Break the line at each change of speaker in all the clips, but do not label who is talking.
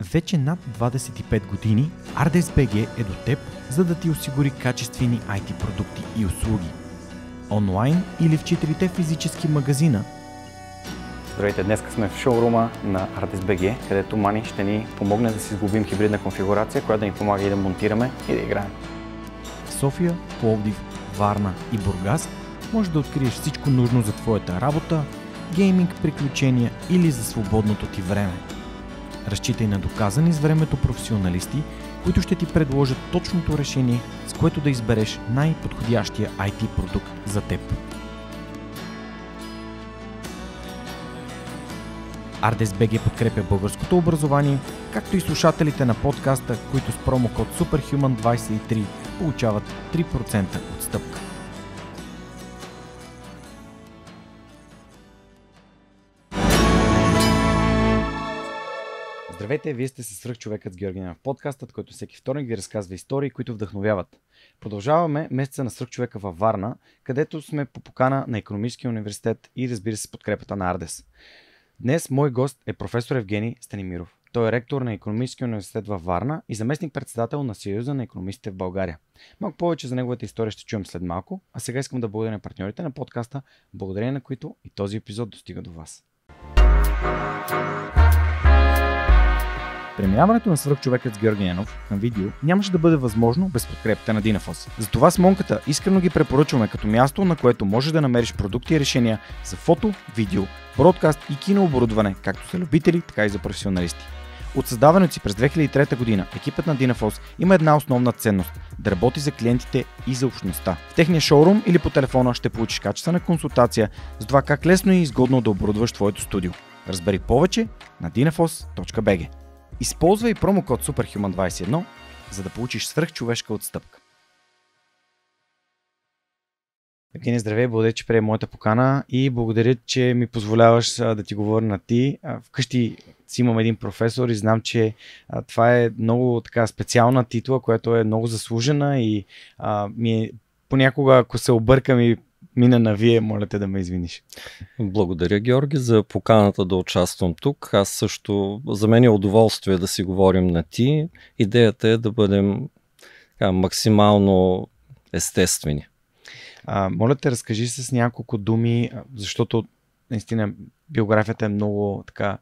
Вече над 25 години RDSBG е до теб, за да ти осигури качествени IT продукти и услуги. Онлайн или в четирите физически магазина. Здравейте, днес сме в шоурума на RDSBG, където Мани ще ни помогне да си сглобим хибридна конфигурация, която да ни помага и да монтираме и да играем. В София, Пловдив, Варна и Бургас може да откриеш всичко нужно за твоята работа, гейминг приключения или за свободното ти време. Разчитай на доказани с времето професионалисти, които ще ти предложат точното решение, с което да избереш най-подходящия IT продукт за теб. RDSBG подкрепя българското образование, както и слушателите на подкаста, които с промокод SUPERHUMAN23 получават 3% отстъпка. Здравейте, вие сте с сръх човекът с Георгина в подкастът, който всеки вторник ви разказва истории, които вдъхновяват. Продължаваме месеца на Сръх човека във Варна, където сме по покана на Економическия университет и разбира се подкрепата на Ардес. Днес мой гост е професор Евгений Станимиров. Той е ректор на Економическия университет във Варна и заместник-председател на Съюза на економистите в България. Малко повече за неговата история ще чуем след малко, а сега искам да благодаря на партньорите на подкаста, благодарение на които и този епизод достига до вас. Преминаването на свръхчовекът с Георги Ненов към видео нямаше да бъде възможно без подкрепата на Динафос. Затова с Монката искрено ги препоръчваме като място, на което можеш да намериш продукти и решения за фото, видео, бродкаст и кинооборудване, както за любители, така и за професионалисти. От създаването си през 2003 година, екипът на Динафос има една основна ценност – да работи за клиентите и за общността. В техния шоурум или по телефона ще получиш качествена консултация за това как лесно и изгодно да оборудваш твоето студио. Разбери повече на dinafos.bg Използвай промокод SUPERHUMAN21, за да получиш свръхчовешка отстъпка. Евгений, здравей, благодаря, че прие моята покана и благодаря, че ми позволяваш да ти говоря на ти. Вкъщи си имам един професор и знам, че това е много така специална титла, която е много заслужена и ми е, понякога, ако се объркам и мина на вие, моля те да ме извиниш.
Благодаря, Георги, за поканата да участвам тук. Аз също, за мен е удоволствие да си говорим на ти. Идеята е да бъдем така, максимално
естествени. А, моля те, разкажи с няколко думи, защото наистина биографията е много така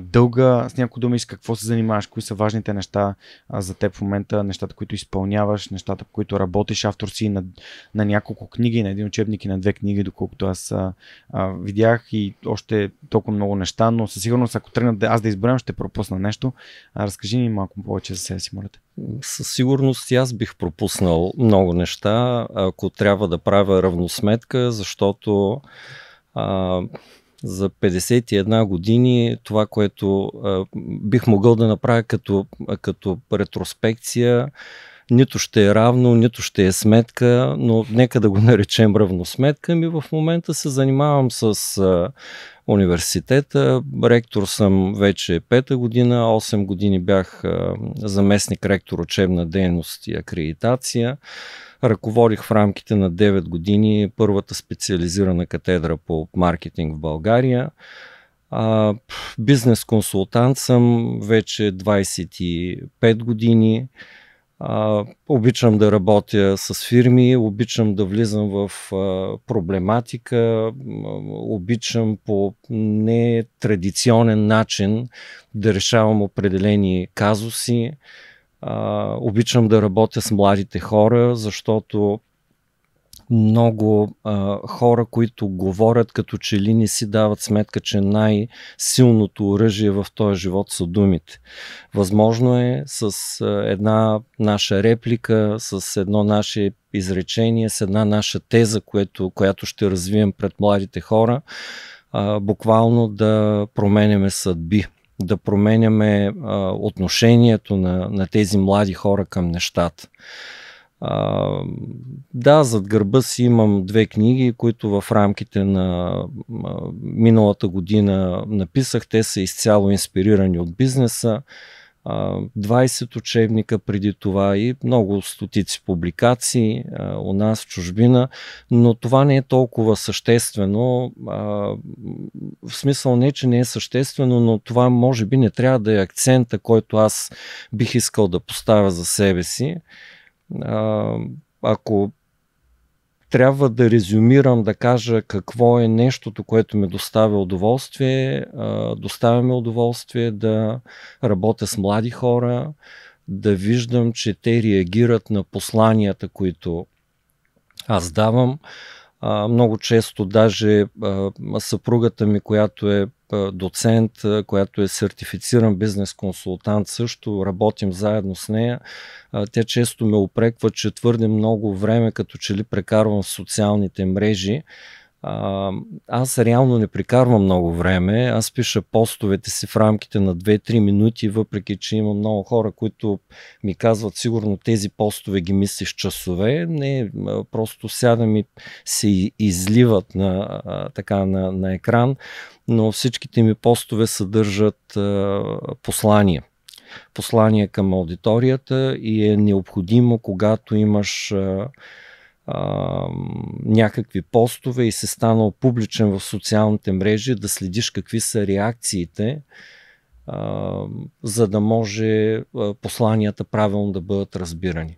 дълга, с някои думи, с какво се занимаваш, кои са важните неща за теб в момента, нещата, които изпълняваш, нещата, по които работиш, автор си на, на няколко книги, на един учебник и на две книги, доколкото аз а, а, видях и още толкова много неща, но със сигурност, ако тръгна аз да изборям, ще пропусна нещо. А, разкажи ни малко повече за себе си, моля те.
Със сигурност и аз бих пропуснал много неща, ако трябва да правя равносметка, защото а, за 51 години това, което а, бих могъл да направя като, като ретроспекция, нито ще е равно, нито ще е сметка, но нека да го наречем равносметка. Ми в момента се занимавам с а, университета. Ректор съм вече пета година, 8 години бях а, заместник ректор учебна дейност и акредитация. Ръководих в рамките на 9 години първата специализирана катедра по маркетинг в България. А, бизнес консултант съм вече 25 години. А, обичам да работя с фирми, обичам да влизам в а, проблематика, обичам по нетрадиционен начин да решавам определени казуси. обичам да работя с младите хора, защото много а, хора, които говорят като че ли не си дават сметка, че най-силното оръжие в този живот са думите. Възможно е с а, една наша реплика, с едно наше изречение, с една наша теза, което, която ще развием пред младите хора, а, буквално да променяме съдби да променяме а, отношението на, на тези млади хора към нещата. А, да, зад гърба си имам две книги, които в рамките на а, миналата година написах. Те са изцяло инспирирани от бизнеса. А, 20 учебника преди това и много стотици публикации а, у нас в чужбина, но това не е толкова съществено. А, в смисъл не, че не е съществено, но това може би не трябва да е акцента, който аз бих искал да поставя за себе си а, ако трябва да резюмирам, да кажа какво е нещото, което ми доставя удоволствие, а, доставя ми удоволствие да работя с млади хора, да виждам, че те реагират на посланията, които аз давам. А, много често даже а, съпругата ми, която е а, доцент, която е сертифициран бизнес консултант, също работим заедно с нея. Тя често ме опреква, че твърде много време като че ли прекарвам в социалните мрежи. А, аз реално не прикарвам много време. Аз пиша постовете си в рамките на 2-3 минути, въпреки че има много хора, които ми казват, сигурно тези постове ги мислиш часове. Не, просто сядам и се изливат на, така, на, на екран, но всичките ми постове съдържат а, послания послание към аудиторията и е необходимо, когато имаш а, а, някакви постове и се станал публичен в социалните мрежи, да следиш какви са реакциите, а, за да
може посланията правилно да бъдат разбирани.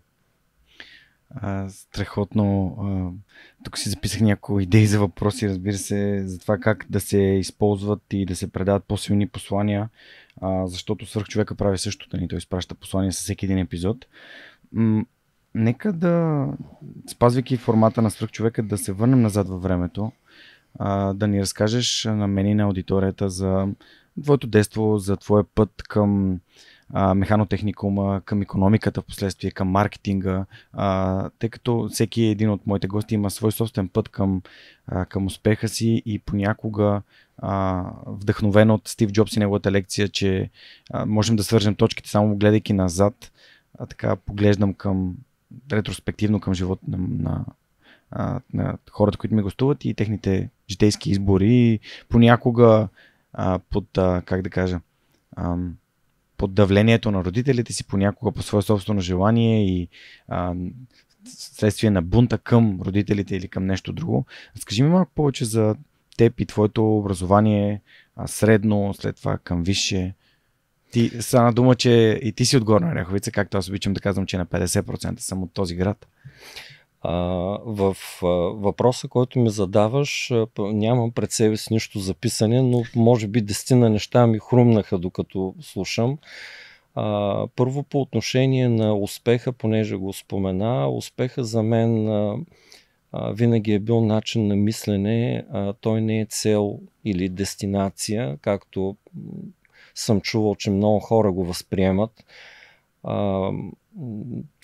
А, страхотно. А, тук си записах някои идеи за въпроси, разбира се, за това как да се използват и да се предават по-силни послания, а, защото свърх човека прави същото ни. Нали? Той изпраща послания с всеки един епизод нека да, спазвайки формата на свръхчовека, да се върнем назад във времето, а, да ни разкажеш на мен и на аудиторията за твоето детство, за твоя път към а, механотехникума, към економиката в последствие, към маркетинга, а, тъй като всеки един от моите гости има свой собствен път към, а, към успеха си и понякога а, вдъхновен от Стив Джобс и неговата лекция, че а, можем да свържем точките само гледайки назад, а така поглеждам към ретроспективно към живота на, на, на, хората, които ми гостуват и техните житейски избори. и Понякога а, под, а, как да кажа, а, под давлението на родителите си, понякога по свое собствено желание и а, следствие на бунта към родителите или към нещо друго. Скажи ми малко повече за теб и твоето образование, средно, след това към висше. Ти стана дума, че и ти си от Горна Ряховица, както аз обичам да казвам, че на 50% съм от този град. А, в а, въпроса, който ми задаваш, нямам пред себе си нищо
записане, но може би десетина неща ми хрумнаха докато слушам. А, първо по отношение на успеха, понеже го спомена, успеха за мен а, а, винаги е бил начин на мислене. А, той не е цел или дестинация, както съм чувал, че много хора го възприемат.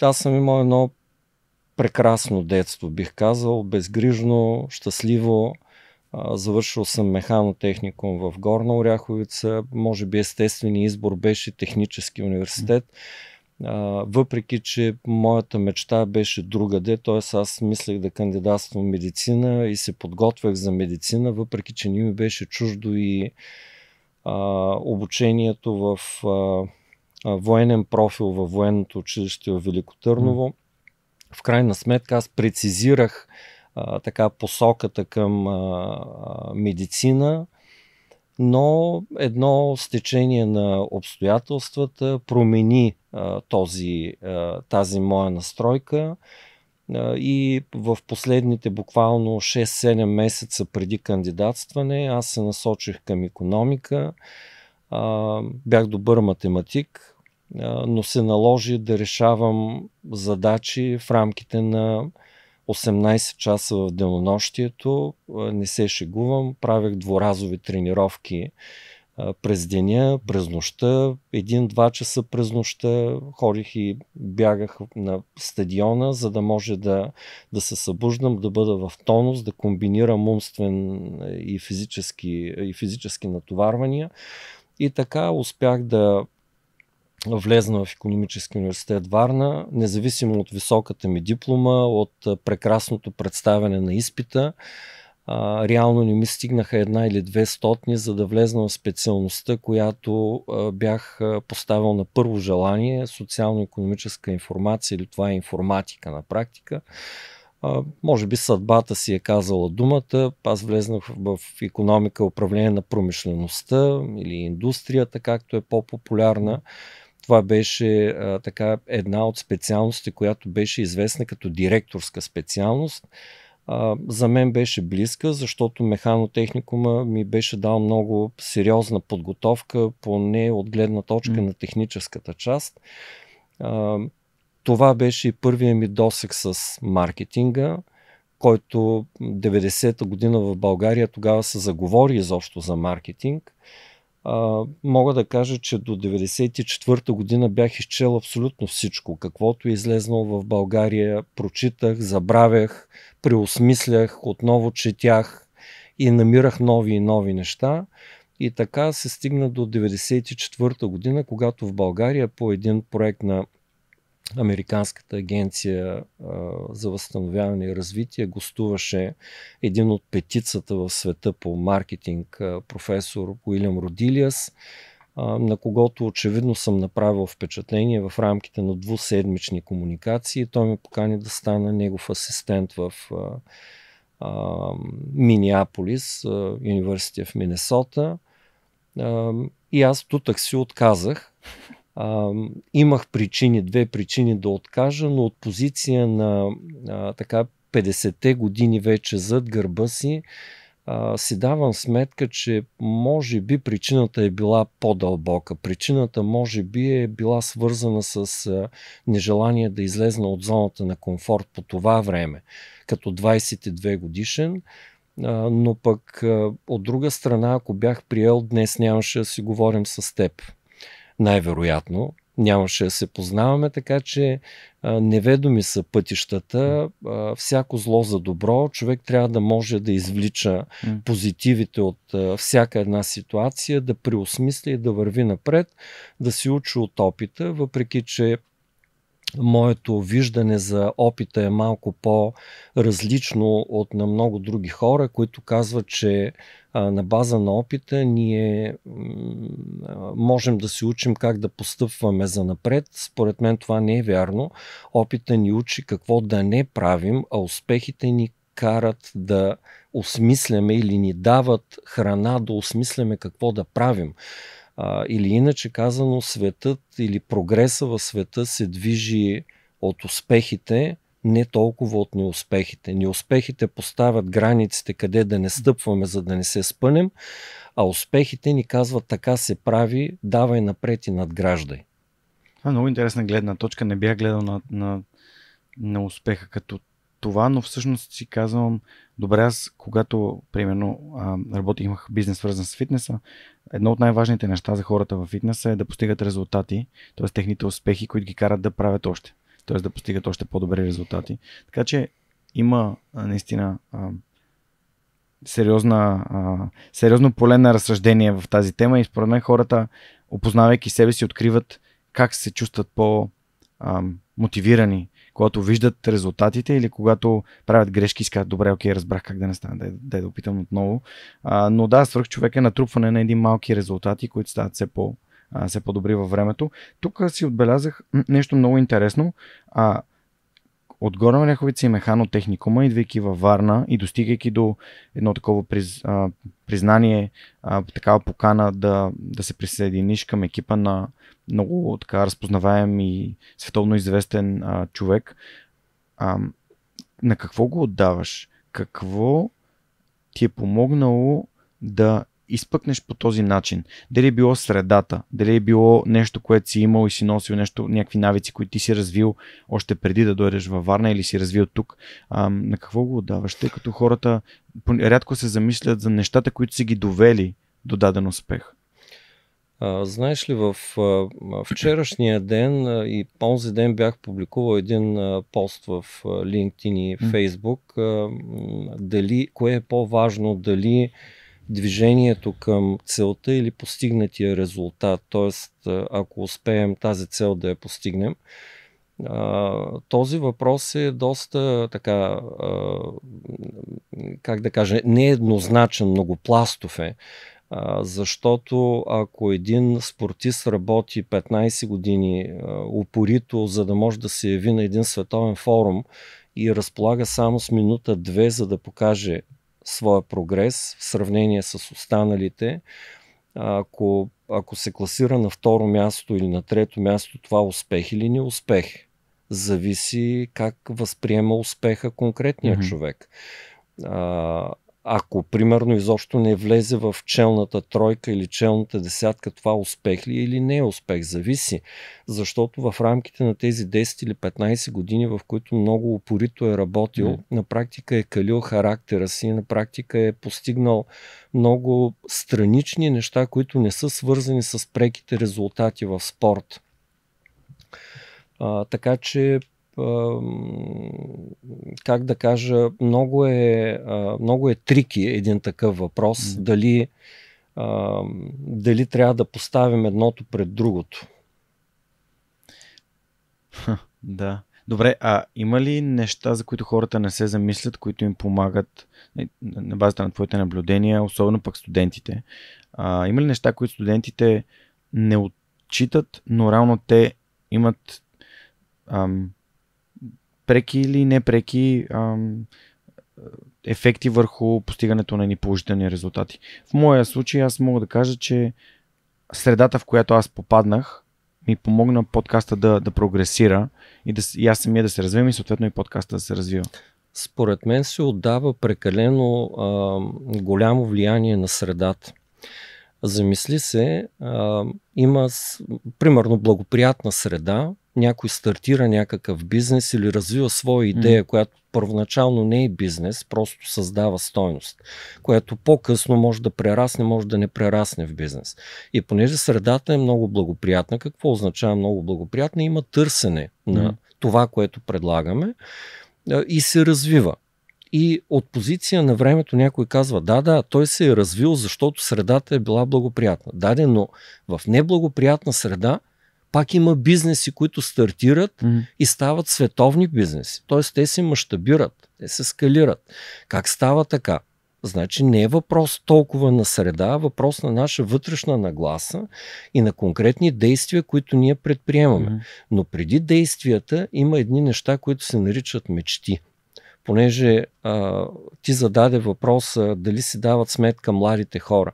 аз съм имал едно прекрасно детство, бих казал, безгрижно, щастливо. Завършил съм механотехникум в Горна Оряховица. Може би естественият избор беше технически университет. Въпреки, че моята мечта беше другаде, т.е. аз мислех да кандидатствам медицина и се подготвях за медицина, въпреки, че ни ми беше чуждо и а, обучението в а, военен профил във военното училище в Велико Търново. В крайна сметка аз прецизирах а, така посоката към а, а, медицина, но едно стечение на обстоятелствата промени а, този, а, тази моя настройка и в последните буквално 6-7 месеца преди кандидатстване аз се насочих към економика. Бях добър математик, но се наложи да решавам задачи в рамките на 18 часа в денонощието. Не се шегувам, правях дворазови тренировки през деня, през нощта, един-два часа през нощта ходих и бягах на стадиона, за да може да, да се събуждам, да бъда в тонус, да комбинирам умствен и физически, и физически натоварвания. И така успях да влезна в економически университет Варна, независимо от високата ми диплома, от прекрасното представяне на изпита а, реално не ми стигнаха една или две стотни, за да влезна в специалността, която а, бях поставил на първо желание социално-економическа информация или това е информатика на практика. А, може би съдбата си е казала думата. Аз влезнах в, в економика, управление на промишлеността или индустрията, както е по-популярна. Това беше а, така една от специалностите, която беше известна като директорска специалност а, за мен беше близка, защото механотехникума ми беше дал много сериозна подготовка, поне от гледна точка mm. на техническата част. А, това беше и първият ми досек с маркетинга, който 90-та година в България тогава се заговори изобщо за маркетинг а, мога да кажа, че до 1994 година бях изчел абсолютно всичко. Каквото е излезнало в България, прочитах, забравях, преосмислях, отново четях и намирах нови и нови неща. И така се стигна до 1994 година, когато в България по един проект на Американската агенция а, за възстановяване и развитие гостуваше един от петицата в света по маркетинг, а, професор Уилям Родилиас, а, на когото очевидно съм направил впечатление в рамките на двуседмични комуникации. Той ме покани да стана негов асистент в Миниаполис, университет в Миннесота. И аз тутък си отказах. А, имах причини, две причини да откажа, но от позиция на а, така 50-те години вече зад гърба си, а, си давам сметка, че може би причината е била по-дълбока. Причината може би е била свързана с а, нежелание да излезна от зоната на комфорт по това време, като 22 годишен. А, но пък а, от друга страна, ако бях приел, днес нямаше да си говорим с теб най-вероятно. Нямаше да се познаваме, така че неведоми са пътищата. всяко зло за добро, човек трябва да може да извлича позитивите от всяка една ситуация, да преосмисли и да върви напред, да си учи от опита, въпреки че моето виждане за опита е малко по-различно от на много други хора, които казват, че на база на опита ние можем да се учим как да постъпваме за напред. Според мен това не е вярно. Опита ни учи какво да не правим, а успехите ни карат да осмисляме или ни дават храна да осмисляме какво да правим. А, или иначе казано, светът или прогреса в света се движи от успехите, не толкова от неуспехите. Неуспехите поставят границите къде да не стъпваме, за да не се спънем, а успехите ни казват така се прави, давай напред и надграждай.
Това е много интересна гледна точка. Не бях гледал на, на, на успеха като това, но всъщност си казвам, добре, аз когато, примерно, работих, имах бизнес свързан с фитнеса, едно от най-важните неща за хората във фитнеса е да постигат резултати, т.е. техните успехи, които ги карат да правят още, т.е. да постигат още по-добри резултати. Така че има наистина сериозна, сериозно поле на разсъждение в тази тема и според мен хората, опознавайки себе си, откриват как се чувстват по-мотивирани когато виждат резултатите или когато правят грешки и казват, добре, окей, разбрах как да не стане, да я да опитам отново. А, но да, свърх човек е натрупване на един малки резултати, които стават все по- все по-добри във времето. Тук си отбелязах нещо много интересно. А, от Горна Оряховица и механо, техникума, идвайки във Варна и достигайки до едно такова приз, а, признание, а, такава покана да, да се присъединиш към екипа на много така разпознаваем и световно известен а, човек, а, на какво го отдаваш? Какво ти е помогнало да изпъкнеш по този начин. Дали е било средата, дали е било нещо, което си имал и си носил нещо, някакви навици, които ти си развил още преди да дойдеш във Варна или си развил тук, а, на какво го отдаваш? Тъй като хората рядко се замислят за нещата, които си ги довели до даден успех.
А, знаеш ли, в в вчерашния ден и онзи ден бях публикувал един пост в LinkedIn и Facebook. дали, кое е по-важно, дали движението към целта или постигнатия резултат. Тоест, ако успеем тази цел да я постигнем, този въпрос е доста така, как да кажа, нееднозначен, многопластов е. Защото ако един спортист работи 15 години упорито, за да може да се яви на един световен форум и разполага само с минута-две, за да покаже своя прогрес в сравнение с останалите. Ако, ако се класира на второ място или на трето място, това успех или не успех. Зависи как възприема успеха конкретния mm-hmm. човек. А, ако примерно изобщо не влезе в челната тройка или челната десятка, това успех ли е или не е успех, зависи. Защото в рамките на тези 10 или 15 години, в които много упорито е работил, mm. на практика е калил характера си, на практика е постигнал много странични неща, които не са свързани с преките резултати в спорт. А, така че как да кажа, много е, много е трики един такъв въпрос, mm. дали,
дали трябва да поставим едното пред другото. Ха, да. Добре, а има ли неща, за които хората не се замислят, които им помагат е, на базата на твоите наблюдения, особено пък студентите? А, има ли неща, които студентите не отчитат, но реално те имат ам, преки или непреки ам, ефекти върху постигането на ни положителни резултати. В моя случай аз мога да кажа, че средата, в която аз попаднах, ми помогна подкаста да, да прогресира и, да, и аз самия да се развивам и съответно и подкаста да се развива.
Според мен се отдава прекалено а, голямо влияние на средата. Замисли се, а, има с, примерно благоприятна среда, някой стартира някакъв бизнес или развива своя идея, mm. която първоначално не е бизнес, просто създава стойност, която по-късно може да прерасне, може да не прерасне в бизнес. И понеже средата е много благоприятна, какво означава много благоприятна? Има търсене mm. на това, което предлагаме и се развива. И от позиция на времето някой казва, да, да, той се е развил, защото средата е била благоприятна. Да, но в неблагоприятна среда пак има бизнеси, които стартират mm-hmm. и стават световни бизнеси. Тоест те се мащабират, те се скалират. Как става така? Значи не е въпрос толкова на среда, а въпрос на наша вътрешна нагласа и на конкретни действия, които ние предприемаме. Mm-hmm. Но преди действията има едни неща, които се наричат мечти понеже а, ти зададе въпроса дали си дават сметка младите хора.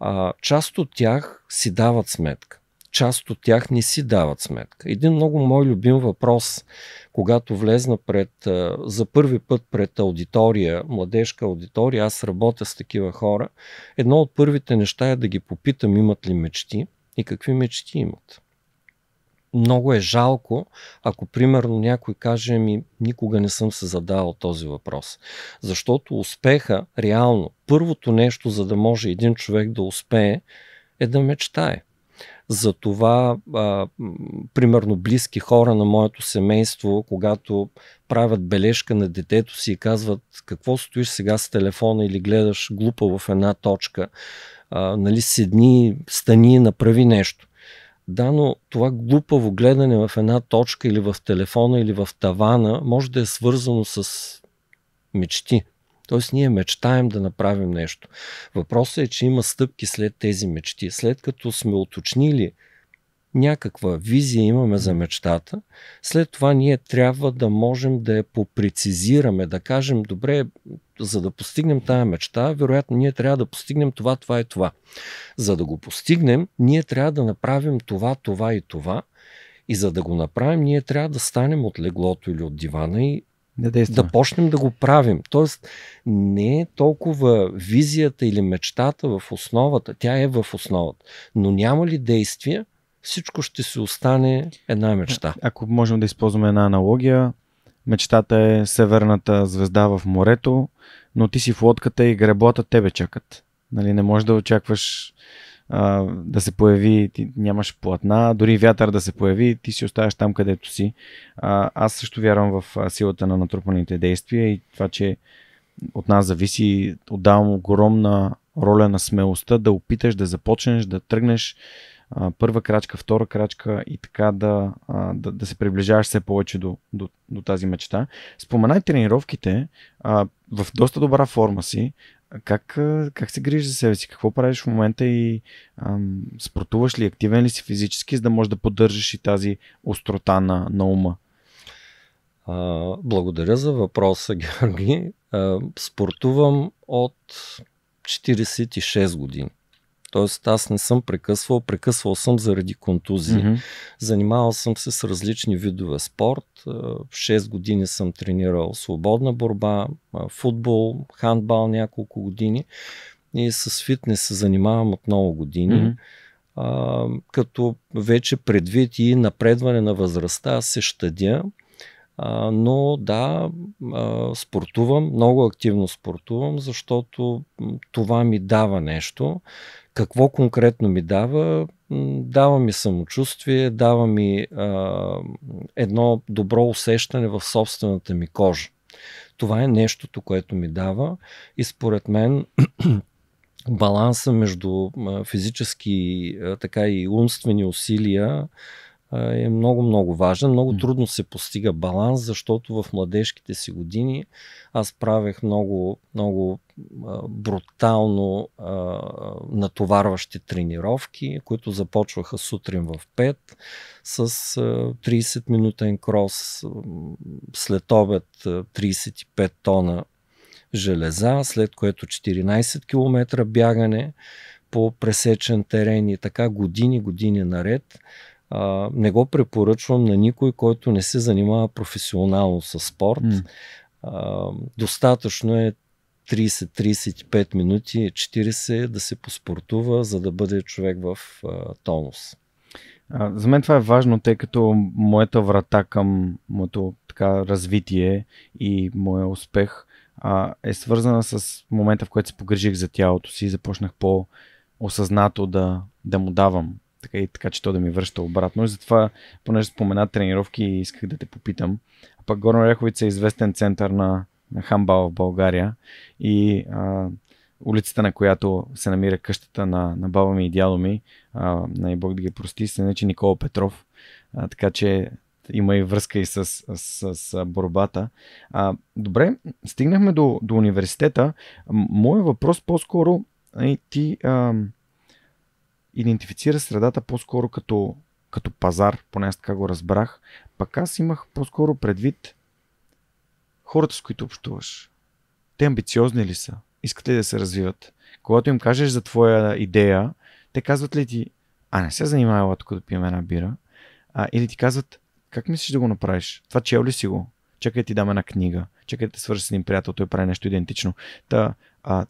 А, част от тях си дават сметка част от тях не си дават сметка. Един много мой любим въпрос, когато влезна пред, за първи път пред аудитория, младежка аудитория, аз работя с такива хора, едно от първите неща е да ги попитам имат ли мечти и какви мечти имат много е жалко, ако примерно някой каже ми никога не съм се задавал този въпрос. Защото успеха, реално, първото нещо, за да може един човек да успее, е да мечтае това, а, примерно, близки хора на моето семейство, когато правят бележка на детето си и казват какво стоиш сега с телефона или гледаш глупа в една точка, а, нали, седни, стани и направи нещо. Да, но това глупаво гледане в една точка или в телефона или в тавана може да е свързано с мечти, Тоест ние мечтаем да направим нещо. Въпросът е, че има стъпки след тези мечти. След като сме уточнили някаква визия имаме за мечтата, след това ние трябва да можем да я попрецизираме, да кажем, добре, за да постигнем тая мечта, вероятно ние трябва да постигнем това, това и това. За да го постигнем, ние трябва да направим това, това и това. И за да го направим, ние трябва да станем от леглото или от дивана и не да почнем да го правим. Тоест, не е толкова визията или мечтата в
основата, тя е в основата. Но няма ли действия, всичко ще си остане една мечта. Ако можем да използваме една аналогия, мечтата е северната звезда в морето, но ти си в лодката и греблата тебе чакат. Нали, не можеш да очакваш а, да се появи, ти нямаш платна, дори вятър да се появи, ти си оставаш там, където си. А, аз също вярвам в силата на натрупаните действия и това, че от нас зависи, отдавам огромна роля на смелостта да опиташ, да започнеш, да тръгнеш а, първа крачка, втора крачка и така да, а, да, да се приближаваш все повече до, до, до тази мечта. Споменай тренировките а, в доста добра форма си. Как, как се грижиш за себе си? Какво правиш в момента и ам, спортуваш ли, активен ли си физически, за да можеш да поддържаш и тази острота на, на ума? А, благодаря за въпроса,
Георги. А, спортувам от 46 години. Тоест аз не съм прекъсвал, прекъсвал съм заради контузии. Mm-hmm. Занимавал съм се с различни видове спорт. В е, 6 години съм тренирал свободна борба, е, футбол, хандбал няколко години и с фитнес се занимавам от много години. Mm-hmm. А, е, като вече предвид и напредване на възрастта, аз се щадя. А, но да, а, спортувам, много активно спортувам, защото това ми дава нещо. Какво конкретно ми дава? Дава ми самочувствие, дава ми а, едно добро усещане в собствената ми кожа. Това е нещото, което ми дава и според мен баланса между физически така и умствени усилия е много-много важен. Много трудно се постига баланс, защото в младежките си години аз правех много, много брутално а, натоварващи тренировки, които започваха сутрин в 5 с а, 30-минутен крос, след обед 35 тона железа, след което 14 км бягане по пресечен терен и така години, години наред. А, не го препоръчвам на никой, който не се занимава професионално с спорт. Mm. А, достатъчно е 30-35 минути, 40 е да се
поспортува, за да бъде човек в а, тонус. А, за мен това е важно, тъй като моята врата към моето така, развитие и моя успех а, е свързана с момента, в който се погрижих за тялото си и започнах по-осъзнато да, да му давам. Така, и така, че то да ми връща обратно. И затова, понеже спомена тренировки, исках да те попитам. А пък Горно Ряховица е известен център на на хамбал в България и а, улицата, на която се намира къщата на, на баба ми и дядо ми, а, Бог да ги прости, се нарича Никола Петров. А, така че има и връзка и с, с, с борбата. А, добре, стигнахме до, до университета. Моят въпрос по-скоро е ти а, идентифицира средата по-скоро като, като пазар, поне аз така го разбрах. Пък аз имах по-скоро предвид хората, с които общуваш. Те амбициозни ли са? Искат ли да се развиват? Когато им кажеш за твоя идея, те казват ли ти, а не се занимава тук да пием една бира, а, или ти казват, как мислиш да го направиш? Това чел ли си го? Чакай ти дам една книга, чакай да свържа с един приятел, той прави нещо идентично. Та, а,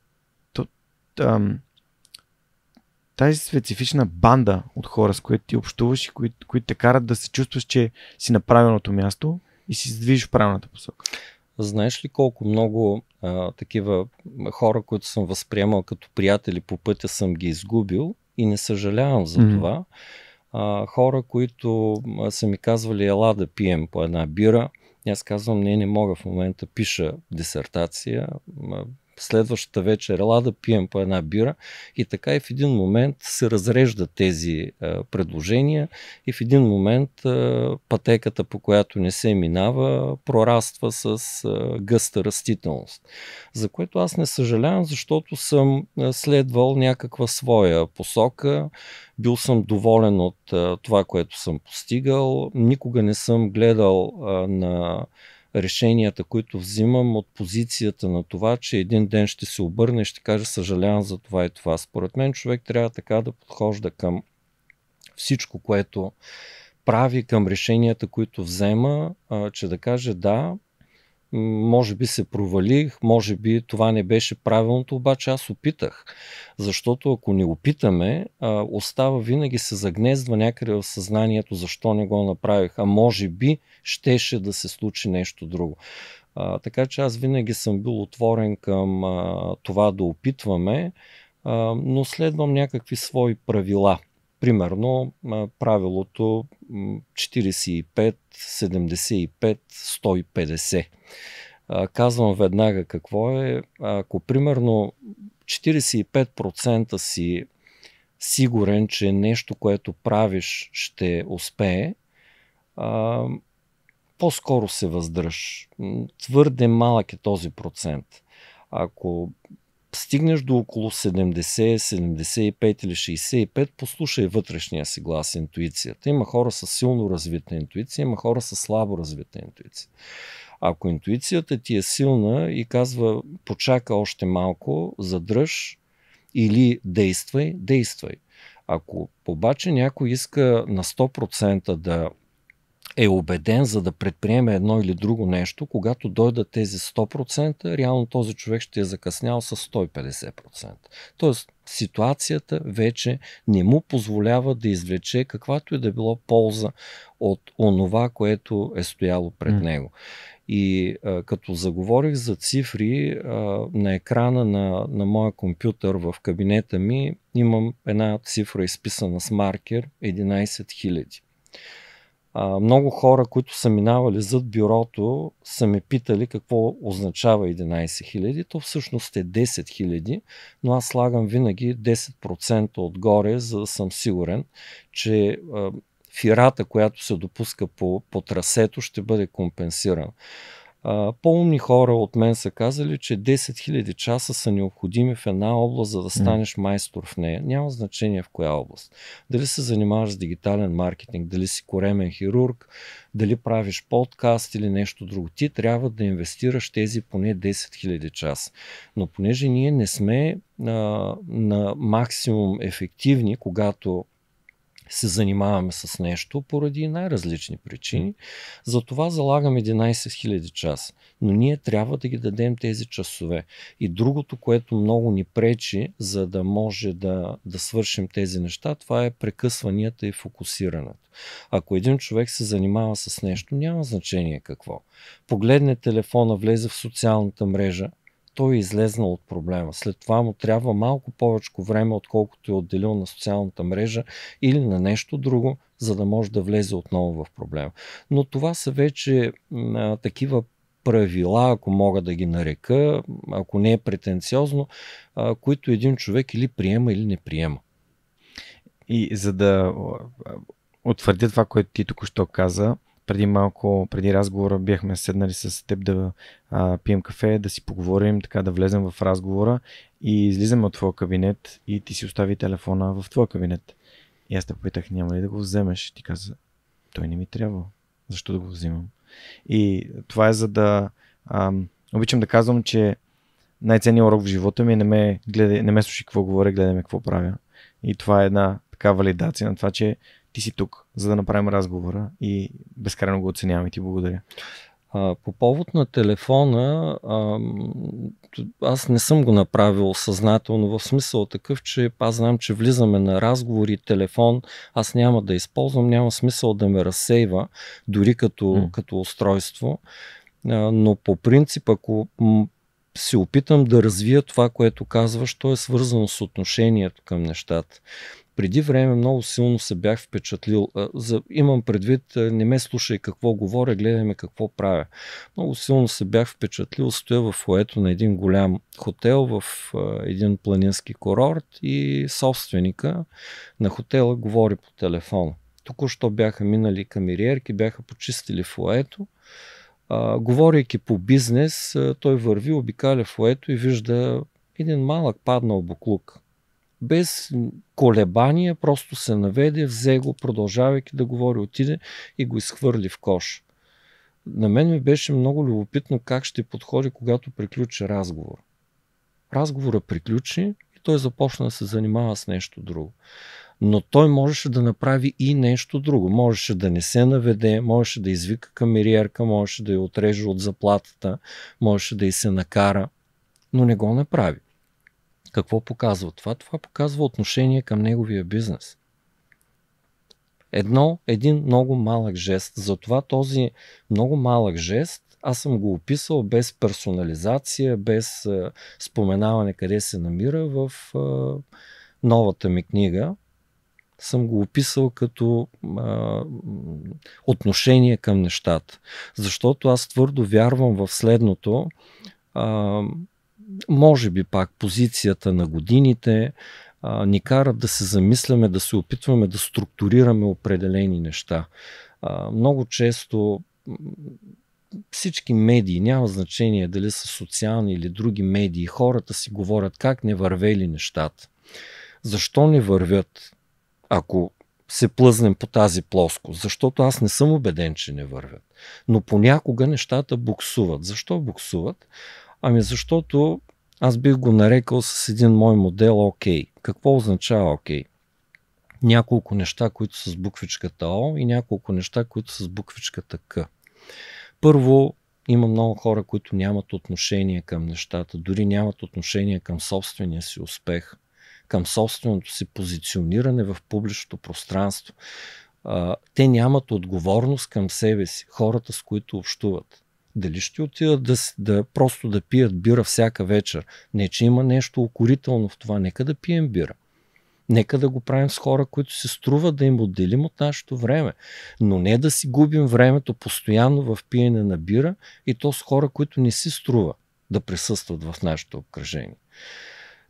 то, там, тази специфична банда от хора, с които ти общуваш и които, които те карат да се чувстваш, че си на правилното място и си движиш в правилната посока. Знаеш ли колко
много а, такива хора, които съм възприемал като приятели по пътя, съм ги изгубил и не съжалявам за mm-hmm. това. А, хора, които са ми казвали, ела да пием по една бира. Аз казвам, не, не мога в момента, пиша дисертация, следващата вечер, ела да пием по една бира. И така и в един момент се разреждат тези а, е, предложения и в един момент а, е, пътеката, по която не се минава, прораства с а, е, гъста растителност. За което аз не съжалявам, защото съм следвал някаква своя посока, бил съм доволен от а, това, което съм постигал, никога не съм гледал а, на решенията, които взимам от позицията на това, че един ден ще се обърне и ще каже съжалявам за това и това. Според мен човек трябва така да подхожда към всичко, което прави към решенията, които взема, а, че да каже да, може би се провалих, може би това не беше правилното, обаче аз опитах. Защото ако не опитаме, остава винаги се загнездва някъде в съзнанието защо не го направих, а може би щеше да се случи нещо друго. така че аз винаги съм бил отворен към това да опитваме, но следвам някакви свои правила. Примерно правилото 45, 75, 150. А, казвам веднага какво е. Ако примерно 45% си сигурен, че нещо, което правиш, ще успее, а, по-скоро се въздръж. Твърде малък е този процент. Ако стигнеш до около 70, 75 или 65, послушай вътрешния си глас, интуицията. Има хора с силно развита интуиция, има хора с слабо развита интуиция. Ако интуицията ти е силна и казва почака още малко, задръж или действай, действай. Ако обаче някой иска на 100% да е убеден за да предприеме едно или друго нещо, когато дойдат тези 100%, реално този човек ще е закъснял с 150%. Тоест, ситуацията вече не му позволява да извлече каквато и да било полза от онова, което е стояло пред mm. него. И а, като заговорих за цифри, а, на екрана на, на моя компютър в кабинета ми имам една цифра изписана с маркер 11 000. А, много хора, които са минавали зад бюрото, са ме питали какво означава 11 000. То всъщност е 10 000, но аз слагам винаги 10% отгоре, за да съм сигурен, че а, фирата, която се допуска по, по трасето, ще бъде компенсирана. По-умни хора от мен са казали, че 10 000 часа са необходими в една област, за да станеш майстор в нея. Няма значение в коя област. Дали се занимаваш с дигитален маркетинг, дали си коремен хирург, дали правиш подкаст или нещо друго. Ти трябва да инвестираш тези поне 10 000 часа. Но понеже ние не сме на, на максимум ефективни, когато се занимаваме с нещо поради най-различни причини. Затова залагам 11 000 час, Но ние трябва да ги дадем тези часове. И другото, което много ни пречи, за да може да, да свършим тези неща, това е прекъсванията и фокусирането. Ако един човек се занимава с нещо, няма значение какво. Погледне телефона, влезе в социалната мрежа, той е излезнал от проблема. След това му трябва малко повече време, отколкото е отделил на социалната мрежа или на нещо друго, за да може да влезе отново в проблема. Но това са вече а, такива правила, ако мога да ги нарека, ако не е претенциозно, а, които един човек или приема, или не приема.
И за да утвърдя това, което ти току-що каза, преди малко, преди разговора, бяхме седнали с теб да а, пием кафе, да си поговорим, така да влезем в разговора и излизаме от твоя кабинет и ти си остави телефона в твоя кабинет. И аз те попитах, няма ли да го вземеш? Ти каза, той не ми трябва. Защо да го взимам? И това е за да... Ам, обичам да казвам, че най-ценният урок в живота ми е не ме, гледай, не ме слушай какво говоря, гледай ме какво правя. И това е една така валидация на това, че ти си тук, за да направим разговора и безкрайно го оценявам и ти благодаря. А, по повод на телефона, а,
аз не съм го направил съзнателно, в смисъл такъв, че аз знам, че влизаме на разговори, телефон, аз няма да използвам, няма смисъл да ме разсейва, дори като, mm. като устройство. А, но по принцип, ако се опитам да развия това, което казваш, то е свързано с отношението към нещата преди време много силно се бях впечатлил. За, имам предвид, не ме слушай какво говоря, гледаме какво правя. Много силно се бях впечатлил. Стоя в лоето на един голям хотел в един планински курорт и собственика на хотела говори по телефона. Току-що бяха минали камериерки, бяха почистили в А, говорейки по бизнес, той върви, обикаля фуето и вижда един малък паднал буклук без колебания просто се наведе, взе го, продължавайки да говори, отиде и го изхвърли в кош. На мен ми беше много любопитно как ще подходи, когато приключи разговор. Разговора приключи и той започна да се занимава с нещо друго. Но той можеше да направи и нещо друго. Можеше да не се наведе, можеше да извика камериерка, можеше да я отреже от заплатата, можеше да й се накара, но не го направи. Какво показва това? Това показва отношение към неговия бизнес. Едно, един много малък жест. Затова този много малък жест аз съм го описал без персонализация, без е, споменаване къде се намира в е, новата ми книга. Съм го описал като е, отношение към нещата. Защото аз твърдо вярвам в следното може би пак позицията на годините а, ни карат да се замисляме, да се опитваме да структурираме определени неща. А, много често всички медии, няма значение дали са социални или други медии, хората си говорят как не вървели нещата. Защо не вървят, ако се плъзнем по тази плоскост? Защото аз не съм убеден, че не вървят. Но понякога нещата буксуват. Защо буксуват? Ами защото аз бих го нарекал с един мой модел ОК. Какво означава ОК? Няколко неща, които са с буквичката О и няколко неща, които са с буквичката К. Първо, има много хора, които нямат отношение към нещата, дори нямат отношение към собствения си успех, към собственото си позициониране в публичното пространство. Те нямат отговорност към себе си, хората с които общуват дали ще отидат да, да просто да пият бира всяка вечер. Не, че има нещо окорително в това. Нека да пием бира. Нека да го правим с хора, които се струва да им отделим от нашето време. Но не да си губим времето постоянно в пиене на бира и то с хора, които не си струва да присъстват в нашето обкръжение.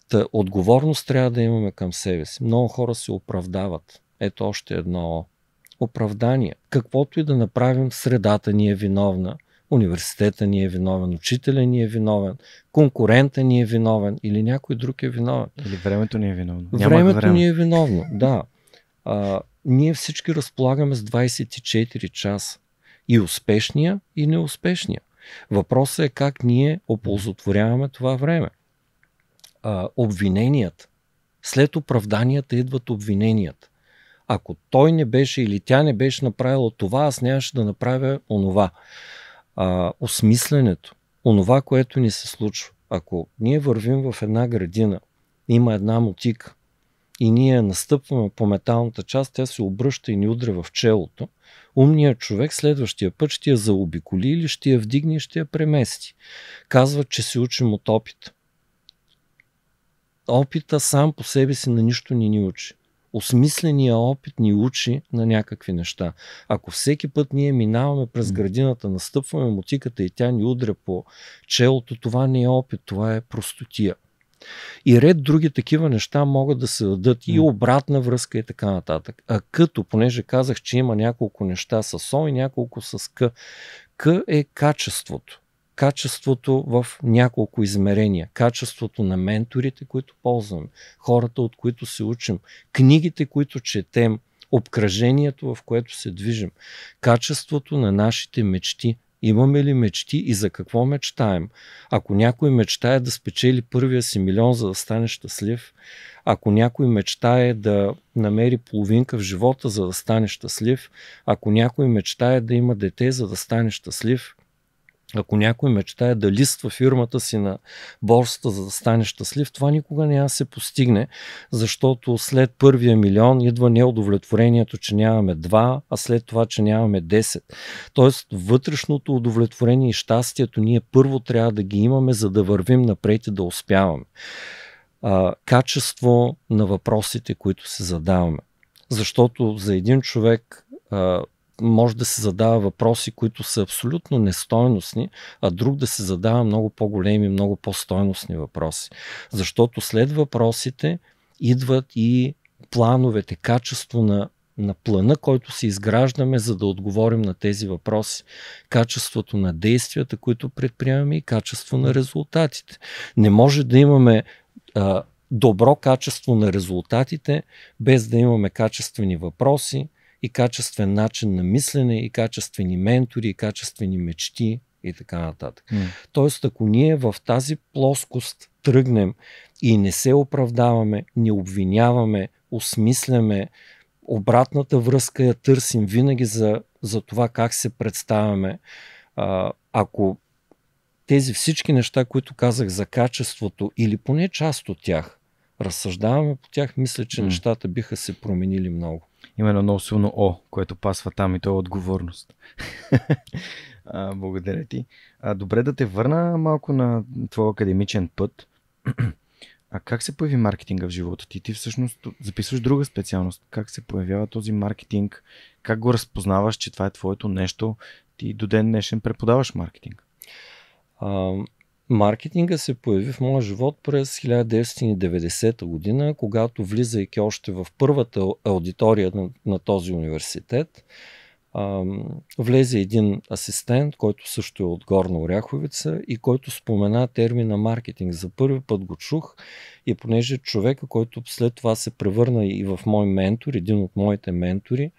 Та, отговорност трябва да имаме към себе си. Много хора се оправдават. Ето още едно оправдание. Каквото и да направим, средата ни е виновна университета ни е виновен, учителя ни е виновен, конкурента ни е виновен или някой друг е виновен. Или времето ни е виновно. Времето време. ни е виновно, да. А, ние всички разполагаме с 24 часа. И успешния, и неуспешния. Въпросът е как ние оползотворяваме това време. А, обвиненията. След оправданията идват обвиненията. Ако той не беше или тя не беше направила това, аз нямаше да направя онова а, осмисленето, онова, което ни се случва. Ако ние вървим в една градина, има една мутика и ние настъпваме по металната част, тя се обръща и ни удря в челото, умният човек следващия път ще я заобиколи или ще я вдигне и ще я премести. Казва, че се учим от опита. Опита сам по себе си на нищо не ни учи осмисления опит ни учи на някакви неща. Ако всеки път ние минаваме през градината, настъпваме мотиката и тя ни удря по челото, това не е опит, това е простотия. И ред други такива неща могат да се дадат и обратна връзка и така нататък. А като, понеже казах, че има няколко неща с О и няколко с К, К е качеството качеството в няколко измерения. Качеството на менторите, които ползваме, хората, от които се учим, книгите, които четем, обкръжението, в което се движим, качеството на нашите мечти. Имаме ли мечти и за какво мечтаем? Ако някой мечтае да спечели първия си милион, за да стане щастлив, ако някой мечтае да намери половинка в живота, за да стане щастлив, ако някой мечтае да има дете, за да стане щастлив, ако някой мечтае да листва фирмата си на борсата, за да стане щастлив, това никога няма да се постигне, защото след първия милион идва неудовлетворението, че нямаме два, а след това, че нямаме 10. Тоест, вътрешното удовлетворение и щастието ние първо трябва да ги имаме, за да вървим напред и да успяваме. А, качество на въпросите, които се задаваме. Защото за един човек може да се задава въпроси, които са абсолютно нестойностни, а друг да се задава много по-големи, много по-стойностни въпроси. Защото след въпросите идват и плановете, качество на на плана, който се изграждаме, за да отговорим на тези въпроси. Качеството на действията, които предприемаме и качество на резултатите. Не може да имаме а, добро качество на резултатите, без да имаме качествени въпроси, и качествен начин на мислене, и качествени ментори, и качествени мечти и така нататък. Mm. Тоест, ако ние в тази плоскост тръгнем и не се оправдаваме, не обвиняваме, осмисляме, обратната връзка я търсим винаги за, за това как се представяме. А, ако тези всички неща, които казах за качеството или поне част от тях, разсъждаваме по тях, мисля, че mm.
нещата биха се променили много. Има едно много силно О, което пасва там и то е отговорност. а, благодаря ти. А, добре да те върна малко на твой академичен път. а как се появи маркетинга в живота ти? Ти всъщност записваш друга специалност. Как се появява този маркетинг? Как го разпознаваш, че това е твоето нещо? Ти до ден днешен преподаваш маркетинг. А,
Маркетинга се появи в моя живот през 1990 година, когато влизайки още в първата аудитория на, на този университет, а, влезе един асистент, който също е от Горна Оряховица и който спомена термина маркетинг. За първи път го чух и понеже човека, който след това се превърна и в мой ментор, един от моите ментори,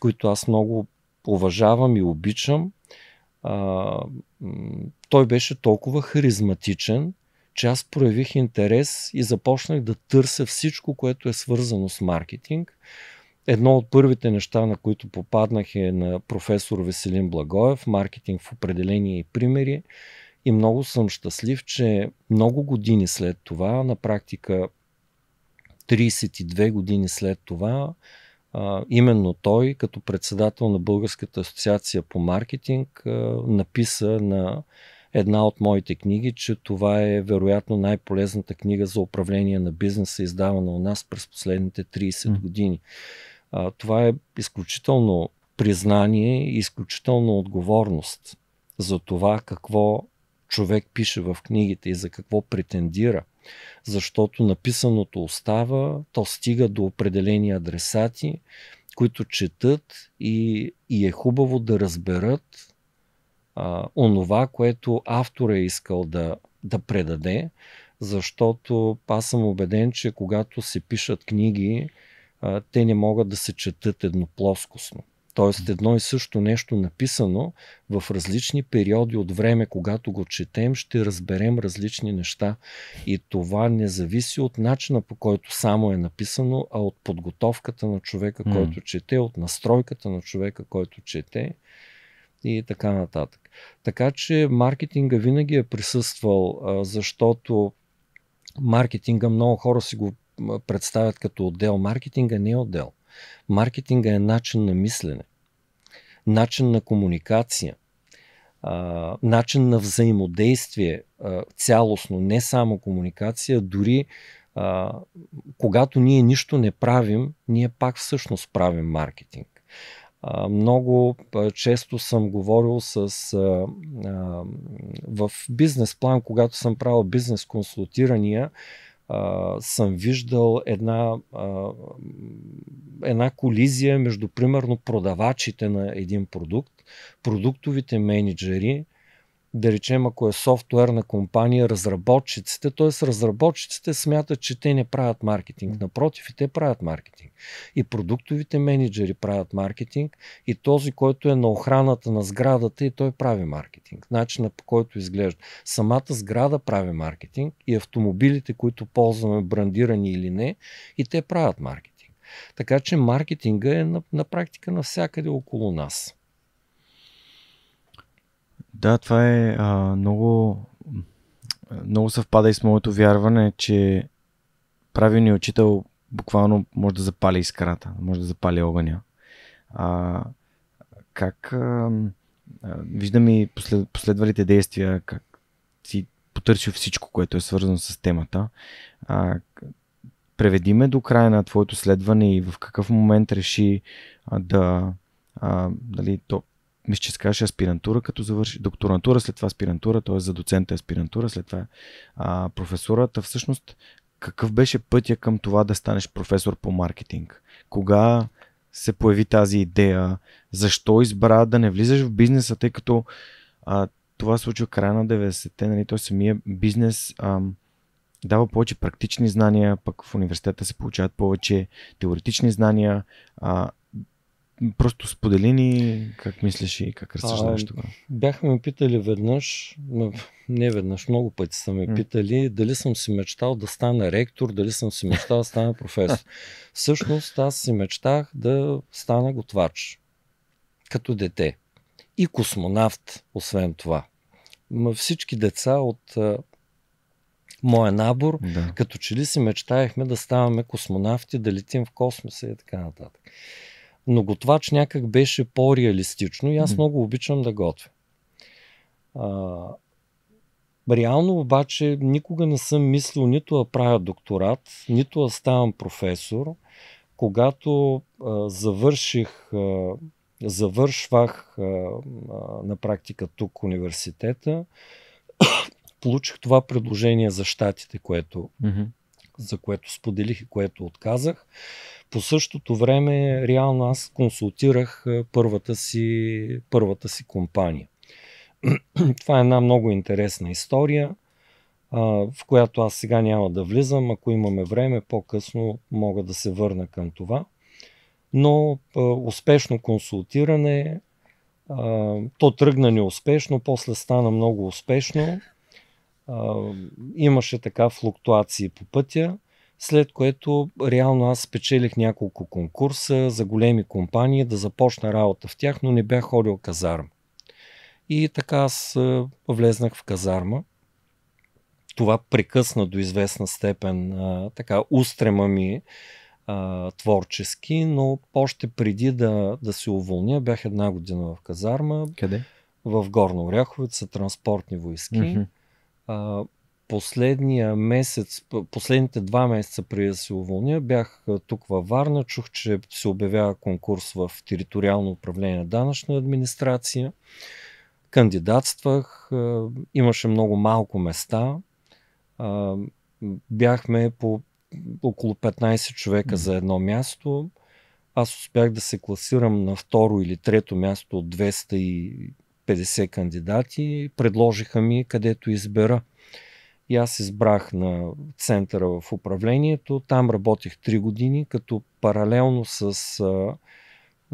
които аз много уважавам и обичам, а, той беше толкова харизматичен, че аз проявих интерес и започнах да търся всичко, което е свързано с маркетинг. Едно от първите неща, на които попаднах е на професор Веселин Благоев, маркетинг в определение и примери. И много съм щастлив, че много години след това, на практика 32 години след това, а, именно той, като председател на Българската асоциация по маркетинг, а, написа на една от моите книги, че това е вероятно най-полезната книга за управление на бизнеса, издавана у нас през последните 30 години. А, това е изключително признание и изключително отговорност за това какво човек пише в книгите и за какво претендира. Защото написаното остава, то стига до определени адресати, които четат и, и е хубаво да разберат а, онова, което автора е искал да, да предаде, защото аз съм убеден, че когато се пишат книги, а, те не могат да се четат едноплоскостно. Тоест едно и също нещо написано в различни периоди от време, когато го четем, ще разберем различни неща. И това не зависи от начина по който само е написано, а от подготовката на човека, mm. който чете, от настройката на човека, който чете и така нататък. Така че маркетинга винаги е присъствал, защото маркетинга много хора си го представят като отдел. Маркетинга не е отдел. Маркетинга е начин на мислене начин на комуникация, начин на взаимодействие цялостно, не само комуникация, дори когато ние нищо не правим, ние пак всъщност правим маркетинг. много често съм говорил с, в бизнес план, когато съм правил бизнес консултирания, съм виждал една, а, една колизия между, примерно, продавачите на един продукт, продуктовите менеджери, да речем, ако е софтуерна компания, разработчиците, т.е. разработчиците смятат, че те не правят маркетинг. Напротив, и те правят маркетинг. И продуктовите менеджери правят маркетинг, и този, който е на охраната на сградата, и той прави маркетинг. Начина по който изглежда. Самата сграда прави маркетинг и автомобилите, които ползваме, брандирани или не, и те правят маркетинг. Така че маркетинга е на, на практика навсякъде около нас.
Да, това е а, много, много съвпада и с моето вярване, че правилният учител буквално може да запали искрата, може да запали огъня. А, как а, виждам и послед, последвалите действия, как си потърсил всичко, което е свързано с темата. А, преведи ме до края на твоето следване и в какъв момент реши а, да а, дали, то, мисля, че скажеш, аспирантура, като завърши докторантура, след това аспирантура, т.е. за доцента аспирантура, след това а, професурата. Всъщност, какъв беше пътя към това да станеш професор по маркетинг? Кога се появи тази идея? Защо избра да не влизаш в бизнеса, тъй като а, това се случва края на 90-те, нали, т.е. самия бизнес а, дава повече практични знания, пък в университета се получават повече теоретични знания, а, просто сподели ни как мислиш и как разсъждаваш тогава.
Бяха ме питали веднъж, не веднъж, много пъти са ме питали дали съм си мечтал да стана ректор, дали съм си мечтал да стана професор. Всъщност аз си мечтах да стана готвач като дете и космонавт, освен това. Ма всички деца от моя набор, да. като че ли си мечтаехме да ставаме космонавти, да летим в космоса и така нататък. Но готвач някак беше по-реалистично и аз много обичам да готвя. А, реално обаче никога не съм мислил нито да правя докторат, нито да ставам професор. Когато а, завърших, а, завършвах а, а, на практика тук университета, получих това предложение за щатите, което, mm-hmm. за което споделих и което отказах. По същото време, реално аз консултирах първата си, първата си компания. Това е една много интересна история, в която аз сега няма да влизам. Ако имаме време, по-късно мога да се върна към това. Но успешно консултиране, то тръгна неуспешно, после стана много успешно. Имаше така флуктуации по пътя след което реално аз спечелих няколко конкурса за големи компании да започна работа в тях, но не бях ходил казарма. И така аз влезнах в казарма. Това прекъсна до известна степен а, така устрема ми а, творчески, но още преди да, да се уволня, бях една година в казарма. Къде? В Горно Оряховица, транспортни войски. Mm-hmm последния месец, последните два месеца преди да се уволня, бях тук във Варна, чух, че се обявява конкурс в териториално управление на данъчна администрация. Кандидатствах, имаше много малко места. Бяхме по около 15 човека за едно място. Аз успях да се класирам на второ или трето място от 250 кандидати. Предложиха ми където избера. И аз избрах на центъра в управлението. Там работих 3 години, като паралелно с а,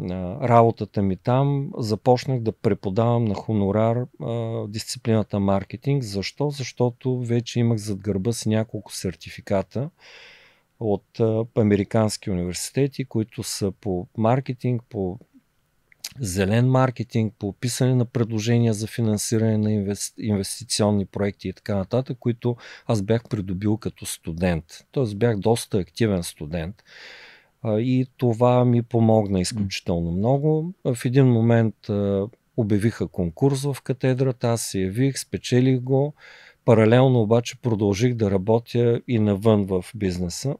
а, работата ми там започнах да преподавам на хонорар а, дисциплината маркетинг. Защо? Защото вече имах зад гърба си няколко сертификата от американски университети, които са по маркетинг, по зелен маркетинг, по описане на предложения за финансиране на инвестиционни проекти и така нататък, които аз бях придобил като студент. Тоест бях доста активен студент. И това ми помогна изключително много. В един момент обявиха конкурс в катедрата, аз се явих, спечелих го. Паралелно обаче продължих да работя и навън в бизнеса.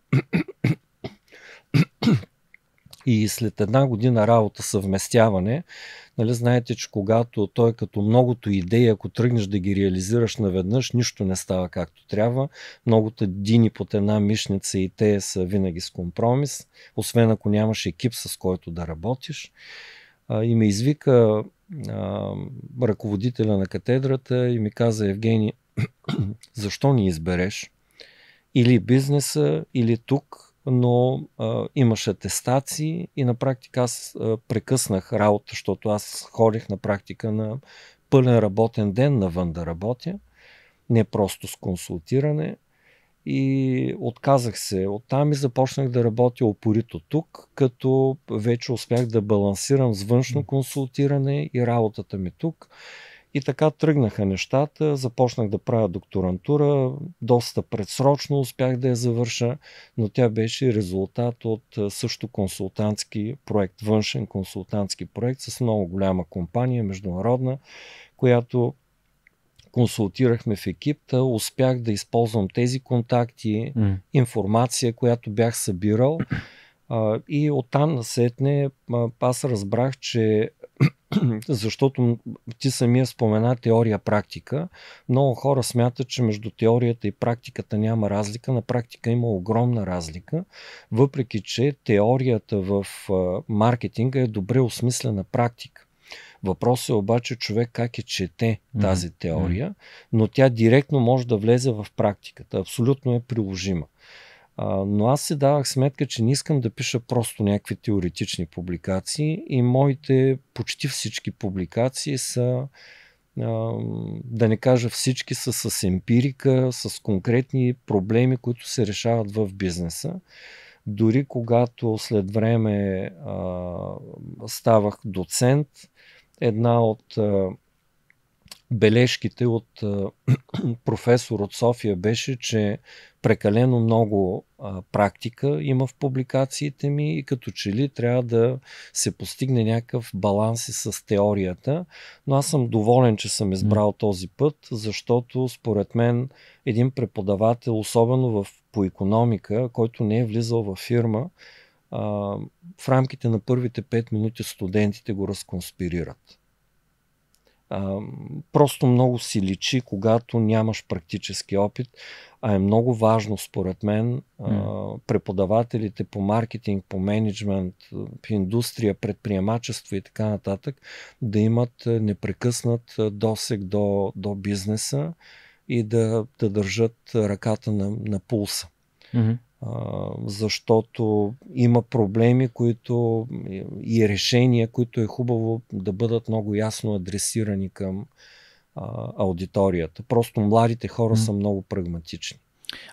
И след една година работа съвместяване, нали, знаете, че когато той като многото идеи, ако тръгнеш да ги реализираш наведнъж, нищо не става както трябва. Многото дини под една мишница и те са винаги с компромис, освен ако нямаш екип с който да работиш. И ме извика а, ръководителя на катедрата и ми каза, Евгений, защо ни избереш? Или бизнеса, или тук, но а, имаше тестации и на практика аз а, прекъснах работа, защото аз ходих на практика на пълен работен ден навън да работя, не просто с консултиране и отказах се от там и започнах да работя опорито тук, като вече успях да балансирам с външно консултиране и работата ми тук. И така тръгнаха нещата. Започнах да правя докторантура, доста предсрочно успях да я завърша, но тя беше резултат от също консултантски проект, външен консултантски проект с много голяма компания, международна, която консултирахме в екипта, успях да използвам тези контакти, информация, която бях събирал а, и оттам насетне аз разбрах, че защото ти самия спомена теория-практика. Много хора смятат, че между теорията и практиката няма разлика. На практика има огромна разлика, въпреки че теорията в маркетинга е добре осмислена практика. Въпросът е обаче човек как е чете тази теория, но тя директно може да влезе в практиката. Абсолютно е приложима. А, но аз си давах сметка, че не искам да пиша просто някакви теоретични публикации и моите почти всички публикации са, а, да не кажа всички, са с емпирика, с конкретни проблеми, които се решават в бизнеса. Дори когато след време а, ставах доцент, една от а, бележките от професор от София беше, че прекалено много практика има в публикациите ми и като че ли трябва да се постигне някакъв баланс и с теорията. Но аз съм доволен, че съм избрал този път, защото според мен един преподавател, особено в, по економика, който не е влизал във фирма, в рамките на първите 5 минути студентите го разконспирират. А, просто много си личи, когато нямаш практически опит, а е много важно, според мен, а, преподавателите по маркетинг, по менеджмент, по индустрия, предприемачество и така нататък, да имат е, непрекъснат е, досек до, до бизнеса и да, да държат ръката на, на пулса. Mm-hmm защото има проблеми, които и решения, които е хубаво да бъдат много ясно адресирани към аудиторията. Просто младите хора mm. са много
прагматични.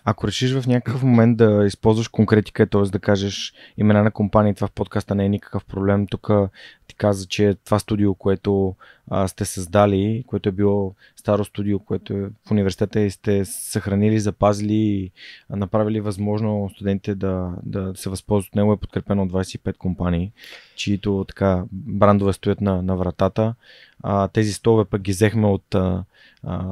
Ако решиш в някакъв момент да използваш конкретика, т.е. да кажеш имена на компании, това в подкаста не е никакъв проблем. Тук ти каза, че това студио, което а, сте създали, което е било старо студио, което е в университета и сте съхранили, запазили и направили възможно студентите да, да се възползват от него, е подкрепено от 25 компании, чието така брандове стоят на, на вратата. А, тези столове пък ги взехме от а, а,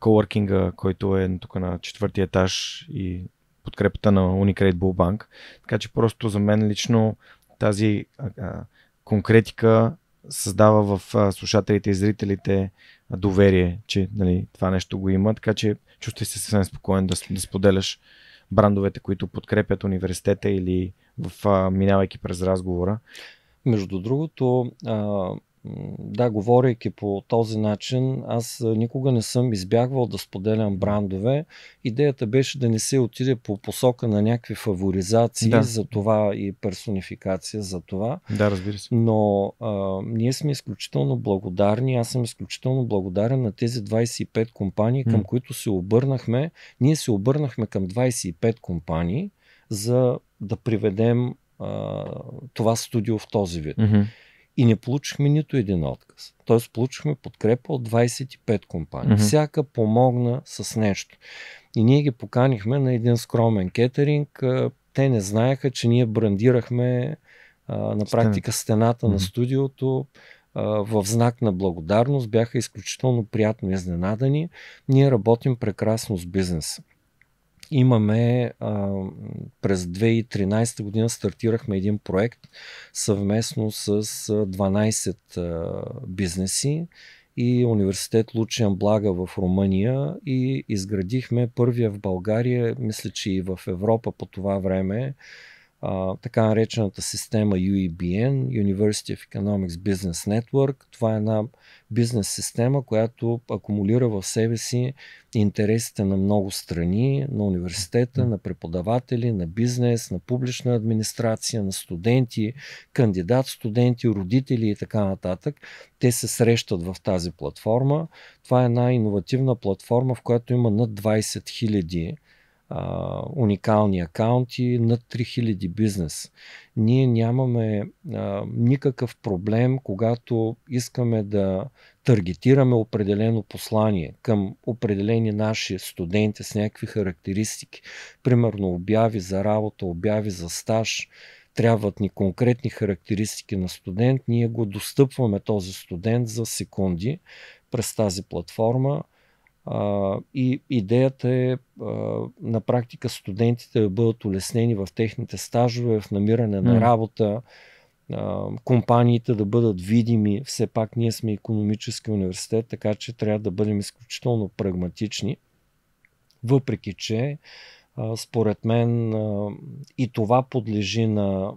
коворкинга, който е тук на четвъртия етаж и подкрепата на Unicredit Bank. Така че просто за мен лично тази а, конкретика създава в а, слушателите и зрителите а, доверие, че нали, това нещо го има. Така че чувствай се съвсем спокоен да, да споделяш брандовете, които подкрепят университета или в, а, минавайки през разговора. Между другото, а, да,
говорейки по този начин, аз никога не съм избягвал да споделям брандове. Идеята беше да не се отиде по посока на някакви фаворизации да. за това и персонификация за това. Да, разбира се. Но а, ние сме изключително благодарни. Аз съм изключително благодарен на тези 25 компании, към м които се обърнахме. Ние се обърнахме към 25 компании, за да приведем а, това студио в този вид. Mm-hmm и не получихме нито един отказ. Тоест получихме подкрепа от 25 компании. Mm-hmm. Всяка помогна с нещо. И ние ги поканихме на един скромен кетеринг. Те не знаеха, че ние брандирахме а, на практика стената mm-hmm. на студиото в знак на благодарност. Бяха изключително приятно изненадани. Ние работим прекрасно с бизнеса имаме а, през 2013 година стартирахме един проект съвместно с 12 а, бизнеси и университет Лучен Блага в Румъния и изградихме първия в България, мисля, че и в Европа по това време а, така наречената система UEBN, University of Economics Business Network. Това е една бизнес система, която акумулира в себе си интересите на много страни, на университета, на преподаватели, на бизнес, на публична администрация, на студенти, кандидат студенти, родители и така нататък. Те се срещат в тази платформа. Това е една иновативна платформа, в която има над 20 000 а, уникални акаунти, над 3000 бизнес. Ние нямаме а, никакъв проблем, когато искаме да таргетираме определено послание към определени наши студенти с някакви характеристики. Примерно обяви за работа, обяви за стаж, трябват ни конкретни характеристики на студент, ние го достъпваме този студент за секунди през тази платформа а, и идеята е а, на практика студентите да бъдат улеснени в техните стажове, в намиране на работа, а, компаниите да бъдат видими. Все пак ние сме економически университет, така че трябва да бъдем изключително прагматични. Въпреки, че според мен и това подлежи на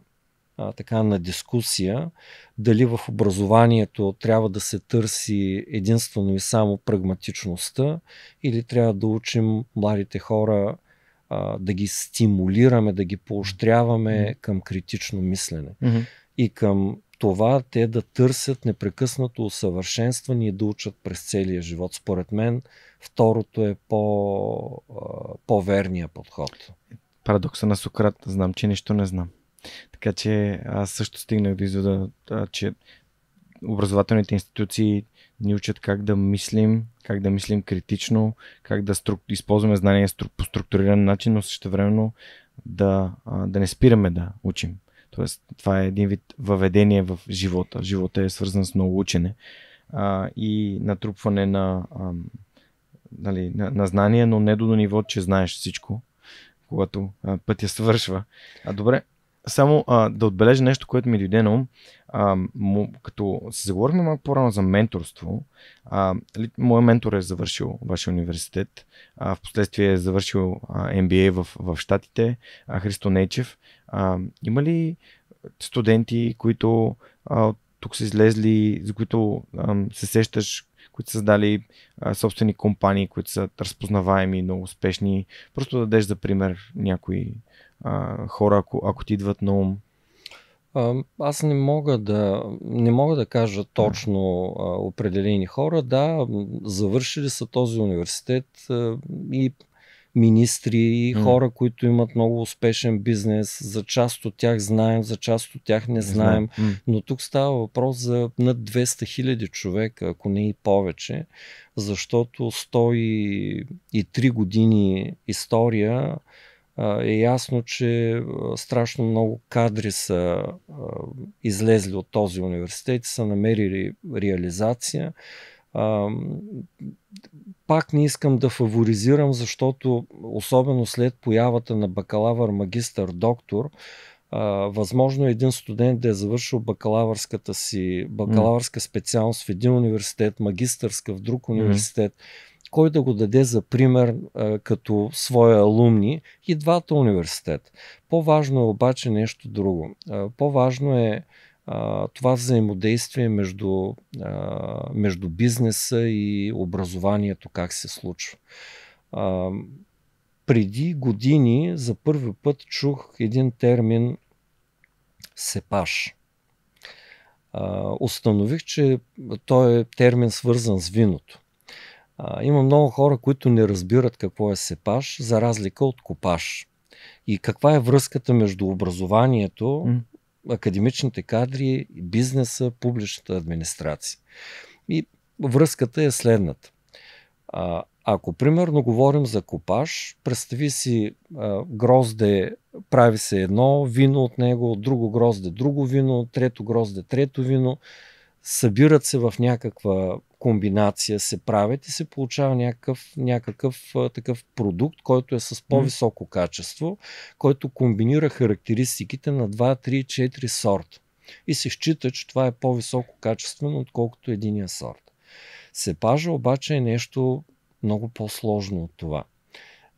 а, така на дискусия, дали в образованието трябва да се търси единствено и само прагматичността или трябва да учим младите хора а, да ги стимулираме, да ги поощряваме mm-hmm. към критично мислене mm-hmm. и към това те да търсят непрекъснато усъвършенстване и да учат през целия живот. Според мен, второто е по,
по-верния подход. Парадокса на Сократ. Знам, че нищо не знам. Така че аз също стигнах до извода, че образователните институции ни учат как да мислим, как да мислим критично, как да струк... използваме знания по структуриран начин, но времено да, да не спираме да учим. Тоест, това е един вид въведение в живота. Живота е свързан с много учене а, и натрупване на, а, нали, на, на знания, но не до ниво, че знаеш всичко, когато а, пътя свършва. А добре, само а, да отбележа нещо, което ми дойде на ум. А, му, като се заговорихме малко по-рано за менторство, а, ли, моят ментор е завършил вашия университет, а, в последствие е завършил а, MBA в, в Штатите, а, Христо Нечев. А, има ли студенти, които а, тук са излезли, за които а, се сещаш, които са създали а, собствени компании, които са разпознаваеми, много успешни. Просто да дадеш за пример някои а, хора, ако, ако ти идват на ум?
аз не мога да, не мога да кажа точно а, определени хора. Да, завършили са този университет а, и министри и хора, които имат много успешен бизнес. За част от тях знаем, за част от тях не знаем. Но тук става въпрос за над 200 хиляди човека, ако не и повече, защото 103 години история е ясно, че страшно много кадри са излезли от този университет, са намерили реализация. Пак не искам да фаворизирам, защото особено след появата на бакалавър, магистър, доктор, възможно е един студент да е завършил бакалавърската си, бакалавърска специалност в един университет, магистърска в друг университет. Mm кой да го даде за пример а, като своя алумни и двата университета. По-важно е обаче нещо друго. А, по-важно е а, това взаимодействие между, а, между бизнеса и образованието, как се случва. А, преди години за първи път чух един термин сепаш. А, установих, че той е термин свързан с виното. А, има много хора, които не разбират какво е сепаш, за разлика от копаш. И каква е връзката между образованието, mm. академичните кадри, бизнеса, публичната администрация. И връзката е следната. А, ако примерно говорим за копаш, представи си а, грозде, прави се едно вино от него, друго грозде друго вино, трето грозде трето вино събират се в някаква комбинация, се правят и се получава някакъв, някакъв такъв продукт, който е с по-високо качество, който комбинира характеристиките на 2, 3, 4 сорта. И се счита, че това е по-високо качествено, отколкото единия сорт. Сепажа обаче е нещо много по-сложно от това.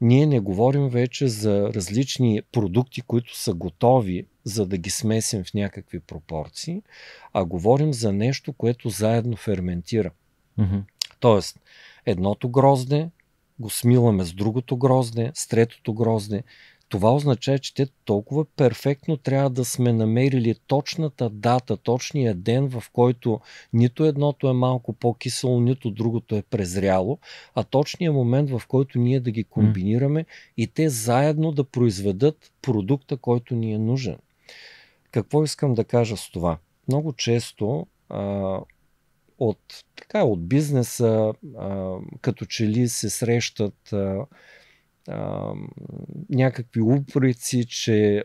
Ние не говорим вече за различни продукти, които са готови за да ги смесим в някакви пропорции, а говорим за нещо, което заедно ферментира. Mm-hmm. Тоест, едното грозде го смиламе с другото грозде, с третото грозде. Това означава, че те толкова перфектно трябва да сме намерили точната дата, точния ден, в който нито едното е малко по-кисело, нито другото е презряло, а точния момент, в който ние да ги комбинираме и те заедно да произведат продукта, който ни е нужен. Какво искам да кажа с това? Много често а, от, така, от бизнеса а, като че ли се срещат а, а, някакви упреци, че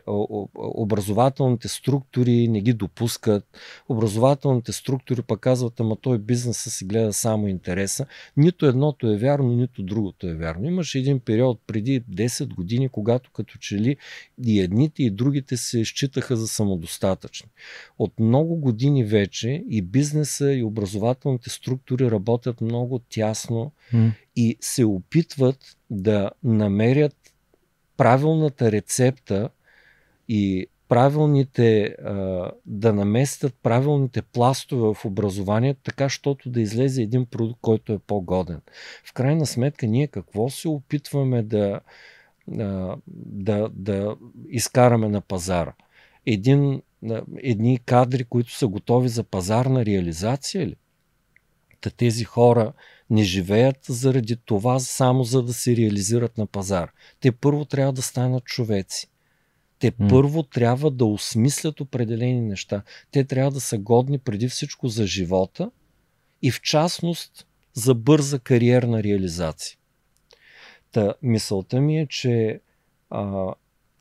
образователните структури не ги допускат. Образователните структури пък казват, ама той бизнеса си гледа само интереса. Нито едното е вярно, нито другото е вярно. Имаше един период преди 10 години, когато като че ли и едните и другите се считаха за самодостатъчни. От много години вече и бизнеса и образователните структури работят много тясно mm и се опитват да намерят правилната рецепта и правилните, да наместят правилните пластове в образованието, така, щото да излезе един продукт, който е по-годен. В крайна сметка, ние какво се опитваме да, да, да изкараме на пазара? Един, едни кадри, които са готови за пазарна реализация ли? Та тези хора, не живеят заради това само за да се реализират на пазар. Те първо трябва да станат човеци. Те mm. първо трябва да осмислят определени неща. Те трябва да са годни преди всичко за живота и в частност за бърза кариерна реализация. Та мисълта ми е, че а,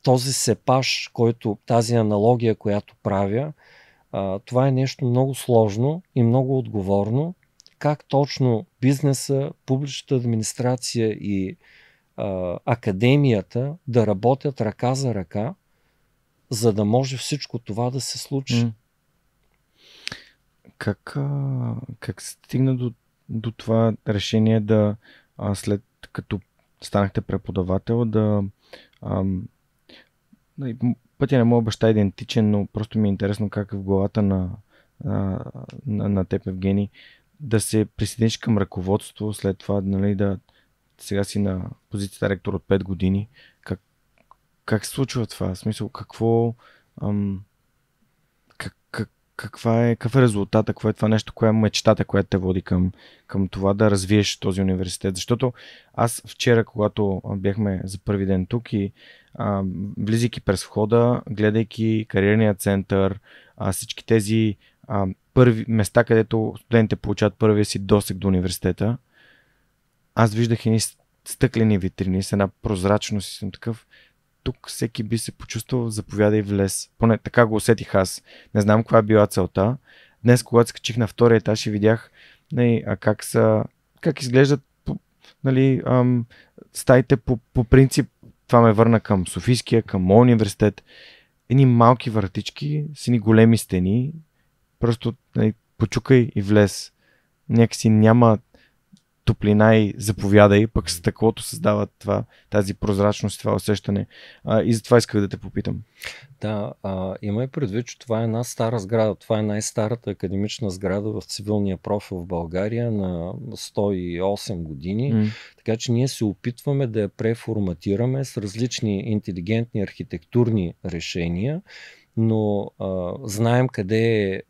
този сепаш, който, тази аналогия, която правя, а, това е нещо много сложно и много отговорно как точно бизнеса, публичната администрация и а, академията да работят ръка за ръка, за да може всичко
това да се случи. Как, а, как стигна до, до това решение да а, след като станахте преподавател да ам, нали, пътя на моя е баща идентичен, но просто ми е интересно как е в главата на, на, на теб, Евгений, да се присъединиш към ръководство, след това нали, да сега си на позицията ректор от 5 години. Как, как се случва това? В смисъл, какво, ам, как, как, каква е, какъв е резултата, какво е това нещо, коя е мечтата, която те води към, към това да развиеш този университет. Защото аз вчера, когато бяхме за първи ден тук и влизайки през входа, гледайки кариерния център, а, всички тези а, първи места, където студентите получават първия си досег до университета, аз виждах едни стъклени витрини с една прозрачност и съм такъв, тук всеки би се почувствал заповяда и влез. Поне така го усетих аз. Не знам каква е била целта. Днес, когато скачих на втория етаж и видях нали, а как, са, как изглеждат нали, ам, стаите по, по принцип, това ме върна към Софийския, към моят университет. Едни малки вратички с едни големи стени, Просто нали, почукай и влез. Някакси няма топлина и заповядай, пък стъклото създава това, тази прозрачност, това усещане. А, и затова исках да те попитам.
Да, а, има и предвид, че това е една стара сграда. Това е най-старата академична сграда в цивилния профил в България на 108 години. Mm. Така че ние се опитваме да я преформатираме с различни интелигентни архитектурни решения но а, знаем къде е,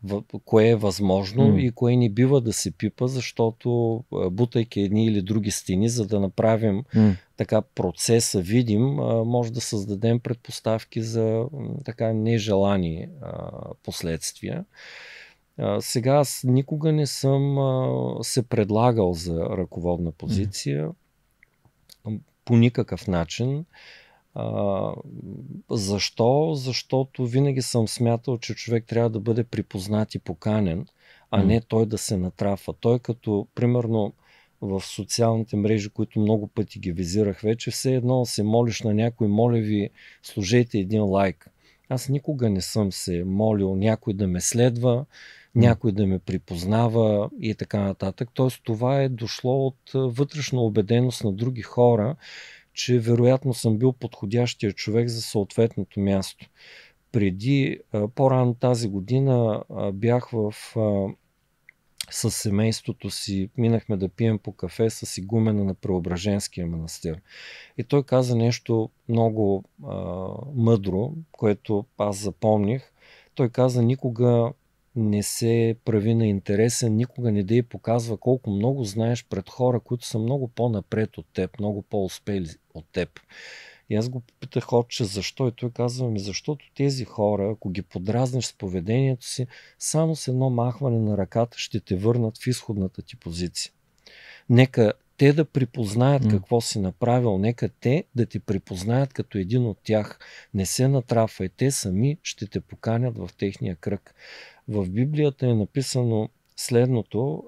кое е възможно mm. и кое не бива да се пипа, защото бутайки едни или други стени, за да направим mm. така процеса видим, а, може да създадем предпоставки за така нежелани а, последствия. А, сега аз никога не съм а, се предлагал за ръководна позиция mm. по никакъв начин. А, а, защо? Защото винаги съм смятал, че човек трябва да бъде припознат и поканен, а не той да се натрафа. Той като, примерно, в социалните мрежи, които много пъти ги визирах вече, все едно се молиш на някой, моля ви, служете един лайк. Аз никога не съм се молил някой да ме следва, някой да ме припознава и така нататък. Тоест това е дошло от вътрешна убеденост на други хора, че вероятно съм бил подходящия човек за съответното място. Преди, по-рано тази година, бях в с семейството си, минахме да пием по кафе с игумена на Преображенския манастир. И той каза нещо много а, мъдро, което аз запомних. Той каза, никога не се прави на интересен, никога не да й показва колко много знаеш пред хора, които са много по-напред от теб, много по-успели от теб. И аз го попитах отче защо и той казва ми, защото тези хора, ако ги подразнеш с поведението си, само с едно махване на ръката ще те върнат в изходната ти позиция. Нека те да припознаят mm. какво си направил, нека те да ти припознаят като един от тях. Не се натрафай, те сами ще те поканят в техния кръг. В Библията е написано следното,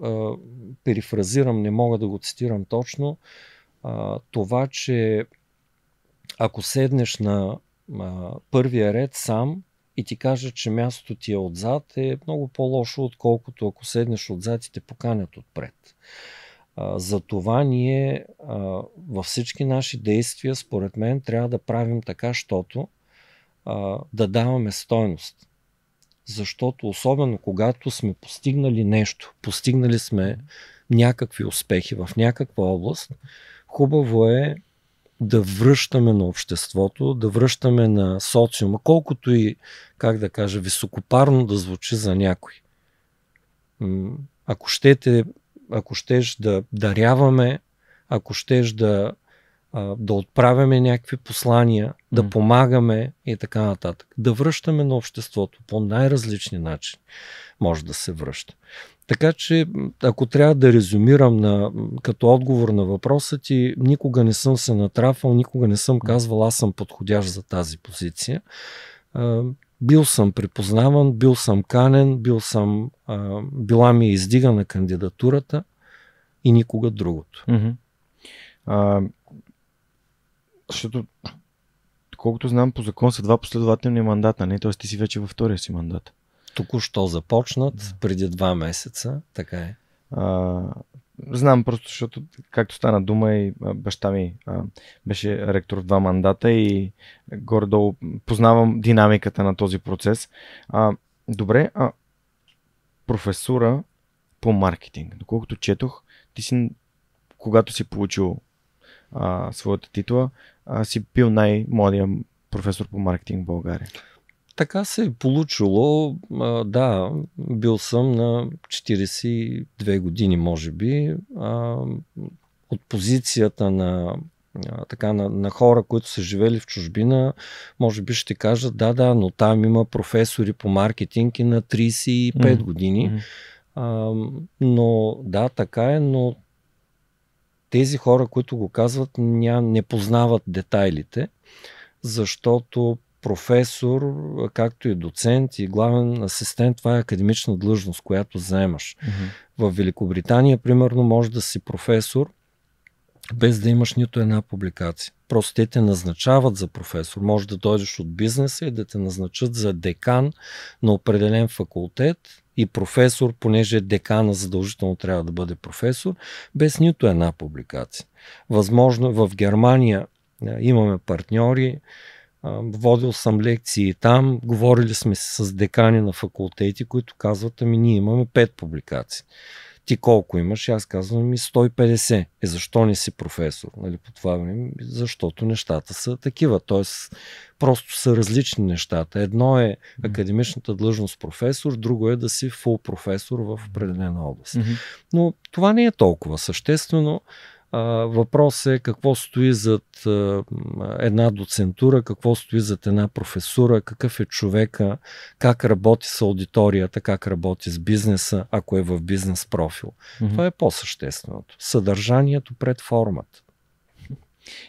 перифразирам, не мога да го цитирам точно, това, че ако седнеш на първия ред сам и ти кажа, че мястото ти е отзад, е много по-лошо, отколкото ако седнеш отзад и те поканят отпред. Затова ние във всички наши действия, според мен, трябва да правим така, щото да даваме стойност защото особено когато сме постигнали нещо, постигнали сме някакви успехи в някаква област, хубаво е да връщаме на обществото, да връщаме на социума, колкото и, как да кажа, високопарно да звучи за някой. Ако щете, ако щеш да даряваме, ако щеш да а, да отправяме някакви послания, да mm. помагаме и така нататък. Да връщаме на обществото по най-различни начини. Може да се връща. Така че, ако трябва да резюмирам на, като отговор на въпроса ти, никога не съм се натрафал, никога не съм казвал, аз съм подходящ за тази позиция. А, бил съм припознаван, бил съм канен, бил съм, а, била ми е издигана кандидатурата
и никога другото. Mm-hmm. Защото, колкото знам, по закон са два последователни мандата, не? Тоест ти си вече във втория си мандат. Току-що започнат, да. преди два месеца, така е. А, знам просто, защото както стана дума и баща ми а, беше ректор в два мандата и горе-долу познавам динамиката на този процес. А, добре, а професура по маркетинг. Доколкото четох, ти си, когато си получил а, своята титла, а, си бил най-младия професор по маркетинг в България.
Така се е получило. А, да, бил съм на 42 години, може би. А, от позицията на така, на, на хора, които са живели в чужбина, може би ще кажат, да, да, но там има професори по маркетинг и на 35 mm-hmm. години. А, но да, така е, но тези хора, които го казват, ня, не познават детайлите, защото професор, както и доцент и главен асистент, това е академична длъжност, която заемаш. Mm-hmm. В Великобритания, примерно, може да си професор без да имаш нито една публикация. Просто те те назначават за професор. Може да дойдеш от бизнеса и да те назначат за декан на определен факултет и професор, понеже декана задължително трябва да бъде професор, без нито една публикация. Възможно в Германия е, имаме партньори, е, водил съм лекции там, говорили сме с декани на факултети, които казват, ами ние имаме пет публикации ти колко имаш? И аз казвам ми 150. Е, защо не си професор? Нали, по това време, защото нещата са такива. Тоест, просто са различни нещата. Едно е академичната длъжност професор, друго е да си фул професор в определена област. Но това не е толкова съществено. Въпрос е какво стои зад една доцентура, какво стои зад една професура, какъв е човека, как работи с аудиторията, как работи с бизнеса, ако е в бизнес профил. Mm-hmm. Това е
по-същественото. Съдържанието пред формата.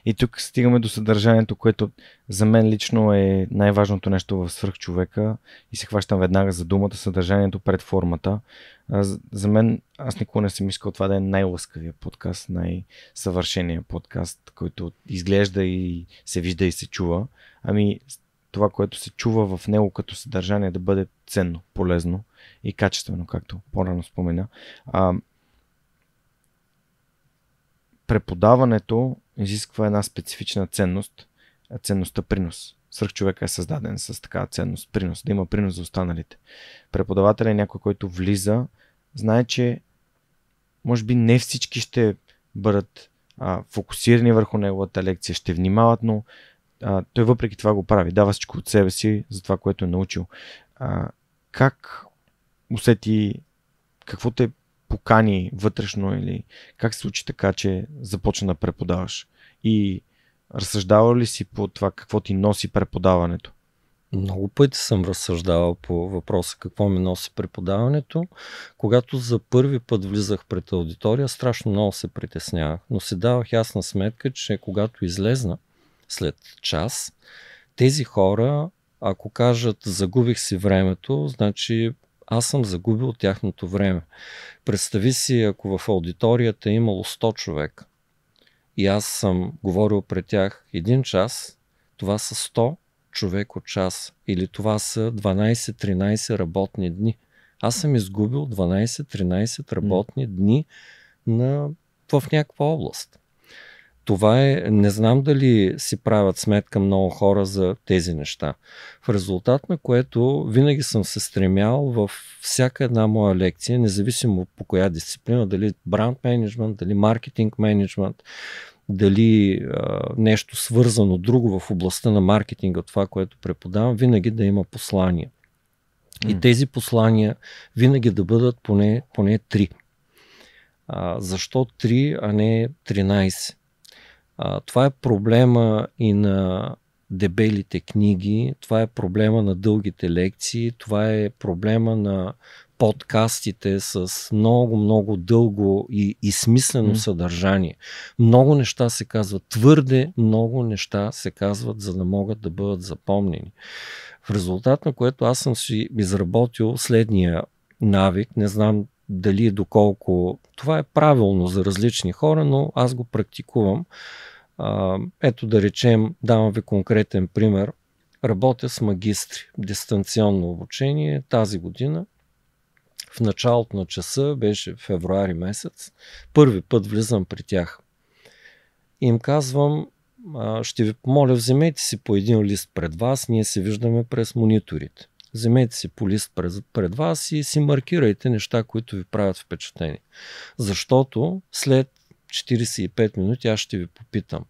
И тук стигаме до съдържанието, което за мен лично е най-важното нещо в свръхчовека и се хващам веднага за думата съдържанието пред формата. За мен, аз никога не съм искал това да е най-лъскавия подкаст, най-съвършения подкаст, който изглежда и се вижда и се чува. Ами това, което се чува в него като съдържание да бъде ценно, полезно и качествено, както по-рано спомена. А, преподаването изисква една специфична ценност, ценността принос. Сръх човека е създаден с такава ценност, принос, да има принос за останалите. Преподавателя е някой, който влиза знае, че може би не всички ще бъдат а, фокусирани върху неговата лекция, ще внимават, но а, той въпреки това го прави, дава всичко от себе си за това, което е научил. А, как усети, какво те покани вътрешно или как се случи така, че започна да преподаваш? И разсъждава ли си по това какво ти носи преподаването? Много пъти съм разсъждавал
по въпроса какво ми носи преподаването. Когато за първи път влизах пред аудитория, страшно много се притеснявах, но си давах ясна сметка, че когато излезна след час, тези хора, ако кажат загубих си времето, значи аз съм загубил тяхното време. Представи си, ако в аудиторията е имало 100 човека и аз съм говорил пред тях един час, това са 100 от час или това са 12-13 работни дни. Аз съм изгубил 12-13 работни дни на, в някаква област. Това е, не знам дали си правят сметка много хора за тези неща. В резултат на което винаги съм се стремял в всяка една моя лекция, независимо по коя дисциплина, дали бранд менеджмент, дали маркетинг менеджмент, дали а, нещо свързано друго в областта на маркетинга, това, което преподавам, винаги да има послания. И тези послания винаги да бъдат поне, поне 3. А, защо 3, а не 13? А, това е проблема и на дебелите книги, това е проблема на дългите лекции, това е проблема на подкастите с много, много дълго и, и смислено mm. съдържание. Много неща се казват, твърде много неща се казват, за да могат да бъдат запомнени. В резултат на което аз съм си изработил следния навик, не знам дали е доколко това е правилно за различни хора, но аз го практикувам. ето да речем, давам ви конкретен пример. Работя с магистри, дистанционно обучение тази година в началото на часа, беше февруари месец, първи път влизам при тях. И им казвам, ще ви помоля, вземете си по един лист пред вас, ние се виждаме през мониторите. Вземете си по лист пред, пред вас и си маркирайте неща, които ви правят впечатление. Защото след 45 минути аз ще ви попитам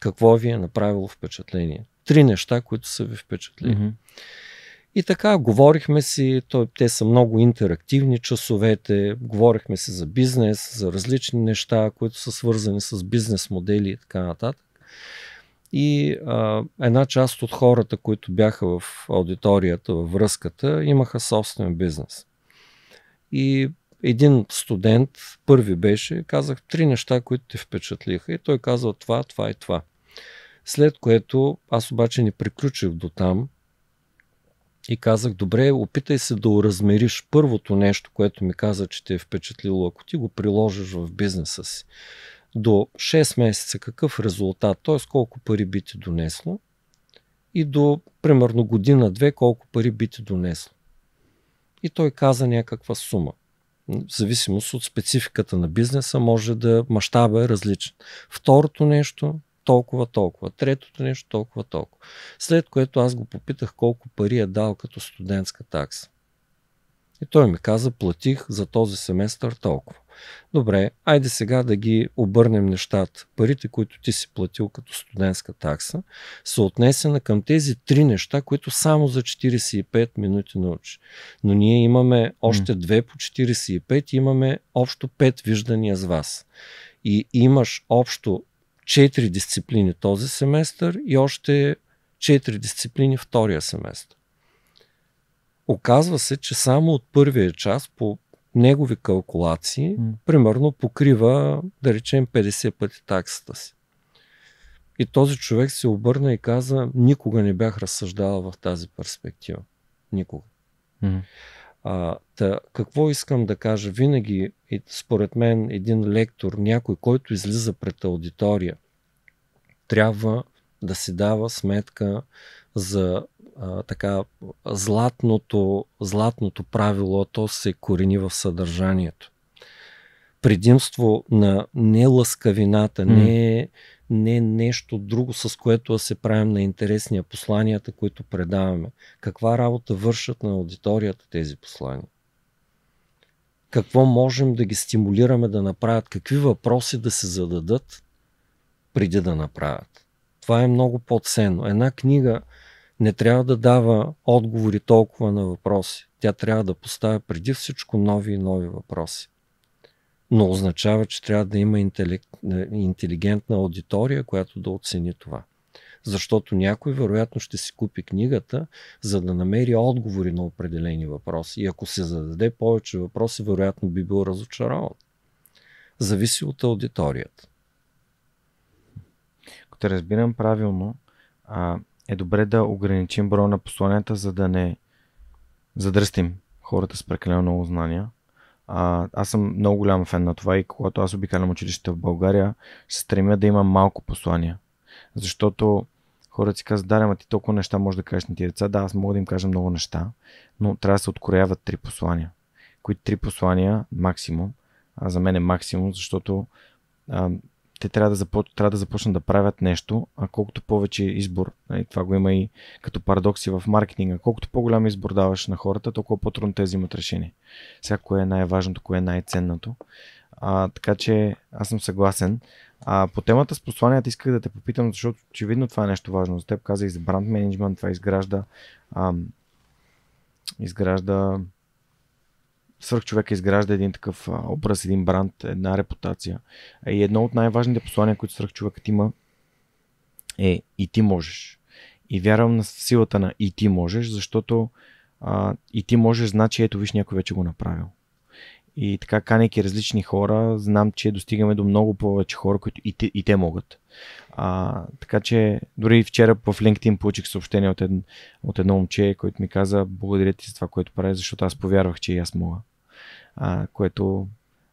какво ви е направило впечатление. Три неща, които са ви впечатлили. Mm-hmm. И така, говорихме си, той, те са много интерактивни часовете, говорихме си за бизнес, за различни неща, които са свързани с бизнес модели и така нататък. И а, една част от хората, които бяха в аудиторията, във връзката, имаха собствен бизнес. И един студент, първи беше, казах три неща, които те впечатлиха. И той казва: това, това и това. След което аз обаче не приключих до там, и казах, добре, опитай се да уразмериш първото нещо, което ми каза, че те е впечатлило, ако ти го приложиш в бизнеса си. До 6 месеца какъв резултат, т.е. колко пари би ти донесло и до примерно година-две колко пари би ти донесло. И той каза някаква сума. В зависимост от спецификата на бизнеса, може да мащаба е различен. Второто нещо, толкова, толкова. Третото нещо толкова, толкова. След което аз го попитах колко пари е дал като студентска такса. И той ми каза, платих за този семестър толкова. Добре, айде сега да ги обърнем нещата. Парите, които ти си платил като студентска такса, са отнесена към тези три неща, които само за 45 минути научи. Но ние имаме още две по 45 и имаме общо пет виждания с вас. И имаш общо четири дисциплини този семестър и още четири дисциплини втория семестър. Оказва се, че само от първия час по негови калкулации, mm. примерно покрива, да речем, 50 пъти таксата си. И този човек се обърна и каза, никога не бях разсъждавал в тази перспектива. Никога. Mm. А, та, какво искам да кажа? Винаги и според мен един лектор, някой, който излиза пред аудитория, трябва да си дава сметка за а, така златното, златното правило, то се корени в съдържанието. Предимство на нелъскавината, mm. не, е, не е нещо друго, с което да се правим на интересния посланията, които предаваме. Каква работа вършат на аудиторията тези послания? какво можем да ги стимулираме да направят, какви въпроси да се зададат преди да направят. Това е много по-ценно. Една книга не трябва да дава отговори толкова на въпроси. Тя трябва да поставя преди всичко нови и нови въпроси. Но означава, че трябва да има интелигентна аудитория, която да оцени това защото някой вероятно ще си купи книгата, за да намери отговори на определени въпроси. И ако се зададе повече въпроси, вероятно би бил разочарован.
Зависи от аудиторията. Ако те разбирам правилно, а, е добре да ограничим броя на посланията, за да не задръстим хората с прекалено много знания. А, аз съм много голям фен на това и когато аз обикалям училище в България, се стремя да има малко послания. Защото хората си казват, да, ама ти толкова неща можеш да кажеш на ти деца. Да, аз мога да им кажа много неща, но трябва да се открояват три послания. Които три послания максимум, а за мен е максимум, защото а, те трябва да, започ... трябва да започнат да правят нещо, а колкото повече избор, и нали, това го има и като парадокси в маркетинга, колкото по-голям избор даваш на хората, толкова по-трудно те взимат решение. Сега кое е най-важното, кое е най-ценното. А, така че аз съм съгласен. А, по темата с посланията исках да те попитам, защото очевидно това е нещо важно за теб. Каза и за бранд менеджмент, това изгражда, ам, изгражда човека изгражда един такъв образ, един бранд, една репутация. И едно от най-важните послания, които човекът има е и ти можеш. И вярвам на силата на и ти можеш, защото а, и ти можеш, значи ето виж някой вече го направил. И така, канейки различни хора, знам, че достигаме до много повече хора, които и те, и те могат. А, така че, дори вчера в LinkedIn получих съобщение от, едно, от едно момче, което ми каза, благодаря ти за това, което прави, защото аз повярвах, че и аз мога. А, което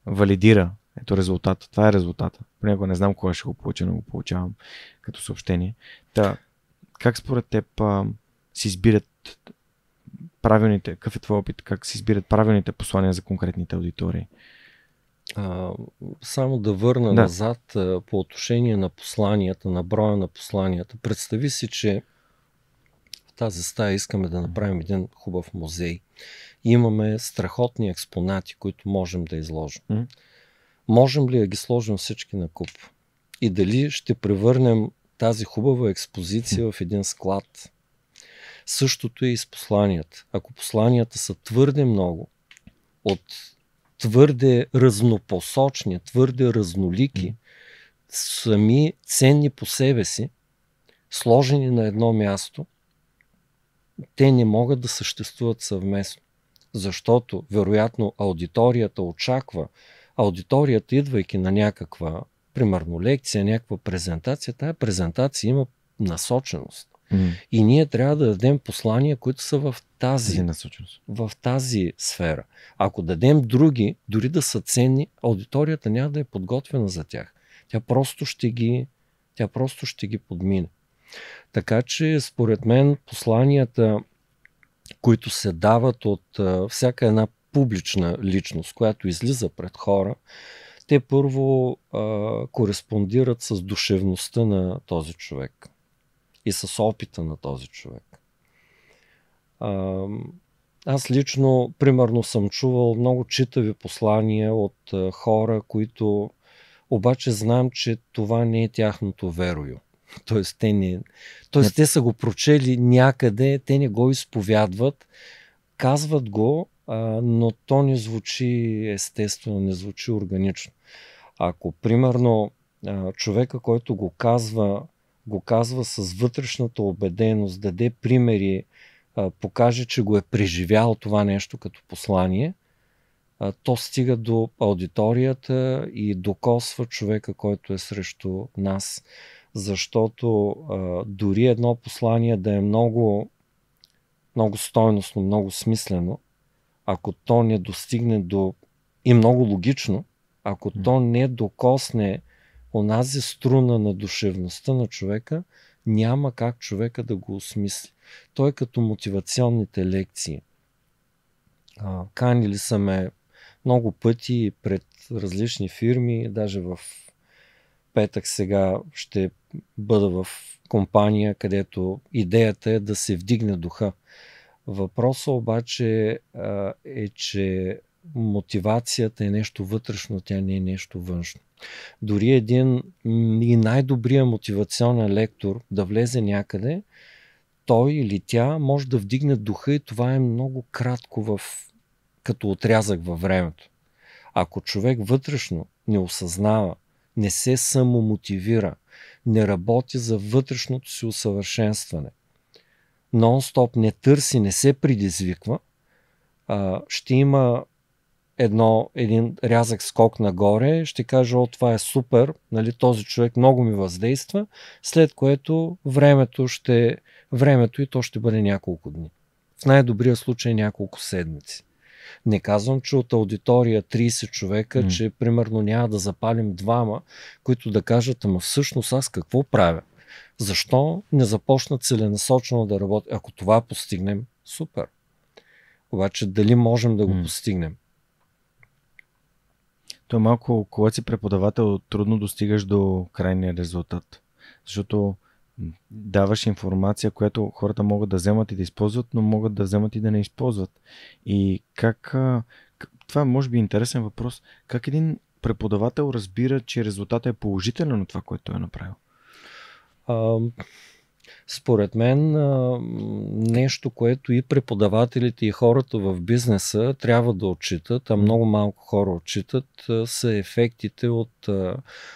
валидира ето резултата. Това е резултата. Понякога не знам кога ще го получа, но го получавам като съобщение. Та, как според теб а, си избират правилните, какъв е твой опит, как се избират правилните послания за конкретните аудитории? А,
само да върна да. назад а, по отношение на посланията, на броя на посланията. Представи си, че в тази стая искаме да направим един хубав музей. Имаме страхотни експонати, които можем да изложим. М? Можем ли да ги сложим всички на куп? И дали ще превърнем тази хубава експозиция в един склад? Същото е и с посланията. Ако посланията са твърде много, от твърде разнопосочни, твърде разнолики, сами ценни по себе си, сложени на едно място, те не могат да съществуват съвместно. Защото, вероятно, аудиторията очаква, аудиторията, идвайки на някаква, примерно, лекция, някаква презентация, тая презентация има насоченост. Mm. И ние трябва да дадем послания, които са в тази, в тази сфера. Ако дадем други, дори да са ценни, аудиторията няма да е подготвена за тях. Тя просто ще ги, тя просто ще ги подмине. Така че, според мен, посланията, които се дават от а, всяка една публична личност, която излиза пред хора, те първо а, кореспондират с душевността на този човек и с опита на този човек. А, аз лично, примерно, съм чувал много читави послания от а, хора, които обаче знам, че това не е тяхното верою. Тоест, те, не, тоест, не... те са го прочели някъде, те не го изповядват, казват го, а, но то не звучи естествено, не звучи органично. Ако, примерно, а, човека, който го казва, го казва с вътрешната убеденост, даде примери, покаже, че го е преживял това нещо като послание, то стига до аудиторията и докосва човека, който е срещу нас. Защото дори едно послание да е много, много стойностно, много смислено, ако то не достигне до и много логично, ако то не докосне онази струна на душевността на човека, няма как човека да го осмисли. Той като мотивационните лекции. А, канили са ме много пъти пред различни фирми, даже в петък сега ще бъда в компания, където идеята е да се вдигне духа. Въпросът обаче а, е, че мотивацията е нещо вътрешно, тя не е нещо външно. Дори един и най-добрия мотивационен лектор да влезе някъде, той или тя може да вдигне духа и това е много кратко в, като отрязък във времето. Ако човек вътрешно не осъзнава, не се самомотивира, не работи за вътрешното си усъвършенстване, нон-стоп не търси, не се предизвиква, ще има едно, един рязък скок нагоре, ще кажа, о, това е супер, нали, този човек много ми въздейства, след което времето, ще, времето и то ще бъде няколко дни. В най-добрия случай няколко седмици. Не казвам, че от аудитория 30 човека, mm. че примерно няма да запалим двама, които да кажат, ама всъщност аз какво правя? Защо не започна целенасочено да работя? Ако това постигнем, супер.
Обаче дали можем да го mm. постигнем? То е малко, когато си преподавател, трудно достигаш до крайния резултат. Защото даваш информация, която хората могат да вземат и да използват, но могат да вземат и да не използват. И как... Това е, може би, интересен въпрос. Как един преподавател разбира, че резултатът е положителен на това, което е направил? А,
според мен нещо, което и преподавателите и хората в бизнеса трябва да отчитат, а много малко хора отчитат, са ефектите от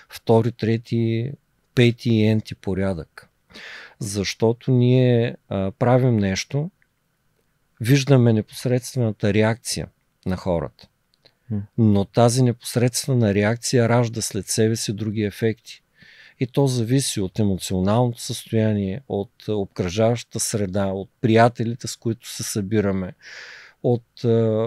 втори, трети, пети и енти порядък. Защото ние правим нещо, виждаме непосредствената реакция на хората. Но тази непосредствена реакция ражда след себе си други ефекти и то зависи от емоционалното състояние, от е, обкръжаващата среда, от приятелите, с които се събираме, от, е,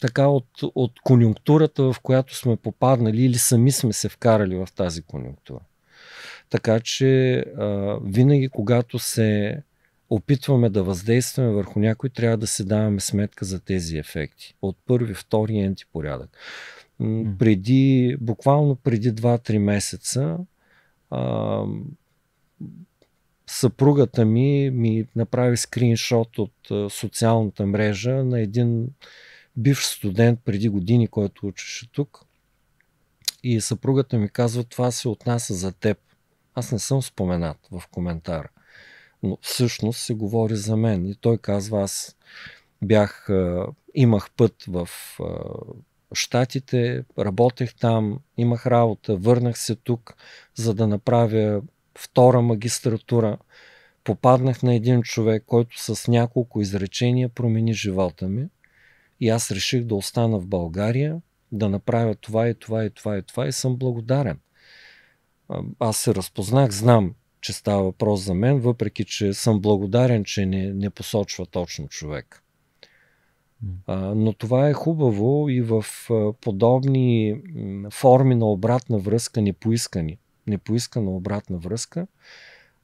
така, от, от конюнктурата, в която сме попаднали или сами сме се вкарали в тази конюнктура. Така че е, винаги, когато се опитваме да въздействаме върху някой, трябва да си даваме сметка за тези ефекти. От първи, втори енти порядък. Преди, буквално преди 2-3 месеца, а, съпругата ми ми направи скриншот от социалната мрежа на един бивш студент преди години, който учеше тук. И съпругата ми казва, това се отнася за теб. Аз не съм споменат в коментара. Но всъщност се говори за мен. И той казва, аз бях, имах път в Штатите, работех там, имах работа, върнах се тук, за да направя втора магистратура. Попаднах на един човек, който с няколко изречения промени живота ми и аз реших да остана в България, да направя това и това и това и това и съм благодарен. Аз се разпознах, знам, че става въпрос за мен, въпреки че съм благодарен, че не, не посочва точно човек. А, но това е хубаво и в подобни форми на обратна връзка, непоискани, непоискана обратна връзка,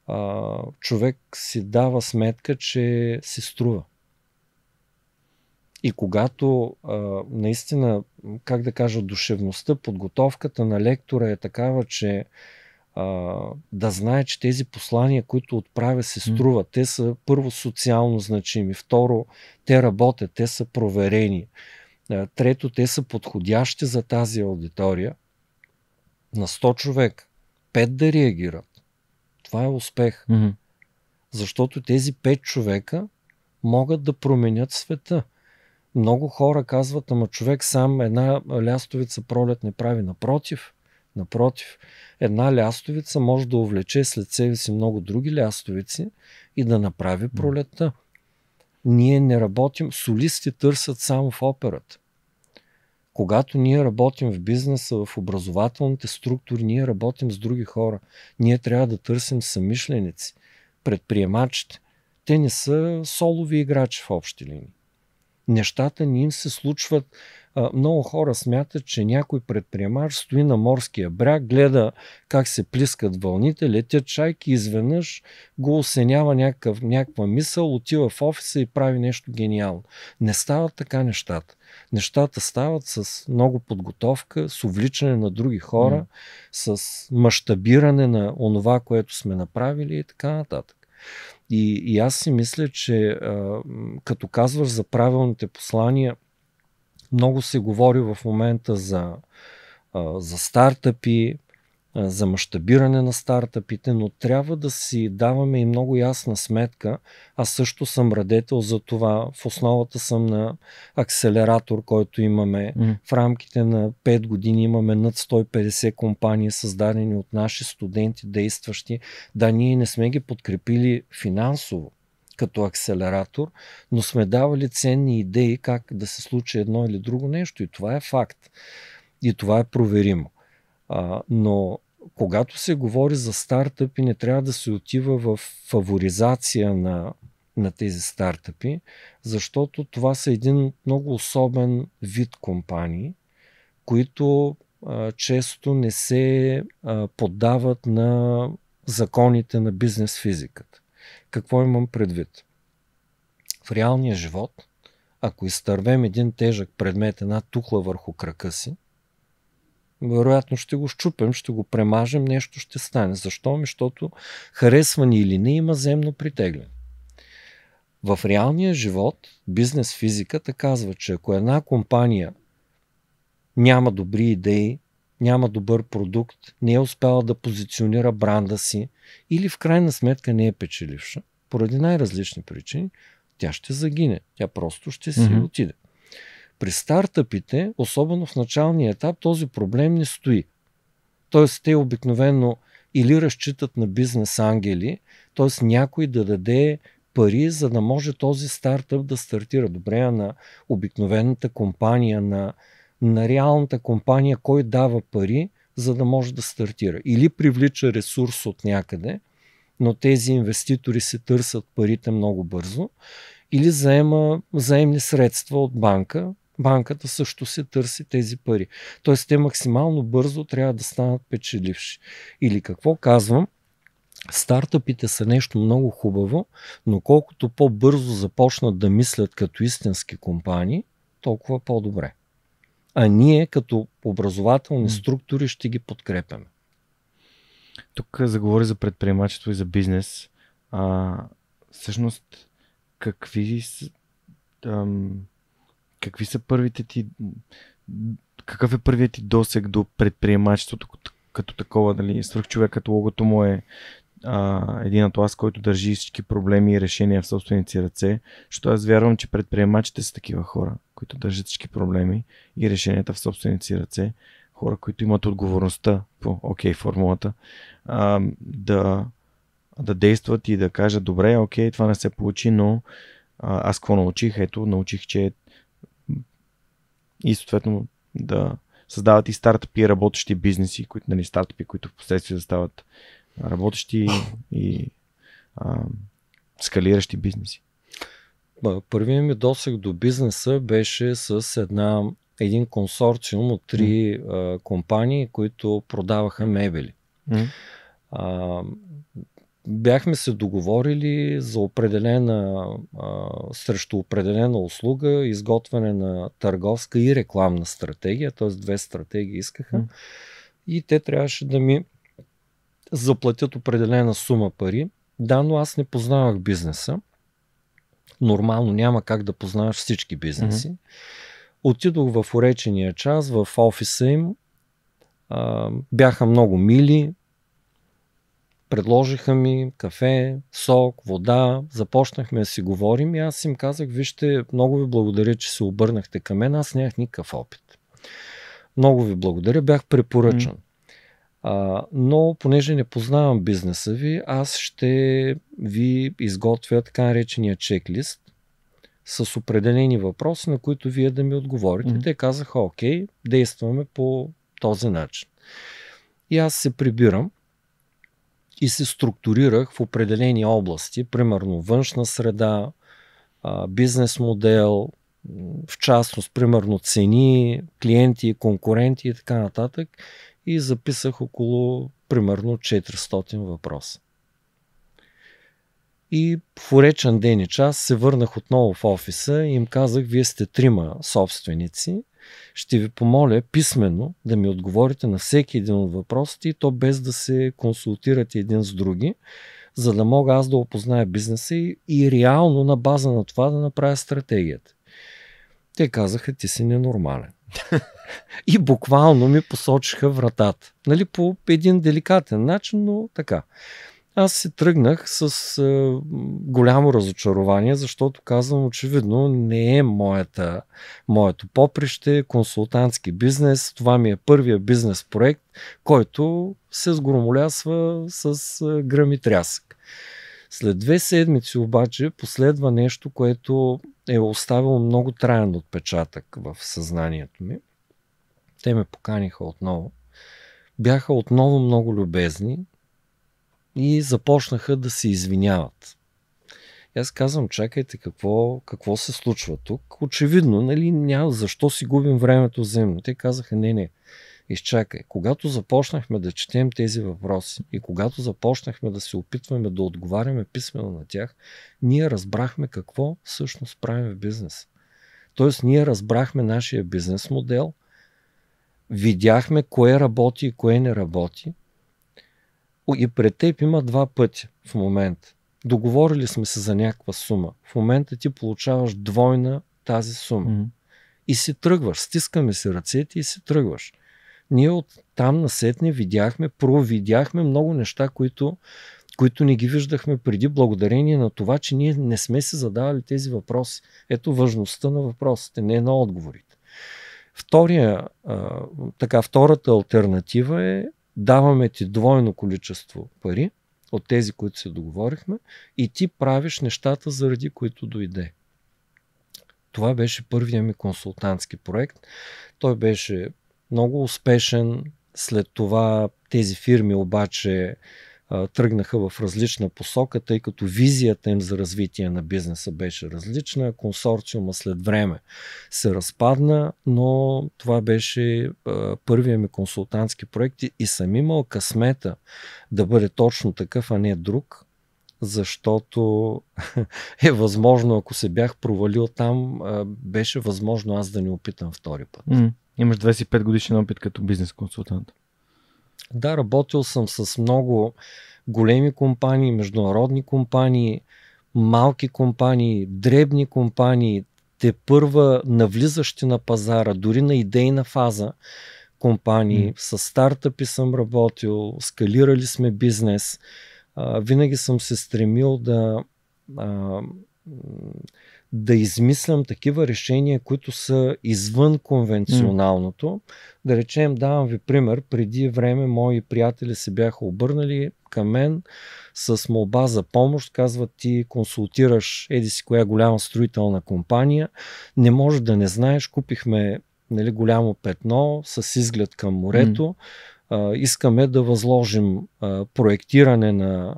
а, човек си дава сметка, че се струва. И когато а, наистина, как да кажа, душевността, подготовката на лектора е такава, че а, да знае, че тези послания, които отправя, се струват. Те са първо социално значими, второ, те работят, те са проверени. Трето, те са подходящи за тази аудитория. На 100 човек 5 да реагират. Това е успех. Mm-hmm. Защото тези 5 човека могат да променят света. Много хора казват, ама човек сам една лястовица пролет не прави. Напротив, Напротив, една лястовица може да увлече след себе си много други лястовици и да направи пролетта. Ние не работим, солисти търсят само в операта. Когато ние работим в бизнеса, в образователните структури, ние работим с други хора. Ние трябва да търсим самишленици, предприемачите. Те не са солови играчи в общи линии. Нещата ни им се случват много хора смятат, че някой предприемач стои на морския бряг, гледа как се плискат вълните, летят чайки, изведнъж го осенява някакъв, някаква мисъл, отива в офиса и прави нещо гениално. Не стават така нещата. Нещата стават с много подготовка, с увличане на други хора, mm. с мащабиране на онова, което сме направили и така нататък. И, и аз си мисля, че а, като казваш за правилните послания – много се говори в момента за, за стартъпи, за мащабиране на стартъпите, но трябва да си даваме и много ясна сметка. Аз също съм радетел за това. В основата съм на акселератор, който имаме. Mm. В рамките на 5 години имаме над 150 компании, създадени от наши студенти, действащи. Да, ние не сме ги подкрепили финансово, като акселератор, но сме давали ценни идеи как да се случи едно или друго нещо. И това е факт. И това е проверимо. А, но когато се говори за стартъпи, не трябва да се отива в фаворизация на, на тези стартъпи, защото това са един много особен вид компании, които а, често не се а, поддават на законите на бизнес физиката. Какво имам предвид? В реалния живот, ако изтървем един тежък предмет, една тухла върху крака си, вероятно ще го щупим, ще го премажем, нещо ще стане. Защо? Ми, защото харесва ни или не има земно притегляне. В реалния живот бизнес физиката казва, че ако една компания няма добри идеи, няма добър продукт, не е успяла да позиционира бранда си или в крайна сметка не е печеливша, поради най-различни причини, тя ще загине. Тя просто ще си mm-hmm. отиде. При стартъпите, особено в началния етап, този проблем не стои. Тоест, те обикновено или разчитат на бизнес ангели, т.е. някой да даде пари, за да може този стартъп да стартира. Добре, а на обикновената компания на на реалната компания кой дава пари, за да може да стартира. Или привлича ресурс от някъде, но тези инвеститори се търсят парите много бързо, или заема заемни средства от банка, банката също се търси тези пари. Тоест те максимално бързо трябва да станат печеливши. Или какво казвам, Стартъпите са нещо много хубаво, но колкото по-бързо започнат да мислят като истински компании, толкова по-добре а ние като образователни структури ще ги подкрепяме.
Тук заговори за предприемачество и за бизнес. А, всъщност, какви, ам, какви са първите ти. Какъв е първият ти досек до предприемачеството като такова, нали, свърх човек, като логото му е а, един атлас, който държи всички проблеми и решения в собствените си ръце, защото аз вярвам, че предприемачите са такива хора, които държат всички проблеми и решенията в собствените си ръце, хора, които имат отговорността по окей okay, формулата, а, да, да действат и да кажат, добре, окей, okay, това не се получи, но а, аз какво научих? Ето, научих, че и съответно да създават и стартъпи, работещи бизнеси, които, нали, стартъпи, които в последствие да стават работещи и а, скалиращи бизнеси? Първият ми досег до
бизнеса беше с една, един консорциум от три mm. а, компании, които продаваха мебели. Mm. А, бяхме се договорили за определена, а, срещу определена услуга, изготвяне на търговска и рекламна стратегия, т.е. две стратегии искаха. Mm. И те трябваше да ми заплатят определена сума пари. Да, но аз не познавах бизнеса. Нормално няма как да познаваш всички бизнеси. Mm-hmm. Отидох в уречения час, в офиса им. А, бяха много мили. Предложиха ми кафе, сок, вода. Започнахме да си говорим и аз им казах, вижте, много ви благодаря, че се обърнахте към мен. Аз нямах никакъв опит. Много ви благодаря, бях препоръчан. Mm-hmm а, но понеже не познавам бизнеса ви, аз ще ви изготвя така наречения чеклист с определени въпроси, на които вие да ми отговорите. Mm-hmm. Те казаха, окей, действаме по този начин. И аз се прибирам и се структурирах в определени области, примерно външна среда, бизнес модел, в частност, примерно цени, клиенти, конкуренти и така нататък и записах около примерно 400 въпроса. И в уречен ден и час се върнах отново в офиса и им казах, вие сте трима собственици, ще ви помоля писменно да ми отговорите на всеки един от въпросите и то без да се консултирате един с други, за да мога аз да опозная бизнеса и, и реално на база на това да направя стратегията. Те казаха, ти си ненормален. и буквално ми посочиха вратата. Нали, по един деликатен начин, но така. Аз си тръгнах с е, голямо разочарование, защото казвам очевидно, не е моята, моето поприще, консултантски бизнес. Това ми е първия бизнес проект, който се сгромолясва с е, гръм и трясък. След две седмици обаче последва нещо, което е оставило много траен отпечатък в съзнанието ми. Те ме поканиха отново. Бяха отново много любезни и започнаха да се извиняват. И аз казвам, чакайте какво, какво се случва тук. Очевидно, нали, няма, защо си губим времето взаимно. Те казаха, не, не, Изчакай, когато започнахме да четем тези въпроси и когато започнахме да се опитваме да отговаряме писменно на тях, ние разбрахме какво всъщност правим в бизнес. Тоест, ние разбрахме нашия бизнес модел, видяхме кое работи и кое не работи. И пред теб има два пъти в момента. Договорили сме се за някаква сума. В момента ти получаваш двойна тази сума. Mm-hmm. И си тръгваш. Стискаме си ръцете и си тръгваш ние от там насетне видяхме, провидяхме много неща, които, които не ги виждахме преди, благодарение на това, че ние не сме се задавали тези въпроси. Ето важността на въпросите, не на отговорите. Втория, така, втората альтернатива е даваме ти двойно количество пари от тези, които се договорихме и ти правиш нещата, заради които дойде. Това беше първия ми консултантски проект. Той беше много успешен. След това тези фирми обаче тръгнаха в различна посока, тъй като визията им за развитие на бизнеса беше различна. Консорциума след време се разпадна, но това беше първия ми консултантски проект и съм имал късмета да бъде точно такъв, а не друг, защото е възможно, ако се бях провалил там, беше
възможно аз да не опитам втори път. Mm. Имаш 25 годишен опит като бизнес консултант.
Да, работил съм с много големи компании, международни компании, малки компании, дребни компании, те първа навлизащи на пазара, дори на идейна фаза компании. Mm. С стартъпи съм работил, скалирали сме бизнес. А, винаги съм се стремил да а, да измислям такива решения, които са извън конвенционалното. Mm. Да речем, давам ви пример, преди време мои приятели се бяха обърнали към мен с молба за помощ, казват ти консултираш еди си коя голяма строителна компания, не може да не знаеш, купихме нали, голямо петно с изглед към морето, mm. а, искаме да възложим а, проектиране на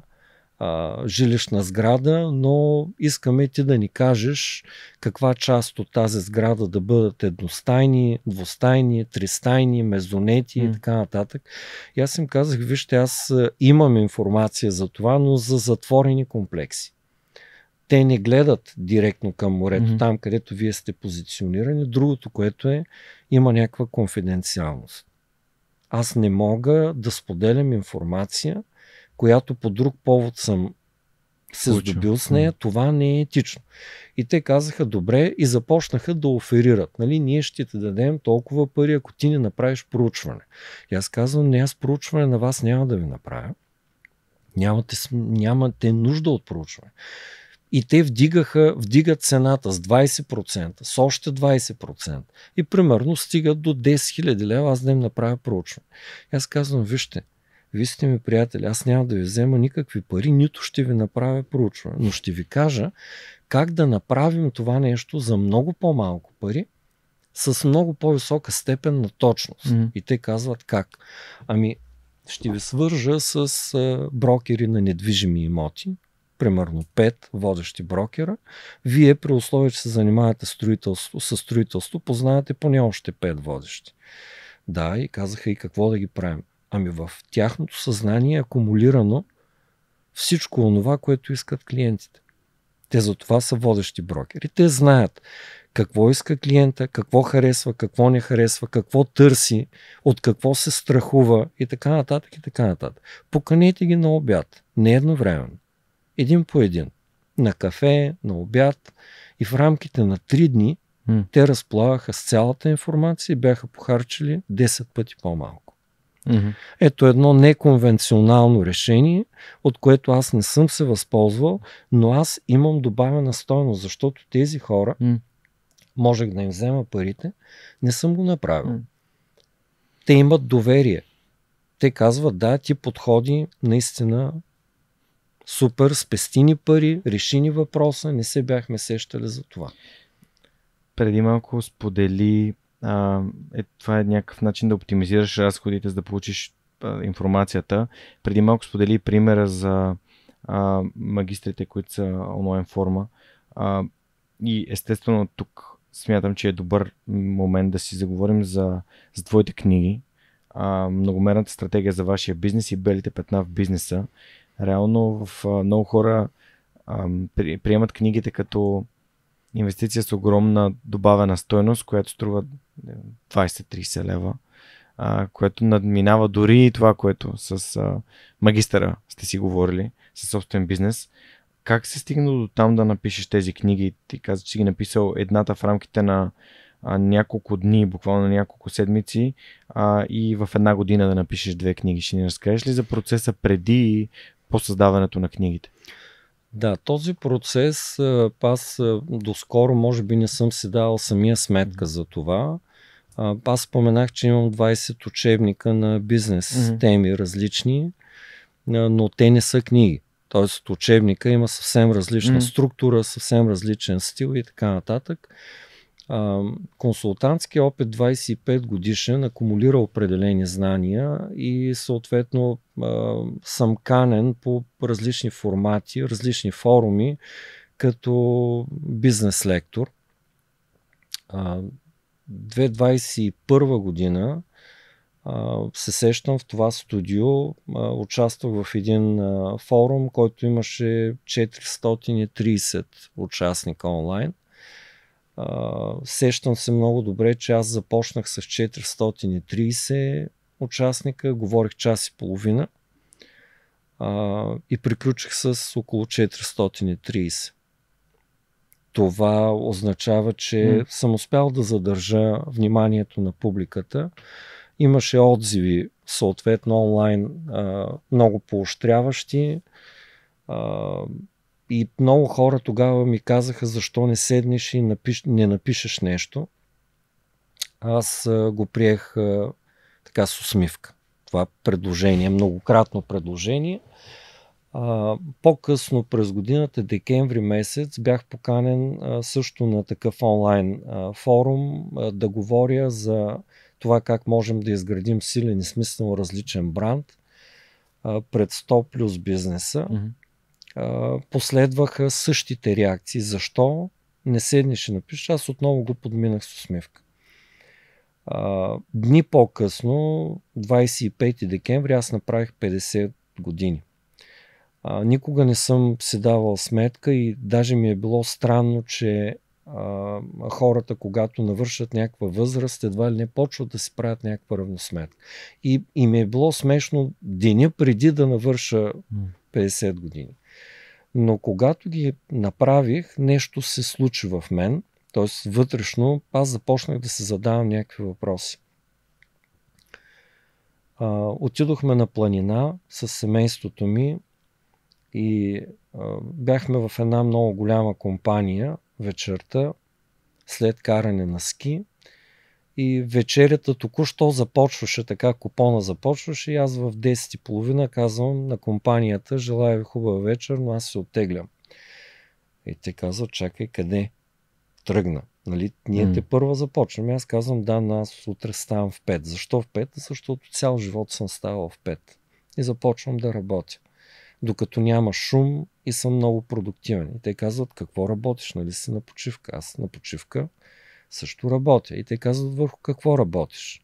а, жилищна сграда, но искаме ти да ни кажеш каква част от тази сграда да бъдат едностайни, двустайни, тристайни, мезонети mm. и така нататък. И аз им казах, вижте, аз имам информация за това, но за затворени комплекси те не гледат директно към морето, mm-hmm. там където вие сте позиционирани. Другото, което е, има някаква конфиденциалност. Аз не мога да споделям информация която по друг повод съм се здобил с нея, това не е етично. И те казаха добре и започнаха да оферират. Нали, ние ще ти дадем толкова пари, ако ти не направиш проучване. И аз казвам, не, аз проучване на вас няма да ви направя. Нямате, нямате нужда от проучване. И те вдигаха, вдигат цената с 20%, с още 20%. И примерно стигат до 10 000 лева, аз да им направя проучване. И аз казвам, вижте, вие сте ми приятели, аз няма да ви взема никакви пари, нито ще ви направя проучване, но ще ви кажа как да направим това нещо за много по-малко пари, с много по-висока степен на точност. Mm-hmm. И те казват как? Ами, ще ви свържа с а, брокери на недвижими имоти, примерно 5 водещи брокера. Вие, при условие, че се занимавате строителство, с строителство, познавате поне още 5 водещи. Да, и казаха и какво да ги правим. Ами в тяхното съзнание е акумулирано всичко онова, което искат клиентите. Те за това са водещи брокери. Те знаят какво иска клиента, какво харесва, какво не харесва, какво търси, от какво се страхува и така нататък и така нататък. Поканете ги на обяд, не едновременно. Един по един. На кафе, на обяд и в рамките на три дни те разплаваха с цялата информация и бяха похарчили 10 пъти по-малко. Mm-hmm. Ето едно неконвенционално решение, от което аз не съм се възползвал, но аз имам добавена стойност, защото тези хора, mm-hmm. можех да им взема парите, не съм го направил. Mm-hmm. Те имат доверие. Те казват, да, ти подходи наистина супер, спести ни
пари, реши ни въпроса, не се бяхме сещали за това. Преди малко сподели а, е, това е някакъв начин да оптимизираш разходите, за да получиш а, информацията. Преди малко сподели примера за а, магистрите, които са онлайн форма. А, и естествено тук смятам, че е добър момент да си заговорим за, за твоите книги, а, многомерната стратегия за вашия бизнес и белите петна в бизнеса. Реално в а, много хора а, при, приемат книгите като инвестиция с огромна добавена стойност, която струва 20-30 лева, а, което надминава дори и това, което с а, магистъра сте си говорили, със собствен бизнес. Как се стигна до там да напишеш тези книги? Ти каза, че си ги написал едната в рамките на а, няколко дни, буквално на няколко седмици а, и в една година да напишеш две книги. Ще ни разкажеш ли за процеса преди по създаването на книгите?
Да, този процес аз доскоро може би не съм си дал самия сметка за това. Аз споменах, че имам 20 учебника на бизнес mm-hmm. теми различни, но те не са книги. Тоест учебника има съвсем различна mm-hmm. структура, съвсем различен стил и така нататък консултантски опит 25 годишен акумулира определени знания и съответно а, съм канен по различни формати, различни форуми като бизнес лектор. 2021 година се сещам в това студио, участвах в един форум, който имаше 430 участника онлайн. Uh, сещам се много добре, че аз започнах с 430 участника, говорих час и половина uh, и приключих с около 430. Това означава, че mm. съм успял да задържа вниманието на публиката. Имаше отзиви, съответно онлайн, uh, много поощряващи и много хора тогава ми казаха, защо не седнеш и напиш, не напишеш нещо. Аз а, го приех а, така с усмивка. Това предложение, многократно предложение. А, по-късно през годината, декември месец, бях поканен а, също на такъв онлайн а, форум а, да говоря за това как можем да изградим силен и смислено различен бранд а, пред 100 плюс бизнеса. Mm-hmm последваха същите реакции. Защо? Не седнеш и напишеш. Аз отново го подминах с усмивка. А, дни по-късно, 25 декември, аз направих 50 години. А, никога не съм си давал сметка и даже ми е било странно, че а, хората, когато навършат някаква възраст, едва ли не почват да си правят някаква равносметка. И, и ми е било смешно деня преди да навърша 50 години но когато ги направих, нещо се случи в мен, т.е. вътрешно аз започнах да се задавам някакви въпроси. А, отидохме на планина с семейството ми и а, бяхме в една много голяма компания вечерта след каране на ски и вечерята току-що започваше, така купона започваше и аз в 10.30 казвам на компанията, желая ви хубава вечер, но аз се оттеглям. И те казват, чакай, къде? Тръгна. Нали? Ние mm. те първа започваме. Аз казвам, да, но аз утре ставам в 5. Защо в 5? Защото цял живот съм ставал в 5. И започвам да работя. Докато няма шум и съм много продуктивен. И те казват, какво работиш, нали си на почивка? Аз на почивка също работя. И те казват върху какво работиш.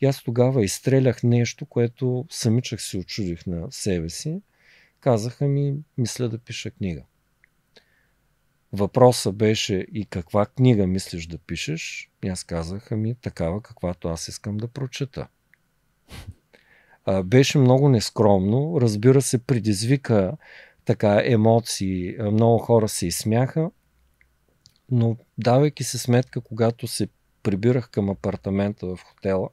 И аз тогава изстрелях нещо, което самичах си очудих на себе си. Казаха ми, мисля да пиша книга. Въпросът беше и каква книга мислиш да пишеш. И аз казах, ми такава, каквато аз искам да прочета. Беше много нескромно. Разбира се, предизвика така емоции. Много хора се изсмяха но давайки се сметка, когато се прибирах към апартамента в хотела,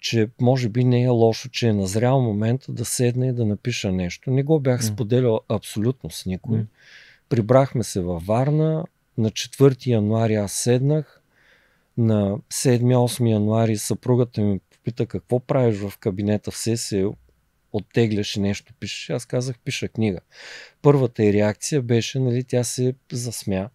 че може би не е лошо, че е назрял момента да седна и да напиша нещо. Не го бях споделял абсолютно с никой. Прибрахме се във Варна. На 4 януари аз седнах. На 7-8 януари съпругата ми попита какво правиш в кабинета. Все се оттегляше нещо, пишеш. Аз казах, пиша книга. Първата и реакция беше, нали, тя се засмя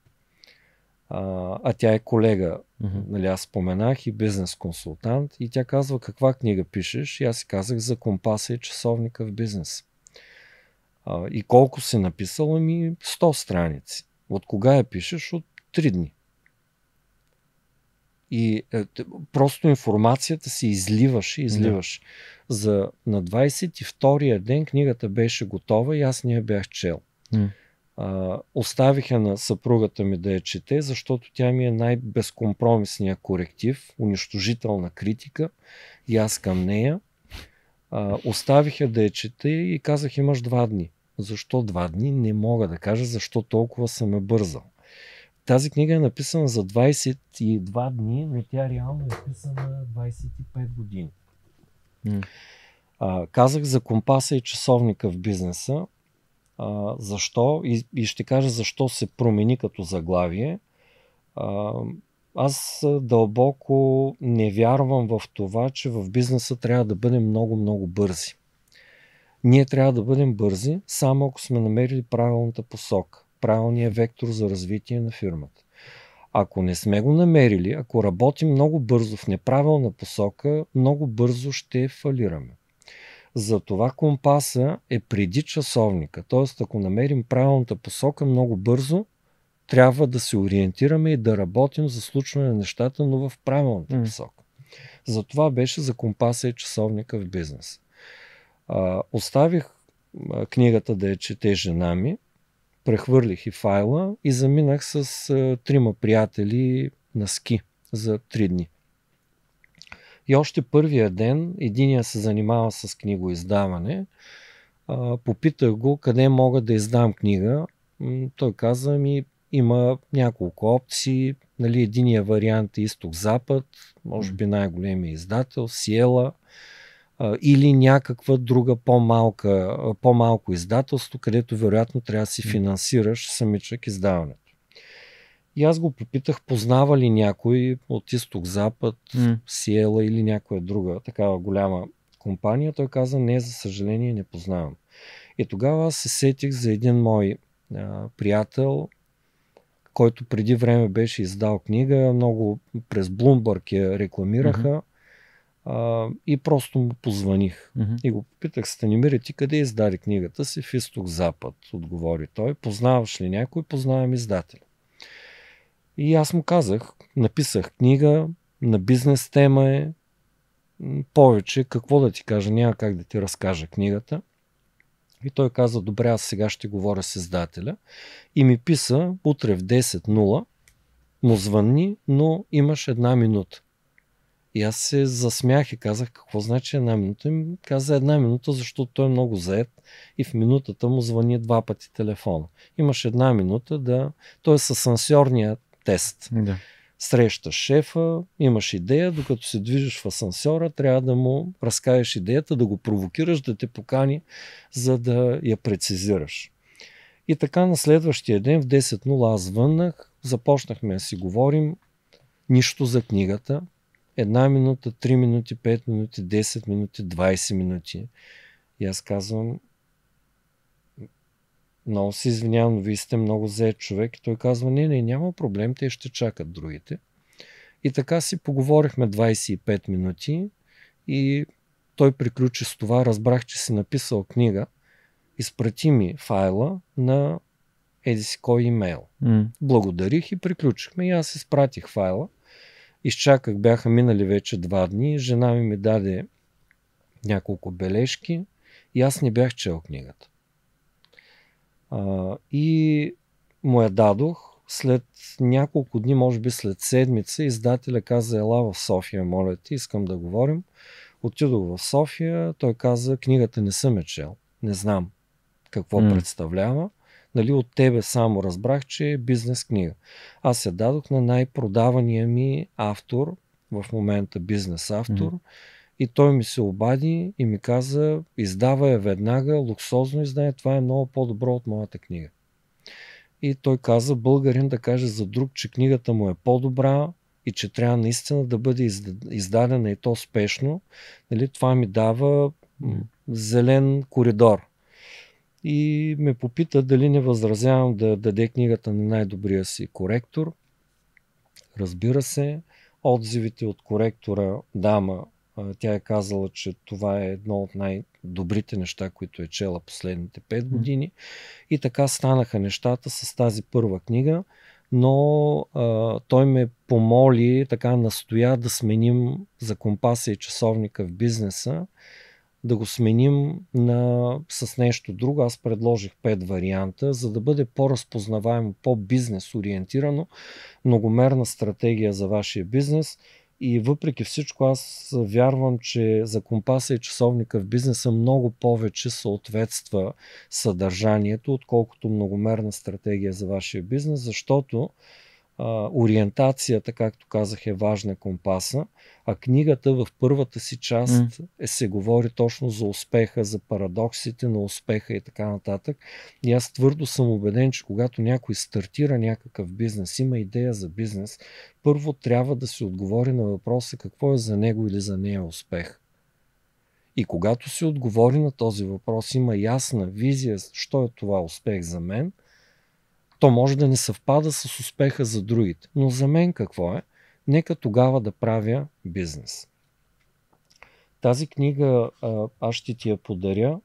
а, а тя е колега, mm-hmm. нали, аз споменах и бизнес консултант и тя казва каква книга пишеш и аз си казах за компаса и часовника в бизнес. А, и колко си написала ми 100 страници. От кога я пишеш? От 3 дни. И е, просто информацията си изливаш и изливаш. Да. За, на 22-я ден книгата беше готова и аз не я бях чел. Mm оставиха на съпругата ми да я чете, защото тя ми е най-безкомпромисния коректив, унищожителна критика и аз към нея. А, оставиха да я чете и казах имаш два дни. Защо два дни? Не мога да кажа, защо толкова съм е бързал. Тази книга е написана за 22 дни, но тя реално е писана 25 години. А, казах за компаса и часовника в бизнеса. А, защо? И, и ще кажа защо се промени като заглавие. А, аз дълбоко не вярвам в това, че в бизнеса трябва да бъдем много-много бързи. Ние трябва да бъдем бързи, само ако сме намерили правилната посока, правилния вектор за развитие на фирмата. Ако не сме го намерили, ако работим много бързо в неправилна посока, много бързо ще фалираме. Затова компаса е преди часовника. Т.е. ако намерим правилната посока много бързо, трябва да се ориентираме и да работим за случване на нещата, но в правилната mm. посока. Затова беше за компаса и часовника в бизнес. А, оставих книгата да я чете жена ми, прехвърлих и файла и заминах с а, трима приятели на ски за три дни. И още първия ден, единия се занимава с книгоиздаване, попитах го къде мога да издам книга. Той каза ми, има няколко опции. Нали, единия вариант е изток-запад, може би най-големия издател, Сиела или някаква друга по-малка, по-малко издателство, където вероятно трябва да си финансираш самичък издаването. И аз го попитах, познава ли някой от изток-запад, mm. Сиела или някоя друга такава голяма компания. Той каза, не, за съжаление не познавам. И тогава аз се сетих за един мой а, приятел, който преди време беше издал книга, много през Bloomberg я рекламираха. Mm-hmm. А, и просто му позваних. Mm-hmm. И го попитах, Станимир, ти къде издаде книгата си? В изток-запад, отговори той. Познаваш ли някой? Познавам издателя. И аз му казах, написах книга, на бизнес тема е, повече какво да ти кажа, няма как да ти разкажа книгата. И той каза, добре, аз сега ще говоря с издателя. И ми писа, утре в 10.00 му звънни, но имаш една минута. И аз се засмях и казах, какво значи една минута? И ми каза една минута, защото той е много заед и в минутата му звъни два пъти телефона. Имаш една минута да... Той е с асансьорният тест. Да. Срещаш шефа, имаш идея, докато се движиш в асансьора, трябва да му разкажеш идеята, да го провокираш, да те покани, за да я прецизираш. И така на следващия ден в 10.00 аз звъннах, започнахме да си говорим, нищо за книгата, една минута, 3 минути, 5 минути, 10 минути, 20 минути. И аз казвам, много се извинявам, но вие сте много зает човек. Той казва, не, не, няма проблем, те ще чакат другите. И така си поговорихме 25 минути и той приключи с това, разбрах, че си написал книга, изпрати ми файла на еди си кой имейл. Mm. Благодарих и приключихме и аз изпратих файла. Изчаках, бяха минали вече два дни, жена ми ми даде няколко бележки и аз не бях чел книгата. А, и му я дадох. След няколко дни, може би след седмица, издателя каза, ела в София, моля ти, искам да говорим. Отидох в София, той каза, книгата не съм е чел, не знам какво mm. представлява. Нали, от тебе само разбрах, че е бизнес книга. Аз се дадох на най-продавания ми автор, в момента бизнес автор, mm. И той ми се обади и ми каза, издава я веднага, луксозно издание, това е много по-добро от моята книга. И той каза, българин да каже за друг, че книгата му е по-добра и че трябва наистина да бъде издадена и то спешно. Нали, това ми дава зелен коридор. И ме попита дали не възразявам да даде книгата на най-добрия си коректор. Разбира се, отзивите от коректора дама тя е казала, че това е едно от най-добрите неща, които е чела последните 5 години. И така станаха нещата с тази първа книга, но а, той ме помоли, така настоя да сменим за компаса и часовника в бизнеса, да го сменим на, с нещо друго. Аз предложих 5 варианта, за да бъде по-разпознаваемо, по-бизнес ориентирано, многомерна стратегия за вашия бизнес – и въпреки всичко, аз вярвам, че за компаса и часовника в бизнеса много повече съответства съдържанието, отколкото многомерна стратегия за вашия бизнес, защото ориентацията, както казах, е важна компаса, а книгата в първата си част mm. е, се говори точно за успеха, за парадоксите на успеха и така нататък. И аз твърдо съм убеден, че когато някой стартира някакъв бизнес, има идея за бизнес, първо трябва да се отговори на въпроса какво е за него или за нея успех. И когато се отговори на този въпрос, има ясна визия, що е това успех за мен – то може да не съвпада с успеха за другите. Но за мен какво е? Нека тогава да правя бизнес. Тази книга аз ще ти я подаря,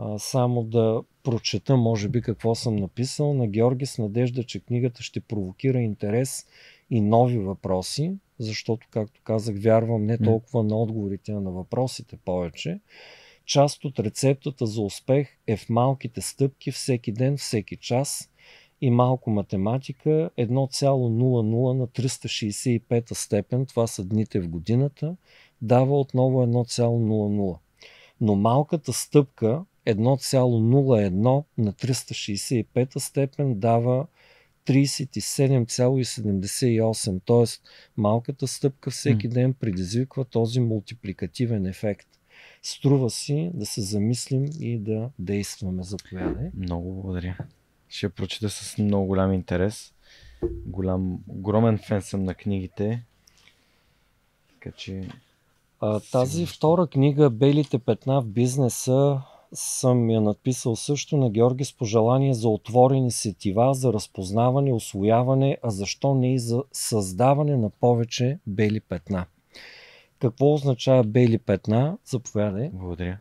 а, само да прочета, може би, какво съм написал на Георги с надежда, че книгата ще провокира интерес и нови въпроси, защото, както казах, вярвам не толкова на отговорите, а на въпросите повече. Част от рецептата за успех е в малките стъпки, всеки ден, всеки час, и малко математика 1,00 на 365 степен, това са дните в годината, дава отново 1,00. Но малката стъпка 1,01 на 365 степен дава 37,78, т.е. малката стъпка всеки ден предизвиква този мултипликативен ефект. Струва си да се замислим и да
действаме. за това. Много благодаря ще прочета с много голям интерес. Голям, огромен фен съм на книгите. Така че... А, тази втора книга Белите
петна в бизнеса съм я написал също на Георги с пожелание за отворени сетива, за разпознаване, освояване, а защо не и за създаване на повече бели петна. Какво означава бели петна? Заповядай. Благодаря.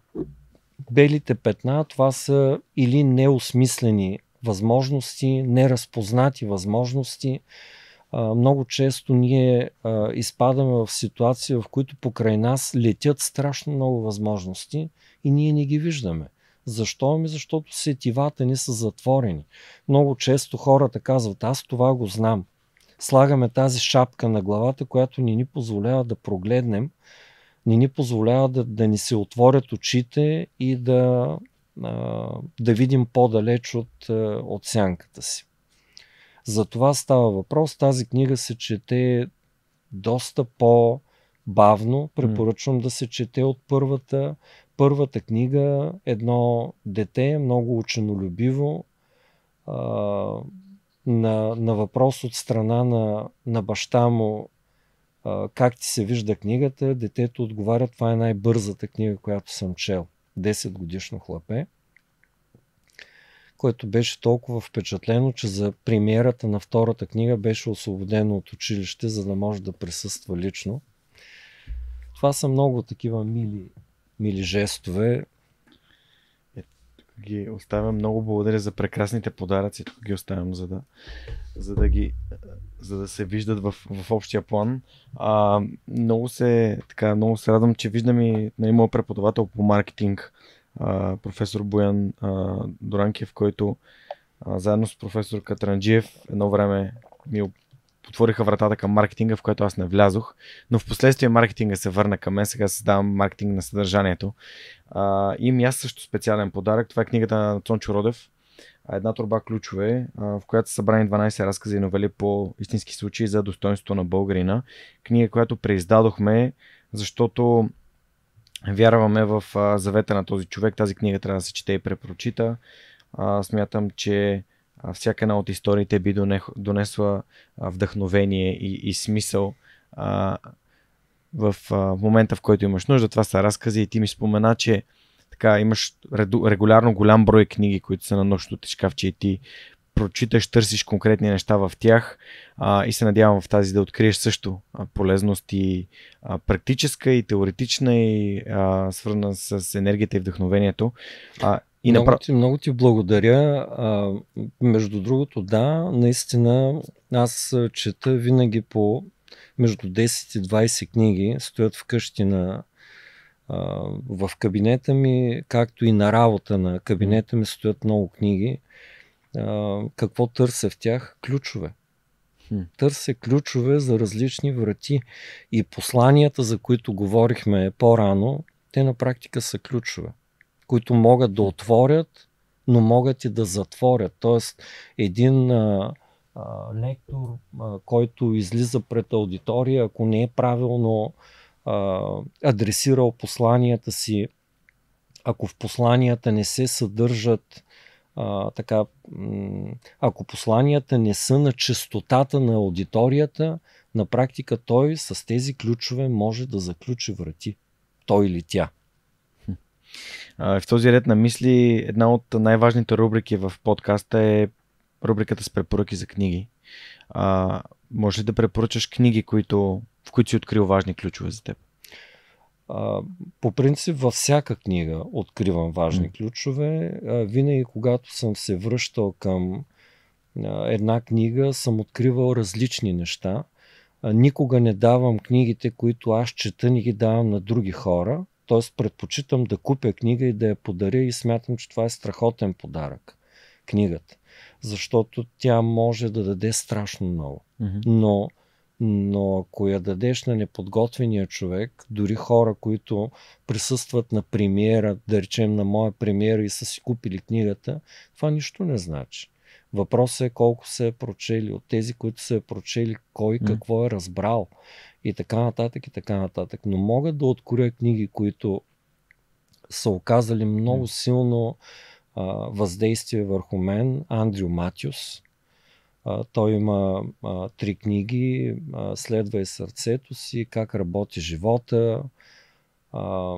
Белите петна това са или неосмислени възможности, неразпознати възможности. Много често ние изпадаме в ситуации, в които покрай нас летят страшно много възможности и ние не ги виждаме. Защо? Ами защото сетивата ни са затворени. Много често хората казват, аз това го знам. Слагаме тази шапка на главата, която ни ни позволява да прогледнем, не ни позволява да, да ни се отворят очите и да да видим по-далеч от, от сянката си. За това става въпрос. Тази книга се чете доста по-бавно. Препоръчвам mm. да се чете от първата. Първата книга, едно дете, много ученолюбиво, а, на, на въпрос от страна на, на баща му, а, как ти се вижда книгата, детето отговаря, това е най-бързата книга, която съм чел. 10 годишно хлапе, което беше толкова впечатлено, че за премиерата на втората книга беше освободено от училище, за да може да присъства лично. Това са много такива мили, мили
жестове. Е, ги оставям много благодаря за прекрасните подаръци. Тук ги оставям, за да, за да ги за да се виждат в, в общия план. А, много, се, така, много се радвам, че виждам и на нали, моят преподавател по маркетинг, а, професор Боян а, Доранкев, който а, заедно с професор Катранджиев едно време ми отвориха вратата към маркетинга, в което аз не влязох, но в последствие маркетинга се върна към мен, сега създавам маркетинг на съдържанието. А, и аз също специален подарък, това е книгата на Цончо Родев, една труба ключове, в която са събрани 12 разкази и новели по истински случаи за достоинството на българина. Книга, която преиздадохме, защото вярваме в завета на този човек. Тази книга трябва да се чете и препрочита. Смятам, че всяка една от историите би донесла вдъхновение и, и смисъл в момента, в който имаш нужда. Това са разкази и ти ми спомена, че така, имаш регулярно голям брой книги, които са на нощното ти шкафче и ти прочиташ, търсиш конкретни неща в тях а, и се надявам в тази да откриеш също полезност и а, практическа и теоретична и а, свърна с енергията и вдъхновението. А, и много, направ... ти, много ти благодаря. А,
между другото, да, наистина аз чета винаги по между 10 и 20 книги, стоят вкъщи на в кабинета ми, както и на работа на кабинета ми, стоят много книги. Какво търся в тях? Ключове. Търся ключове за различни врати. И посланията, за които говорихме по-рано, те на практика са ключове, които могат да отворят, но могат и да затворят. Тоест, един а, а, лектор, а, който излиза пред аудитория, ако не е правилно а, адресирал посланията си, ако в посланията не се съдържат а, така, ако посланията не са на частотата на аудиторията, на практика той
с тези ключове може да заключи врати. Той или тя. В този ред на мисли една от най-важните рубрики в подкаста е рубриката с препоръки за книги. А, може ли да препоръчаш книги, които в които си открил важни ключове за теб? А, по принцип, във всяка
книга откривам важни mm. ключове. А, винаги, когато съм се връщал към а, една книга, съм откривал различни неща. А, никога не давам книгите, които аз чета, не ги давам на други хора. Тоест, предпочитам да купя книга и да я подаря и смятам, че това е страхотен подарък. Книгата. Защото тя може да даде страшно много. Mm-hmm. Но но ако я дадеш на неподготвения човек, дори хора, които присъстват на премиера, да речем на моя премиера и са си купили книгата, това нищо не значи. Въпросът е колко се е прочели. От тези, които се е прочели, кой какво е разбрал. И така нататък, и така нататък. Но мога да откоря книги, които са оказали много силно а, въздействие върху мен. Андрю Матиус, а, той има а, три книги. А, Следвай сърцето си, Как работи живота. А,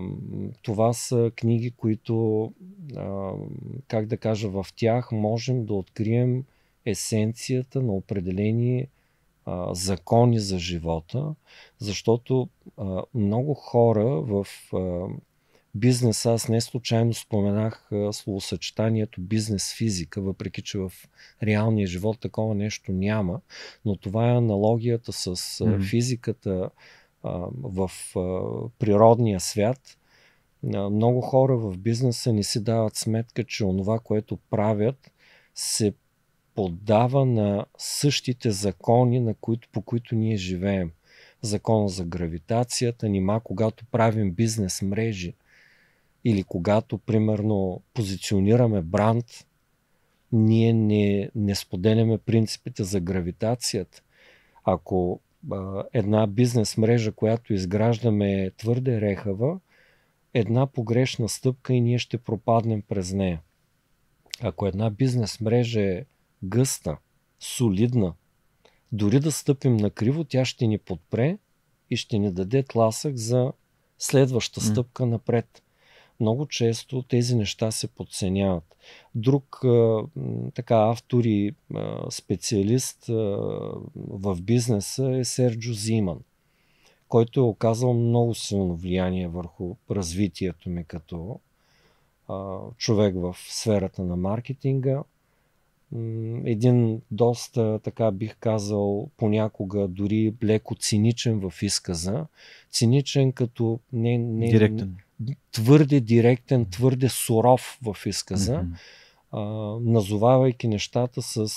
това са книги, които, а, как да кажа, в тях можем да открием есенцията на определени а, закони за живота, защото а, много хора в а, бизнес, аз не случайно споменах словосъчетанието бизнес физика, въпреки че в реалния живот такова нещо няма, но това е аналогията с mm-hmm. физиката а, в а, природния свят. много хора в бизнеса не си дават сметка, че онова, което правят, се поддава на същите закони, на които, по които ние живеем. Закона за гравитацията, нима когато правим бизнес мрежи, или когато, примерно, позиционираме бранд, ние не, не споделяме принципите за гравитацията. Ако а, една бизнес мрежа, която изграждаме е твърде рехава, една погрешна стъпка и ние ще пропаднем през нея. Ако една бизнес мрежа е гъста, солидна, дори да стъпим на криво, тя ще ни подпре и ще ни даде тласък за следваща стъпка напред много често тези неща се подценяват. Друг така автор и специалист в бизнеса е Серджо Зиман, който е оказал много силно влияние върху развитието ми като човек в сферата на маркетинга. Един доста, така бих казал, понякога дори леко циничен в изказа. Циничен като не, не, директен твърде директен, твърде суров в изказа, mm-hmm. а, назовавайки нещата с, а,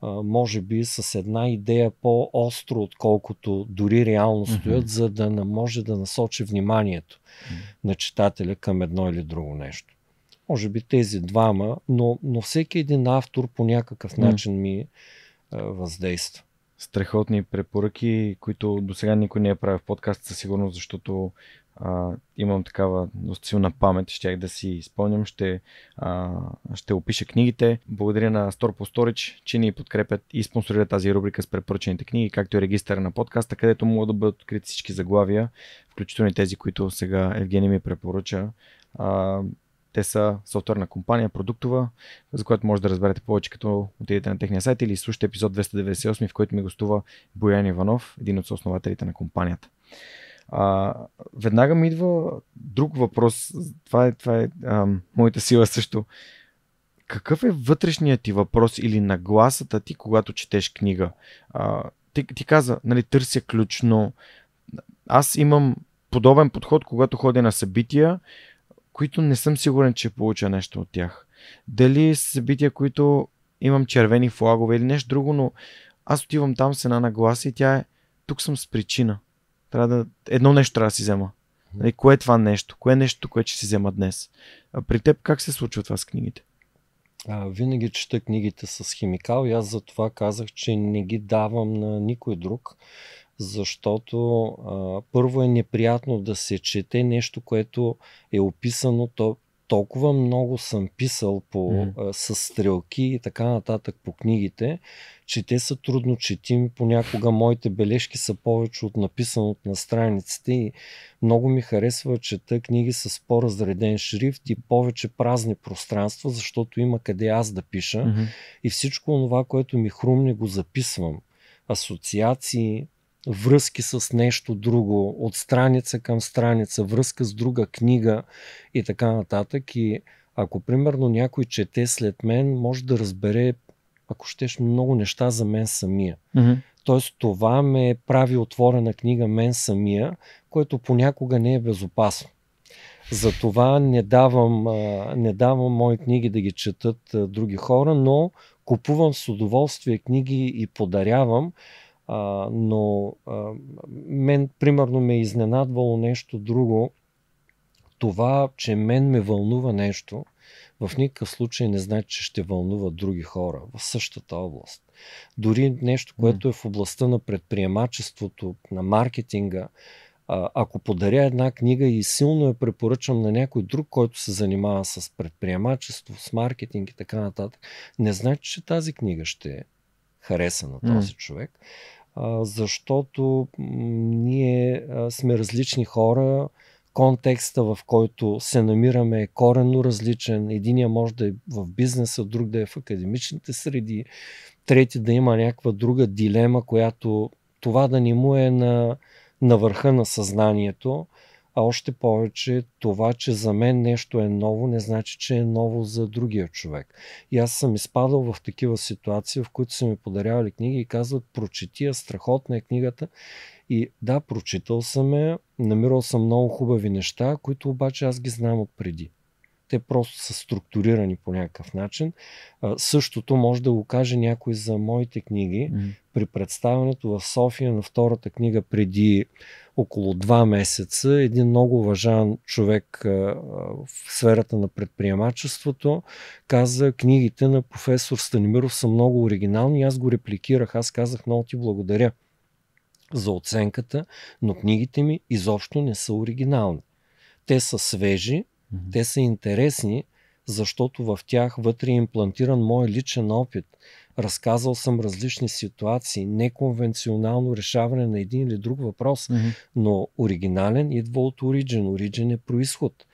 а, може би, с една идея по-остро, отколкото дори реално стоят, mm-hmm. за да не може да насочи вниманието mm-hmm. на читателя към едно или друго нещо. Може би тези двама, но, но всеки един автор
по някакъв начин ми а, въздейства страхотни препоръки, които до сега никой не е правил в подкаст със сигурност, защото а, имам такава доста силна памет, щях да си изпълням, ще, а, ще опиша книгите. Благодаря на Storpo Storage, че ни подкрепят и спонсорират тази рубрика с препоръчените книги, както и регистъра на подкаста, където могат да бъдат открити всички заглавия, включително и тези, които сега Евгений ми препоръча. А, те са софтуерна компания, продуктова, за която може да разберете повече, като отидете на техния сайт или слушате епизод 298, в който ми гостува Боян Иванов, един от основателите на компанията. А, веднага ми идва друг въпрос. Това е, това е а, моята сила също. Какъв е вътрешният ти въпрос или нагласата ти, когато четеш книга? А, ти, ти каза, нали, търся ключ, но аз имам подобен подход, когато ходя на събития, които не съм сигурен, че получа нещо от тях. Дали събития, които имам червени флагове или нещо друго, но аз отивам там с една нагласа и тя е тук съм с причина. Трябва да, едно нещо трябва да си взема. Нали, кое е това нещо? Кое е нещо, което ще си взема днес? А при теб как се случва това с книгите? А, винаги чета книгите
с химикал и аз за това казах, че не ги давам на никой друг, защото а, първо е неприятно да се чете нещо, което е описано, то толкова много съм писал по, mm. с стрелки и така нататък по книгите, че те са трудно четими. Понякога моите бележки са повече от написаното на страниците и много ми харесва, че чета книги с по-разреден шрифт и повече празни пространства, защото има къде аз да пиша. Mm-hmm. И всичко това, което ми хрумне, го записвам. Асоциации, връзки с нещо друго, от страница към страница, връзка с друга книга и така нататък. И ако примерно някой чете след мен, може да разбере, ако щеш, много неща за мен самия. Mm-hmm. Тоест това ме прави отворена книга мен самия, което понякога не е безопасно. Затова не давам, не давам мои книги да ги четат други хора, но купувам с удоволствие книги и подарявам, а, но а, мен, примерно, ме е изненадвало нещо друго. Това, че мен ме вълнува нещо, в никакъв случай не значи, че ще вълнува други хора в същата област. Дори нещо, което е в областта на предприемачеството, на маркетинга, ако подаря една книга и силно я препоръчам на някой друг, който се занимава с предприемачество, с маркетинг и така нататък, не значи, че тази книга ще хареса на този mm. човек защото ние сме различни хора, контекста, в който се намираме е коренно различен. Единия може да е в бизнеса, друг да е в академичните среди, трети да има някаква друга дилема, която това да ни му е на, на върха на съзнанието а още повече това, че за мен нещо е ново, не значи, че е ново за другия човек. И аз съм изпадал в такива ситуации, в които са ми подарявали книги и казват, прочети я, страхотна е книгата. И да, прочитал съм я, намирал съм много хубави неща, които обаче аз ги знам от преди те просто са структурирани по някакъв начин. А, същото може да го каже някой за моите книги. Mm-hmm. При представянето в София на втората книга преди около два месеца, един много уважаван човек а, в сферата на предприемачеството каза, книгите на професор Станимиров са много оригинални. Аз го репликирах. Аз казах, много ти благодаря за оценката, но книгите ми изобщо не са оригинални. Те са свежи, те са интересни, защото в тях вътре е имплантиран мой личен опит. Разказал съм различни ситуации, неконвенционално решаване на един или друг въпрос, mm-hmm. но оригинален идва от Origin. Origin е происход.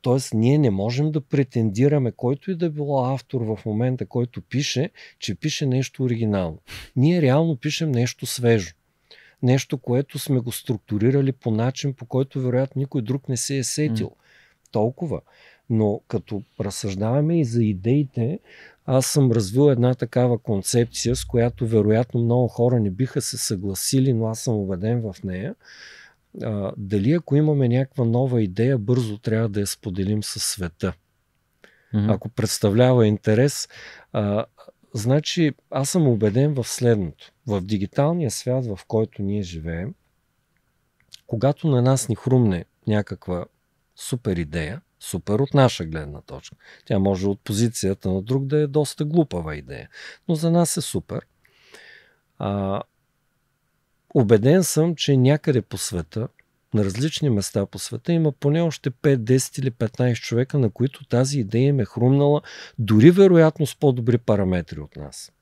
Тоест, ние не можем да претендираме, който и да било автор в момента, който пише, че пише нещо оригинално. Ние реално пишем нещо свежо. Нещо, което сме го структурирали по начин, по който вероятно никой друг не се е сетил. Mm толкова. Но като разсъждаваме и за идеите, аз съм развил една такава концепция, с която вероятно много хора не биха се съгласили, но аз съм убеден в нея. А, дали ако имаме някаква нова идея, бързо трябва да я споделим със света. Mm-hmm. Ако представлява интерес, а, значи аз съм убеден в следното. В дигиталния свят, в който ние живеем, когато на нас ни хрумне някаква супер идея, супер от наша гледна точка. Тя може от позицията на друг да е доста глупава идея, но за нас е супер. А, убеден съм, че някъде по света, на различни места по света, има поне още 5, 10 или 15 човека, на които тази идея им е хрумнала, дори вероятно с по-добри параметри от нас.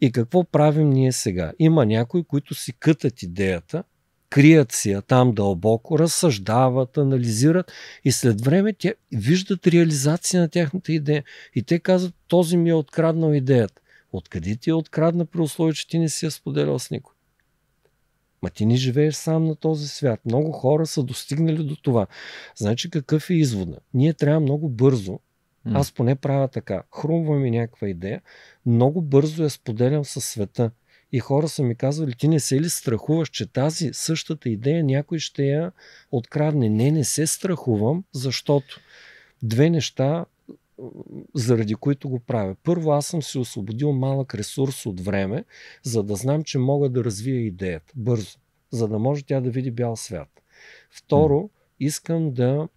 И какво правим ние сега? Има някои, които си кътат идеята крият си я там дълбоко, разсъждават, анализират и след време те виждат реализация на тяхната идея. И те казват, този ми е откраднал идеята. Откъде ти е открадна при условие, че ти не си я споделял с никой? Ма ти не живееш сам на този свят. Много хора са достигнали до това. Значи какъв е извода? Ние трябва много бързо, аз поне правя така, хрумва ми някаква идея, много бързо я споделям със света. И хора са ми казвали, ти не се ли страхуваш, че тази същата идея някой ще я открадне? Не, не се страхувам, защото две неща заради които го правя. Първо, аз съм си освободил малък ресурс от време, за да знам, че мога да развия идеята бързо, за да може тя да види бял свят. Второ, искам да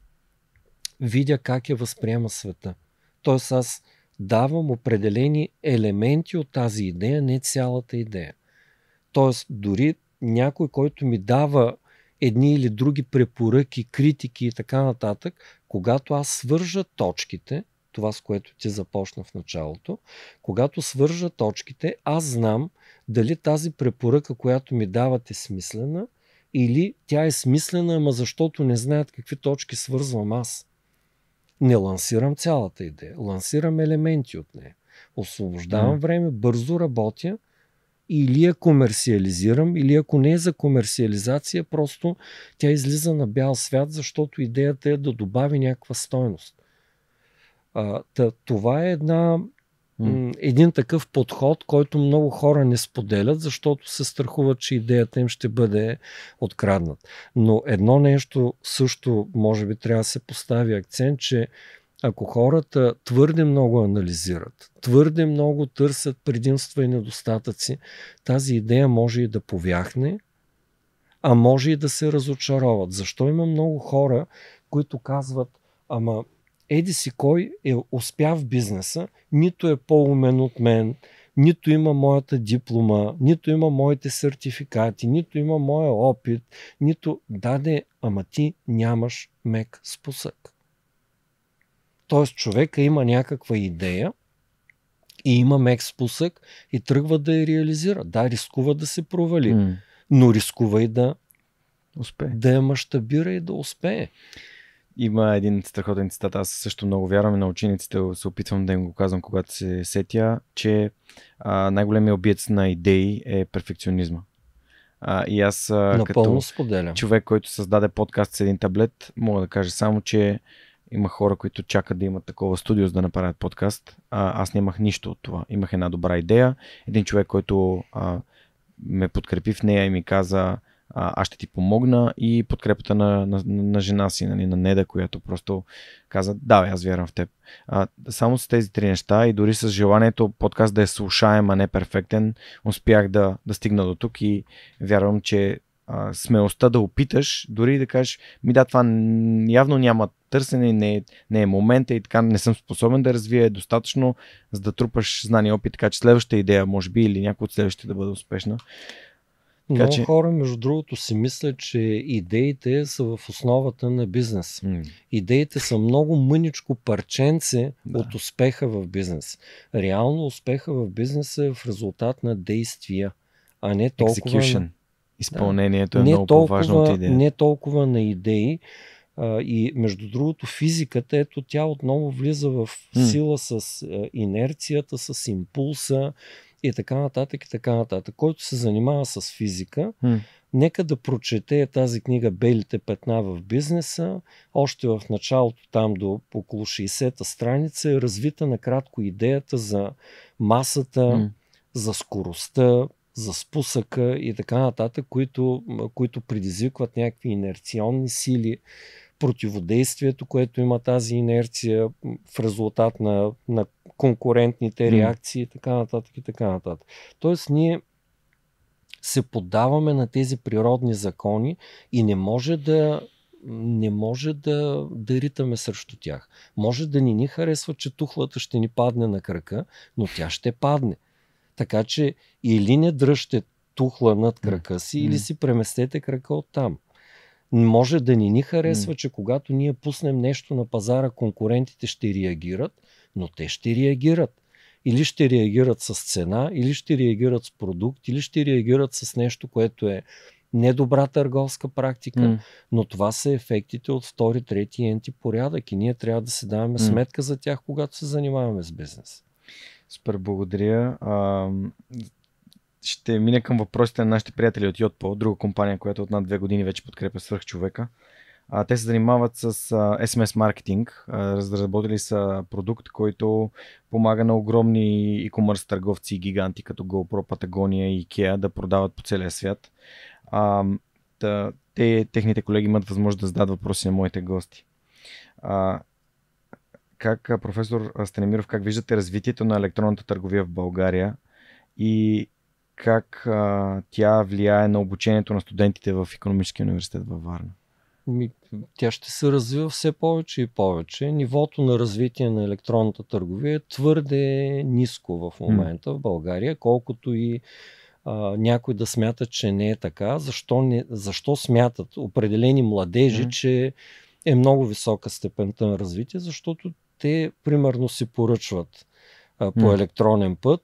видя как я възприема света. Тоест аз давам определени елементи от тази идея, не цялата идея. Тоест, дори някой, който ми дава едни или други препоръки, критики и така нататък, когато аз свържа точките, това с което ти започна в началото, когато свържа точките, аз знам дали тази препоръка, която ми дават е смислена или тя е смислена, ама защото не знаят какви точки свързвам аз. Не лансирам цялата идея. Лансирам елементи от нея. Освобождавам време, бързо работя или я комерциализирам, или ако не е за комерциализация, просто тя излиза на бял свят, защото идеята е да добави някаква стойност. А, това е една Mm. Един такъв подход, който много хора не споделят, защото се страхуват, че идеята им ще бъде откраднат. Но едно нещо също, може би, трябва да се постави акцент, че ако хората твърде много анализират, твърде много търсят предимства и недостатъци, тази идея може и да повяхне, а може и да се разочароват. Защо има много хора, които казват, ама еди си кой е успя в бизнеса, нито е по-умен от мен, нито има моята диплома, нито има моите сертификати, нито има моя опит, нито даде, ама ти нямаш мек спусък. Тоест човека има някаква идея и има мек спусък и тръгва да я реализира. Да, рискува да се провали, mm. но
рискува и да, да я мащабира и да успее. Има един страхотен цитат, аз също много вярвам на учениците, се опитвам да им го казвам, когато се сетя, че най-големият обиец на идеи е перфекционизма. А, и аз Напълно като споделям. човек, който създаде подкаст с един таблет, мога да кажа само, че има хора, които чакат да имат такова студио, за да направят подкаст. А, аз нямах нищо от това. Имах една добра идея. Един човек, който а, ме подкрепи в нея и ми каза, а, аз ще ти помогна и подкрепата на, на, на жена си, нали, на Неда, която просто каза, да, аз вярвам в теб. А, само с тези три неща и дори с желанието подкаст да е слушаем, а не перфектен, успях да, да стигна до тук и вярвам, че а, смелостта да опиташ, дори да кажеш, ми да, това явно няма търсене, не е, не е момента и така, не съм способен да развия достатъчно, за да трупаш знания и опит, така че следващата идея, може би, или някой от следващите да бъде успешна. Много че... хора,
между другото, си мислят, че идеите са в основата на бизнес. Mm. Идеите са много мъничко парченце да. от успеха в бизнес. Реално успеха в бизнес е в резултат на действия, а не толкова... Execution. Изпълнението е да. е не много толкова, важно от идея. Не толкова на идеи. А, и между другото физиката, ето тя отново влиза в сила mm. с а, е, инерцията, с импулса, и така нататък и така нататък. Който се занимава с физика, mm. нека да прочете тази книга Белите петна в бизнеса. Още в началото, там до около 60-та страница, е развита накратко идеята за масата, mm. за скоростта, за спусъка и така нататък, които, които предизвикват някакви инерционни сили противодействието, което има тази инерция в резултат на, на конкурентните реакции и така нататък и така нататък. Тоест ние се поддаваме на тези природни закони и не може да не може да, да ритаме срещу тях. Може да ни ни харесва, че тухлата ще ни падне на крака, но тя ще падне. Така че или не дръжте тухла над крака си, или си преместете крака от там. Може да ни ни харесва, че когато ние пуснем нещо на пазара, конкурентите ще реагират, но те ще реагират. Или ще реагират с цена, или ще реагират с продукт, или ще реагират с нещо, което е недобра търговска практика, mm. но това са ефектите от втори, трети енти порядък
и ние трябва да се даваме mm. сметка за тях, когато се занимаваме с бизнес. Супер, благодаря. А, ще мине към въпросите на нашите приятели от Йотпо, друга компания, която от над две години вече подкрепя свърх човека. А, те се занимават с а, SMS маркетинг. Разработили са продукт, който помага на огромни e-commerce търговци и гиганти, като GoPro, Patagonia и IKEA, да продават по целия свят. А, та, те, техните колеги имат възможност да зададат въпроси на моите гости. А, как, професор Станимиров, как виждате развитието на електронната търговия в България и как а, тя влияе на обучението на студентите в Економическия университет във Варна?
Ми, тя ще се развива все повече и повече. Нивото на развитие на електронната търговия е твърде ниско в момента mm. в България, колкото и а, някой да смята, че не е така. Защо, не, защо смятат определени младежи, mm. че е много висока степента на развитие? Защото те примерно си поръчват а, по mm. електронен път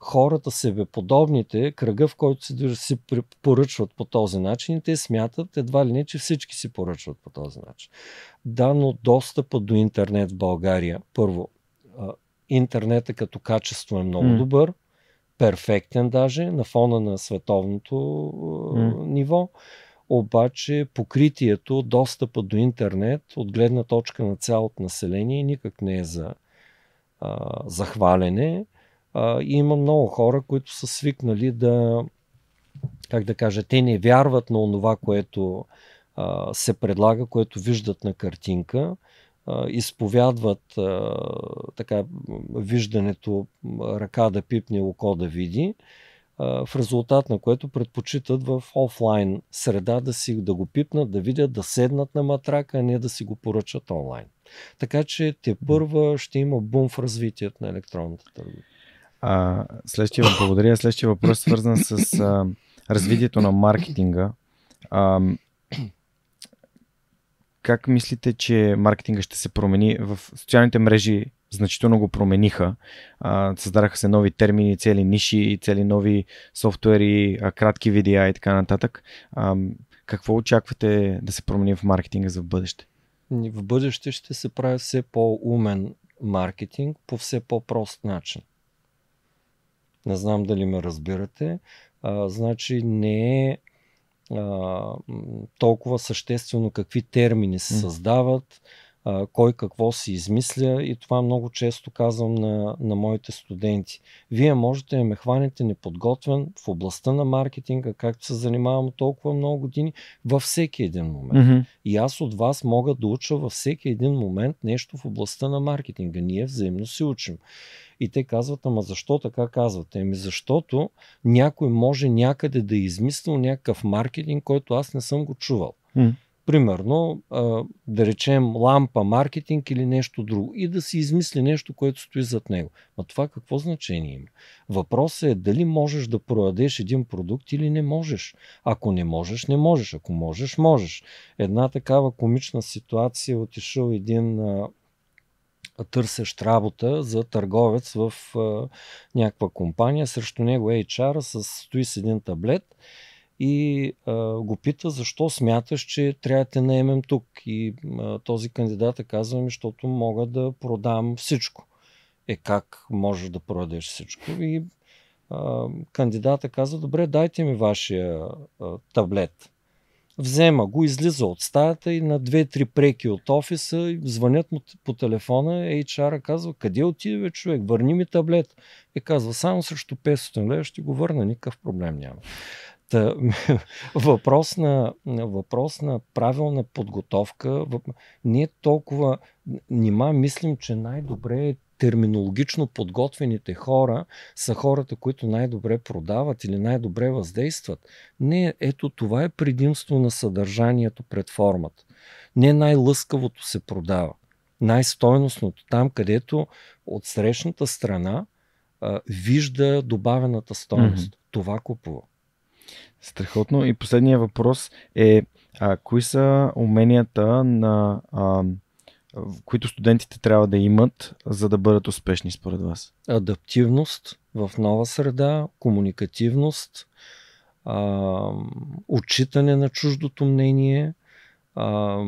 хората себеподобните, кръга в който се движат, си поръчват по този начин и те смятат едва ли не, че всички си поръчват по този начин. Да, но достъпа до интернет в България, първо, интернета като качество е много mm. добър, перфектен даже, на фона на световното mm. ниво обаче покритието, достъпа до интернет от гледна точка на цялото население никак не е за захвалене. А, и има много хора, които са свикнали да, как да кажа, те не вярват на това, което а, се предлага, което виждат на картинка, а, изповядват а, така виждането ръка да пипне, око да види, а, в резултат на което предпочитат в офлайн среда да, си, да го пипнат, да видят, да седнат на матрака, а не да си го поръчат онлайн. Така че те първа ще има бум в развитието на електронната търговия.
А, следващия, благодаря. Следващия въпрос е свързан с а, развитието на маркетинга. А, как мислите, че маркетинга ще се промени? В социалните мрежи значително го промениха. А, създараха се нови термини, цели ниши, цели нови софтуери, а, кратки видеа и така нататък. А, какво очаквате да се промени в маркетинга за в бъдеще?
В бъдеще ще се прави все по-умен маркетинг по все по-прост начин. Не знам дали ме разбирате. А, значи не е а, толкова съществено какви термини се създават, кой какво си измисля и това много често казвам на, на моите студенти. Вие можете да ме хванете неподготвен в областта на маркетинга, както се занимавам толкова много години, във всеки един момент. Mm-hmm. И аз от вас мога да уча във всеки един момент нещо в областта на маркетинга. Ние взаимно си учим. И те казват, ама защо така казвате? Еми защото някой може някъде да е измислил някакъв маркетинг, който аз не съм го чувал. Mm-hmm. Примерно, да речем лампа, маркетинг или нещо друго. И да си измисли нещо, което стои зад него. Ма това какво значение има? Въпросът е дали можеш да продадеш един продукт или не можеш. Ако не можеш, не можеш. Ако можеш, можеш. Една такава комична ситуация отишъл един търсещ работа за търговец в а, някаква компания. Срещу него HR стои с един таблет и а, го пита защо смяташ, че трябва да те наемем тук. И а, този кандидат е казва ми, защото мога да продам всичко. Е как можеш да продадеш всичко? И а, кандидата казва, добре, дайте ми вашия а, таблет. Взема го, излиза от стаята и на две-три преки от офиса звънят му по телефона. HR казва, къде отиде човек? Върни ми таблет. И е, казва, само срещу 500 лева ще го върна, никакъв проблем няма. Та, въпрос, на, въпрос на правилна подготовка. Ние толкова нима мислим, че най-добре е терминологично подготвените хора са хората, които най-добре продават или най-добре въздействат. Не, ето това е предимство на съдържанието пред формата. Не най-лъскавото се продава. Най-стойностното, там където от срещната страна а, вижда добавената стойност. Mm-hmm. Това купува.
Страхотно. И последния въпрос е а, кои са уменията на а, които студентите трябва да имат, за да бъдат успешни според вас? Адаптивност
в нова среда, комуникативност, а, отчитане на чуждото мнение, а,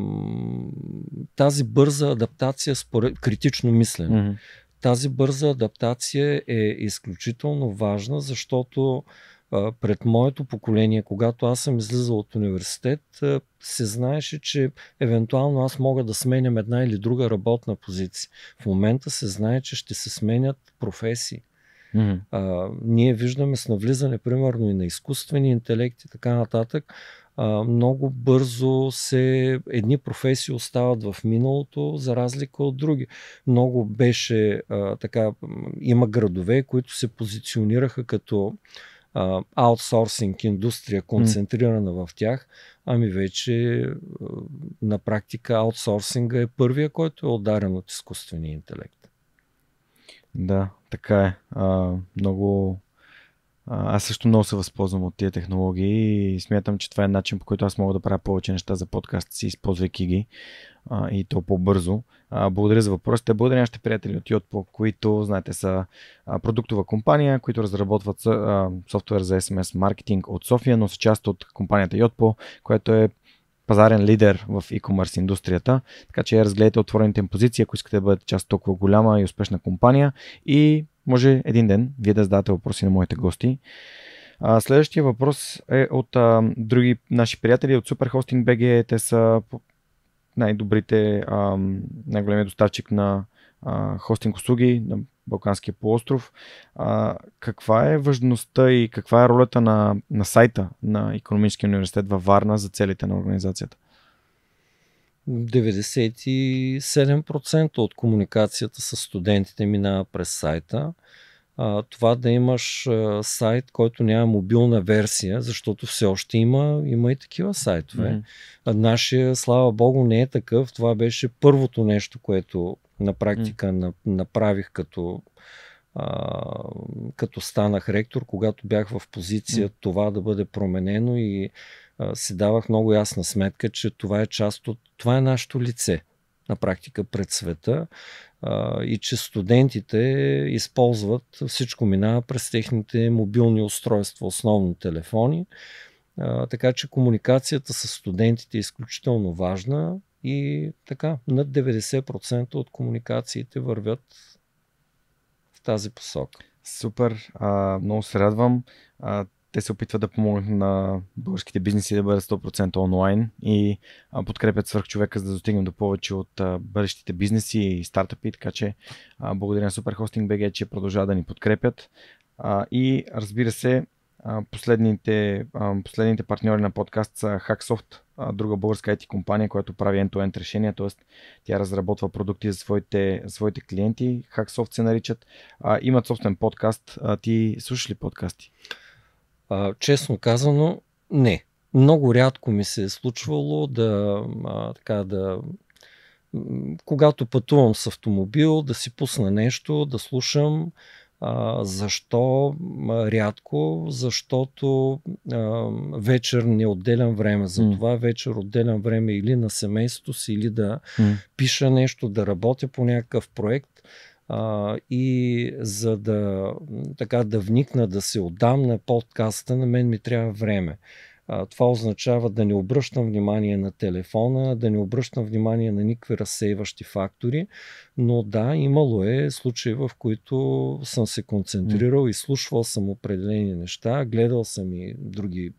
тази бърза адаптация според критично мислене. Mm-hmm. Тази бърза адаптация е изключително важна, защото пред моето поколение, когато аз съм излизал от университет, се знаеше, че евентуално аз мога да сменям една или друга работна позиция. В момента се знае, че ще се сменят професии. Mm-hmm. А, ние виждаме с навлизане, примерно, и на изкуствени интелекти и така нататък, а, много бързо се едни професии остават в миналото, за разлика от други. Много беше а, така, има градове, които се позиционираха като аутсорсинг индустрия концентрирана mm. в тях, ами вече на практика аутсорсинга е първия, който е
ударен от изкуствения интелект. Да, така е. А, много. А, аз също много се възползвам от тия технологии и смятам, че това е начин по който аз мога да правя повече неща за подкаст си, използвайки ги а, и то по-бързо. А, благодаря за въпросите. Благодаря нашите приятели от Yotpo, които, знаете, са а, продуктова компания, които разработват а, софтуер за SMS маркетинг от София, но са част от компанията Yotpo, която е пазарен лидер в e-commerce индустрията, така че разгледайте отворените им позиции, ако искате да бъдете част от толкова голяма и успешна компания и може един ден вие да зададете въпроси на моите гости. А, следващия въпрос е от а, други наши приятели от Superhosting BG. Те са най-добрите, най-големият доставчик на хостинг услуги на Балканския полуостров. А, каква е важността и каква е ролята на, на сайта на Економическия университет във Варна за целите на организацията?
97% от комуникацията с студентите минава през сайта а, това да имаш а, сайт, който няма мобилна версия, защото все още има, има и такива сайтове. Mm-hmm. А, нашия, слава богу, не е такъв. Това беше първото нещо, което на практика mm-hmm. направих като, а, като станах ректор, когато бях в позиция mm-hmm. това да бъде променено и а, си давах много ясна сметка, че това е част от, това е нашето лице на практика пред света и че студентите използват всичко мина през техните мобилни устройства, основно телефони. така че комуникацията с студентите е изключително важна и така над 90% от комуникациите вървят
в тази посока. Супер, а, много се радвам. А, те се опитват да помогнат на българските бизнеси да бъдат 100% онлайн и подкрепят свърхчовека, за да достигнем до повече от бъдещите бизнеси и стартъпи. Така че благодаря на Superhosting BG, че продължават да ни подкрепят. И разбира се, последните, последните партньори на подкаст са Hacksoft, друга българска IT компания, която прави end-to-end решения, т.е. тя разработва продукти за своите, своите клиенти, Hacksoft се наричат, имат собствен подкаст. Ти слушаш ли подкасти? А, честно казано, не. Много
рядко ми се е случвало да, а, така, да когато пътувам с автомобил, да си пусна нещо, да слушам. А, защо рядко? Защото а, вечер не отделям време. За това mm. вечер отделям време или на семейството си, или да mm. пиша нещо, да работя по някакъв проект. А, и за да, така, да вникна, да се отдам на подкаста, на мен ми трябва време. А, това означава да не обръщам внимание на телефона, да не обръщам внимание на никакви разсейващи фактори, но да, имало е случаи, в които съм се концентрирал, и слушвал съм определени неща, гледал съм и други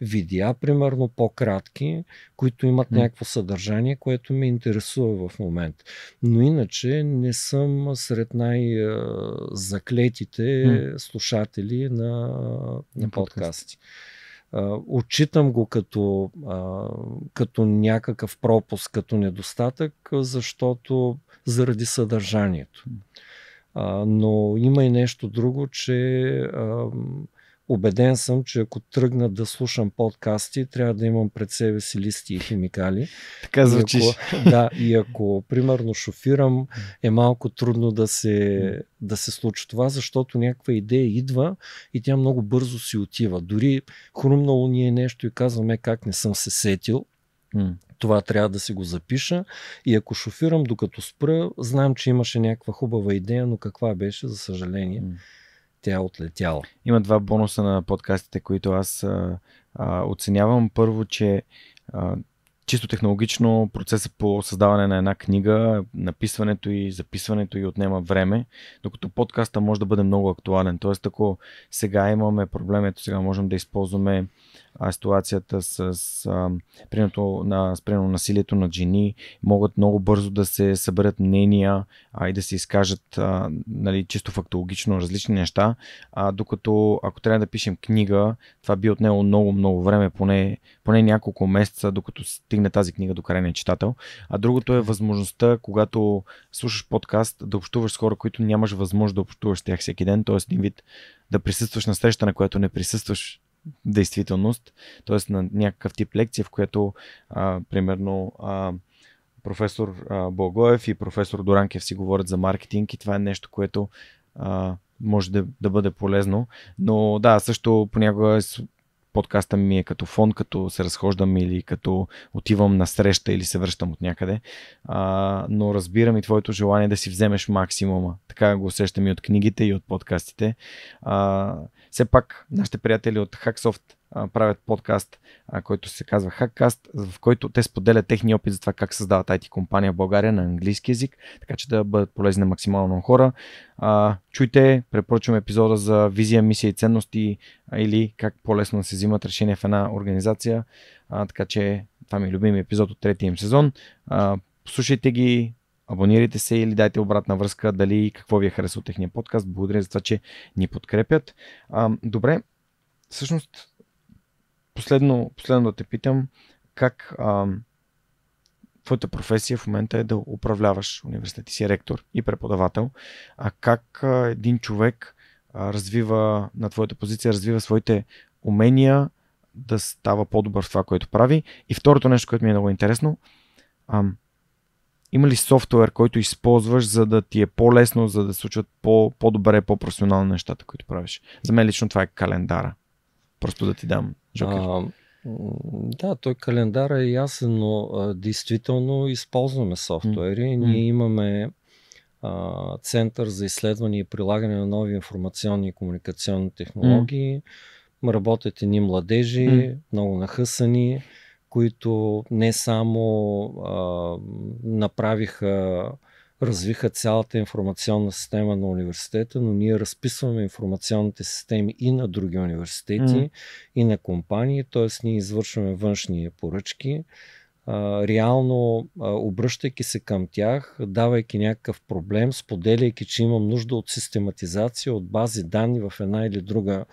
видеа, примерно по-кратки, които имат някакво съдържание, което ме интересува в момент. Но иначе не съм сред най-заклетите слушатели на, на подкасти. Отчитам го като, като някакъв пропуск, като недостатък, защото заради съдържанието. Но има и нещо друго, че Обеден съм, че ако тръгна да слушам подкасти, трябва да имам пред себе си листи и химикали. Така звучи. И ако, да, и ако примерно шофирам, е малко трудно да се, да се случи това, защото някаква идея идва и тя много бързо си отива. Дори хрумнало ни е нещо и казваме как не съм се сетил. Това трябва да си го запиша и ако шофирам докато спра, знам, че имаше някаква хубава идея, но каква беше, за съжаление тя е
отлетяла. Има два бонуса на подкастите, които аз а, а, оценявам. Първо, че а, чисто технологично процесът по създаване на една книга, написването и записването и отнема време, докато подкаста може да бъде много актуален. Тоест, ако сега имаме проблем, ето сега можем да използваме а, ситуацията с, а, примерно, на, спрямо насилието на жени, могат много бързо да се съберат мнения а, и да се изкажат а, нали, чисто фактологично различни неща, а, докато ако трябва да пишем книга, това би отнело много-много време, поне, поне няколко месеца, докато стигне тази книга до крайния читател. А другото е възможността, когато слушаш подкаст, да общуваш с хора, които нямаш възможност да общуваш с тях всеки ден, т.е. един вид да присъстваш на среща, на която не присъстваш действителност, т.е. на някакъв тип лекция, в която, а, примерно, а, професор а, Благоев и професор Доранкев си говорят за маркетинг и това е нещо, което а, може да, да бъде полезно. Но да, също понякога е подкаста ми е като фон, като се разхождам или като отивам на среща или се връщам от някъде. А, но разбирам и твоето желание да си вземеш максимума. Така го усещам и от книгите, и от подкастите. А, все пак, нашите приятели от Hacksoft правят подкаст, а, който се казва Hackcast, в който те споделят техния опит за това как създават IT компания в България на английски язик, така че да бъдат полезни на максимално хора. А, чуйте, препоръчвам епизода за визия, мисия и ценности а, или как по-лесно да се взимат решения в една организация. А, така че това ми е любим епизод от третия им сезон. А, слушайте ги, абонирайте се или дайте обратна връзка дали какво ви е харесало техния подкаст. Благодаря за това, че ни подкрепят. А, добре, всъщност последно, последно да те питам, как а, твоята професия в момента е да управляваш университет. Ти си ректор и преподавател. А как а, един човек а, развива на твоята позиция, развива своите умения да става по-добър в това, което прави? И второто нещо, което ми е много интересно, а, има ли софтуер, който използваш, за да ти е по-лесно, за да случват по- по-добре, по-професионално нещата, които правиш? За мен лично това е календара. Просто да ти дам Джокер. А, да,
той календар е ясен, но а, действително използваме софтуери. Mm. Ние имаме а, център за изследване и прилагане на нови информационни и комуникационни технологии. Mm. Работят ни младежи, mm. много нахъсани, които не само а, направиха развиха цялата информационна система на университета, но ние разписваме информационните системи и на други университети, mm. и на компании, т.е. ние извършваме външни поръчки, а, реално а, обръщайки се към тях, давайки някакъв проблем, споделяйки, че имам нужда от систематизация, от бази данни в една или друга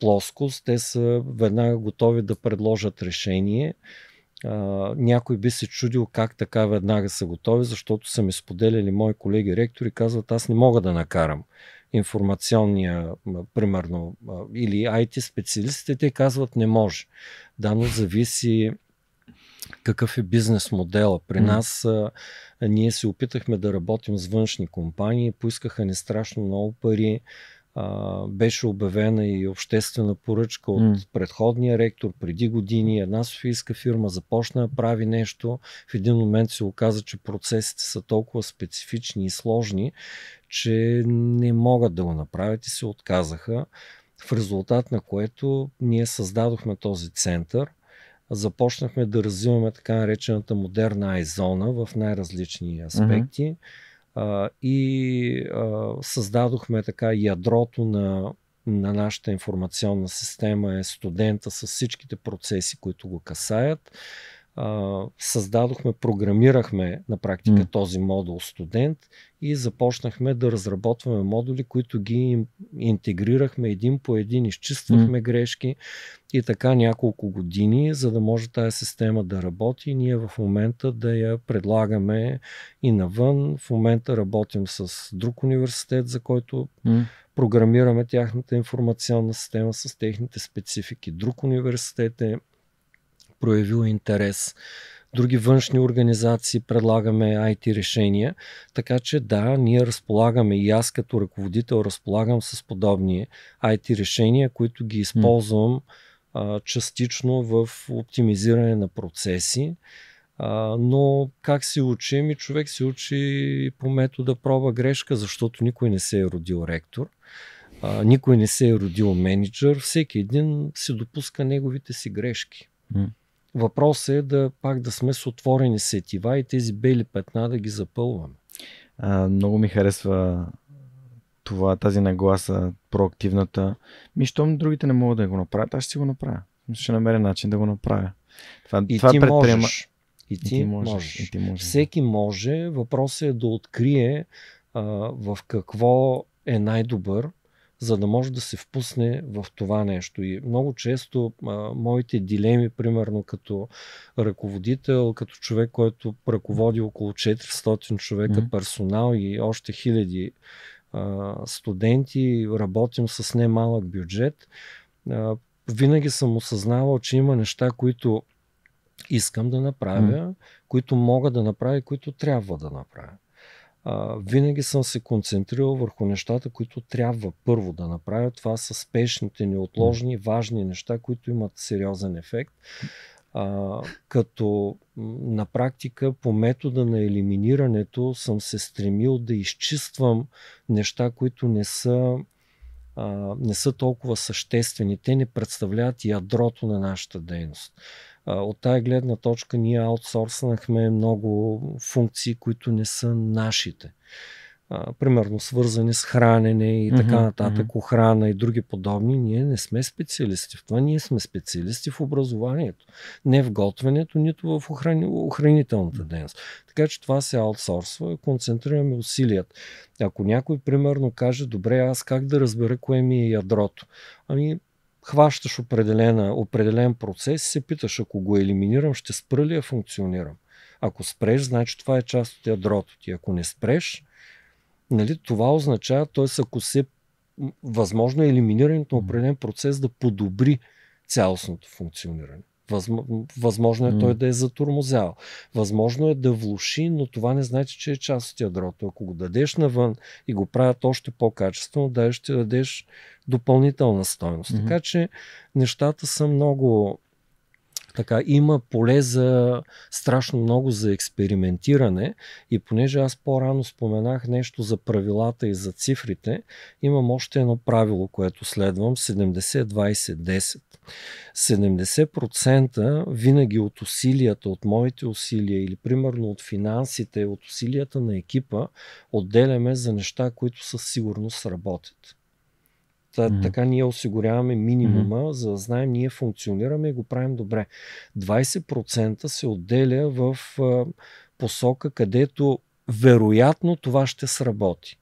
плоскост, те са веднага готови да предложат решение а, някой би се чудил как така веднага са готови, защото са ми споделяли мои колеги ректори, казват аз не мога да накарам информационния, примерно, или IT специалистите, те казват не може. Да, но зависи какъв е бизнес модела. При нас а, ние се опитахме да работим с външни компании, поискаха ни страшно много пари а, беше обявена и обществена поръчка от mm. предходния ректор преди години. Една софийска фирма започна да прави нещо. В един момент се оказа, че процесите са толкова специфични и сложни, че не могат да го направят и се отказаха. В резултат на което ние създадохме този център започнахме да развиваме така наречената модерна айзона в най-различни аспекти. Mm-hmm. А, и а, създадохме така ядрото на, на нашата информационна система е студента с всичките процеси, които го касаят създадохме, програмирахме на практика mm. този модул студент и започнахме да разработваме модули, които ги интегрирахме един по един, изчиствахме mm. грешки и така няколко години, за да може тази система да работи. Ние в момента да я предлагаме и навън. В момента работим с друг университет, за който mm. програмираме тяхната информационна система с техните специфики. Друг университет е проявил интерес. Други външни организации предлагаме IT решения. Така че да, ние разполагаме и аз като ръководител разполагам с подобни IT решения, които ги използвам а, частично в оптимизиране на процеси. А, но как се учим и човек се учи по метода проба грешка, защото никой не се е родил ректор, а, никой не се е родил менеджер, всеки един си допуска неговите си грешки.
Въпросът е да пак да
сме с отворени сетива и тези бели петна да ги запълваме.
А, много ми харесва това, тази нагласа, проактивната. Ми, щом другите не могат да го направят, аз ще го направя. Ще намеря начин да го направя. Това, и това ти предприема... можеш. И ти, и ти можеш. можеш. И ти можеш.
Всеки може. Въпросът е да открие а, в какво е най-добър за да може да се впусне в това нещо. И много често а, моите дилеми, примерно като ръководител, като човек, който ръководи около 400 човека mm-hmm. персонал и още хиляди а, студенти, работим с немалък бюджет, а, винаги съм осъзнавал, че има неща, които искам да направя, mm. които мога да направя, които трябва да направя а, винаги съм се концентрирал върху нещата, които трябва първо да направя. Това са спешните, неотложни, важни неща, които имат сериозен ефект. А, като на практика по метода на елиминирането съм се стремил да изчиствам неща, които не са, а, не са толкова съществени. Те не представляват ядрото на нашата дейност. От тази гледна точка ние аутсорснахме много функции, които не са нашите. примерно свързани с хранене и така нататък, охрана и други подобни, ние не сме специалисти в това. Ние сме специалисти в образованието. Не в готвенето, нито в охранителната дейност. Така че това се аутсорсва и концентрираме усилият. Ако някой примерно каже, добре, аз как да разбера кое ми е ядрото? Ами хващаш определена, определен процес и се питаш, ако го елиминирам, ще спра ли я функционирам. Ако спреш, значи това е част от ядрото ти. Ако не спреш, нали, това означава, т.е. ако се възможно е елиминирането на определен процес да подобри цялостното функциониране. Възможно е той да е затурмозял. Възможно е да влуши, но това не значи, че е част от ядрото. Ако го дадеш навън и го правят още по-качествено, да ще дадеш допълнителна стойност. Mm-hmm. Така че нещата са много така, има поле за страшно много за експериментиране и понеже аз по-рано споменах нещо за правилата и за цифрите, имам още едно правило, което следвам 70-20-10. 70% винаги от усилията, от моите усилия или примерно от финансите, от усилията на екипа, отделяме за неща, които със сигурност работят. Та, mm-hmm. Така ние осигуряваме минимума, mm-hmm. за да знаем ние функционираме и го правим добре. 20% се отделя в а, посока, където вероятно това ще сработи.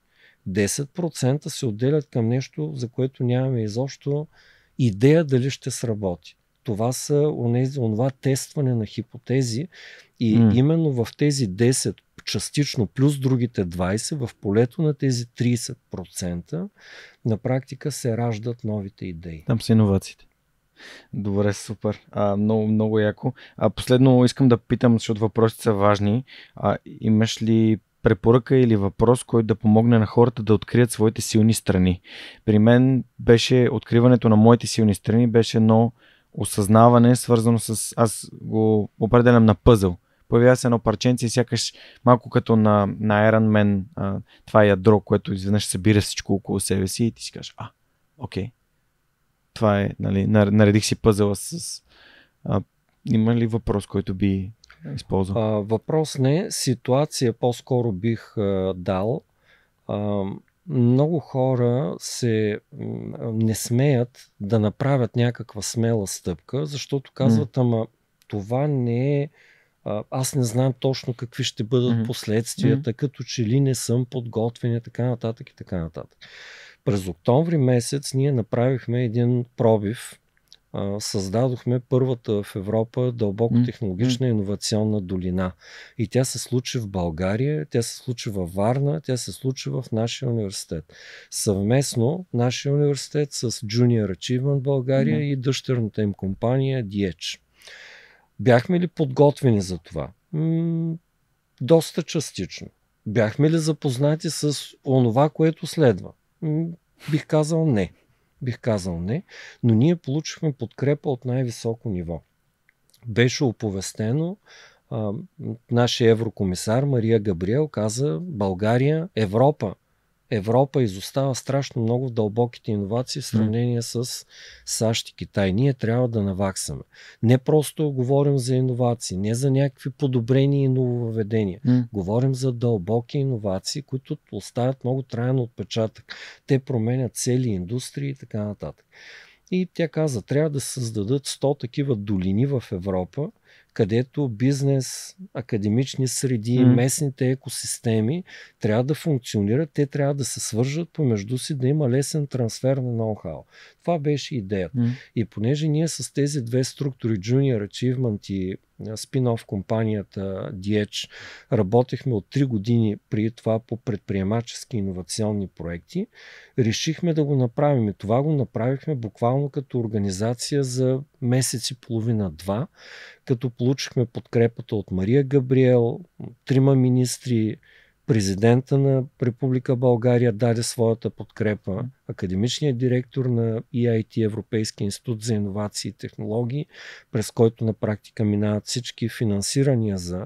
10% се отделят към нещо, за което нямаме изобщо идея дали ще сработи. Това са онези, онова тестване на хипотези и mm. именно в тези 10 частично плюс другите 20 в полето на тези 30% на практика се раждат
новите идеи. Там са иновациите. Добре, супер. А, много, много яко. А, последно искам да питам, защото въпросите са важни. А, имаш ли препоръка или въпрос, който да помогне на хората да открият своите силни страни. При мен беше откриването на моите силни страни беше едно осъзнаване, свързано с... Аз го определям на пъзъл. Появява се едно парченце и сякаш малко като на, на Iron Man, а, това е ядро, което изведнъж събира всичко около себе си и ти си кажеш, а, окей, това е, нали, наредих си пъзъла с... А, има ли въпрос, който би използва?
А, въпрос не. Ситуация по-скоро бих а, дал. А, много хора се не смеят да направят някаква смела стъпка, защото казват, mm. ама това не е. Аз не знам точно какви ще бъдат mm-hmm. последствията, mm-hmm. като че ли не съм подготвен и така нататък и така нататък. През октомври месец ние направихме един пробив създадохме първата в Европа дълбоко технологична иновационна долина. И тя се случи в България, тя се случи във Варна, тя се случи в нашия университет. Съвместно нашия университет с Junior Achievement България и дъщерната им компания DH. Бяхме ли подготвени за това? М- доста частично. Бяхме ли запознати с онова, което следва? М- бих казал не бих казал не, но ние получихме подкрепа от най-високо ниво. Беше оповестено, а, нашия еврокомисар Мария Габриел каза, България, Европа Европа изостава страшно много в дълбоките иновации в сравнение с САЩ и Китай. Ние трябва да наваксаме. Не просто говорим за иновации, не за някакви подобрения и нововведения. Mm. Говорим за дълбоки иновации, които оставят много траен отпечатък. Те променят цели индустрии и така нататък. И тя каза, трябва да създадат 100 такива долини в Европа, където бизнес, академични среди, mm. местните екосистеми трябва да функционират, те трябва да се свържат помежду си, да има лесен трансфер на ноу-хау това беше идеята. Mm. И понеже ние с тези две структури, Junior Achievement и спин-оф компанията DH, работехме от 3 години при това по предприемачески иновационни проекти, решихме да го направим. И това го направихме буквално като организация за месец и половина-два, като получихме подкрепата от Мария Габриел, трима министри, президента на Република България даде своята подкрепа, академичният директор на EIT, Европейски институт за иновации и технологии, през който на практика минават всички финансирания за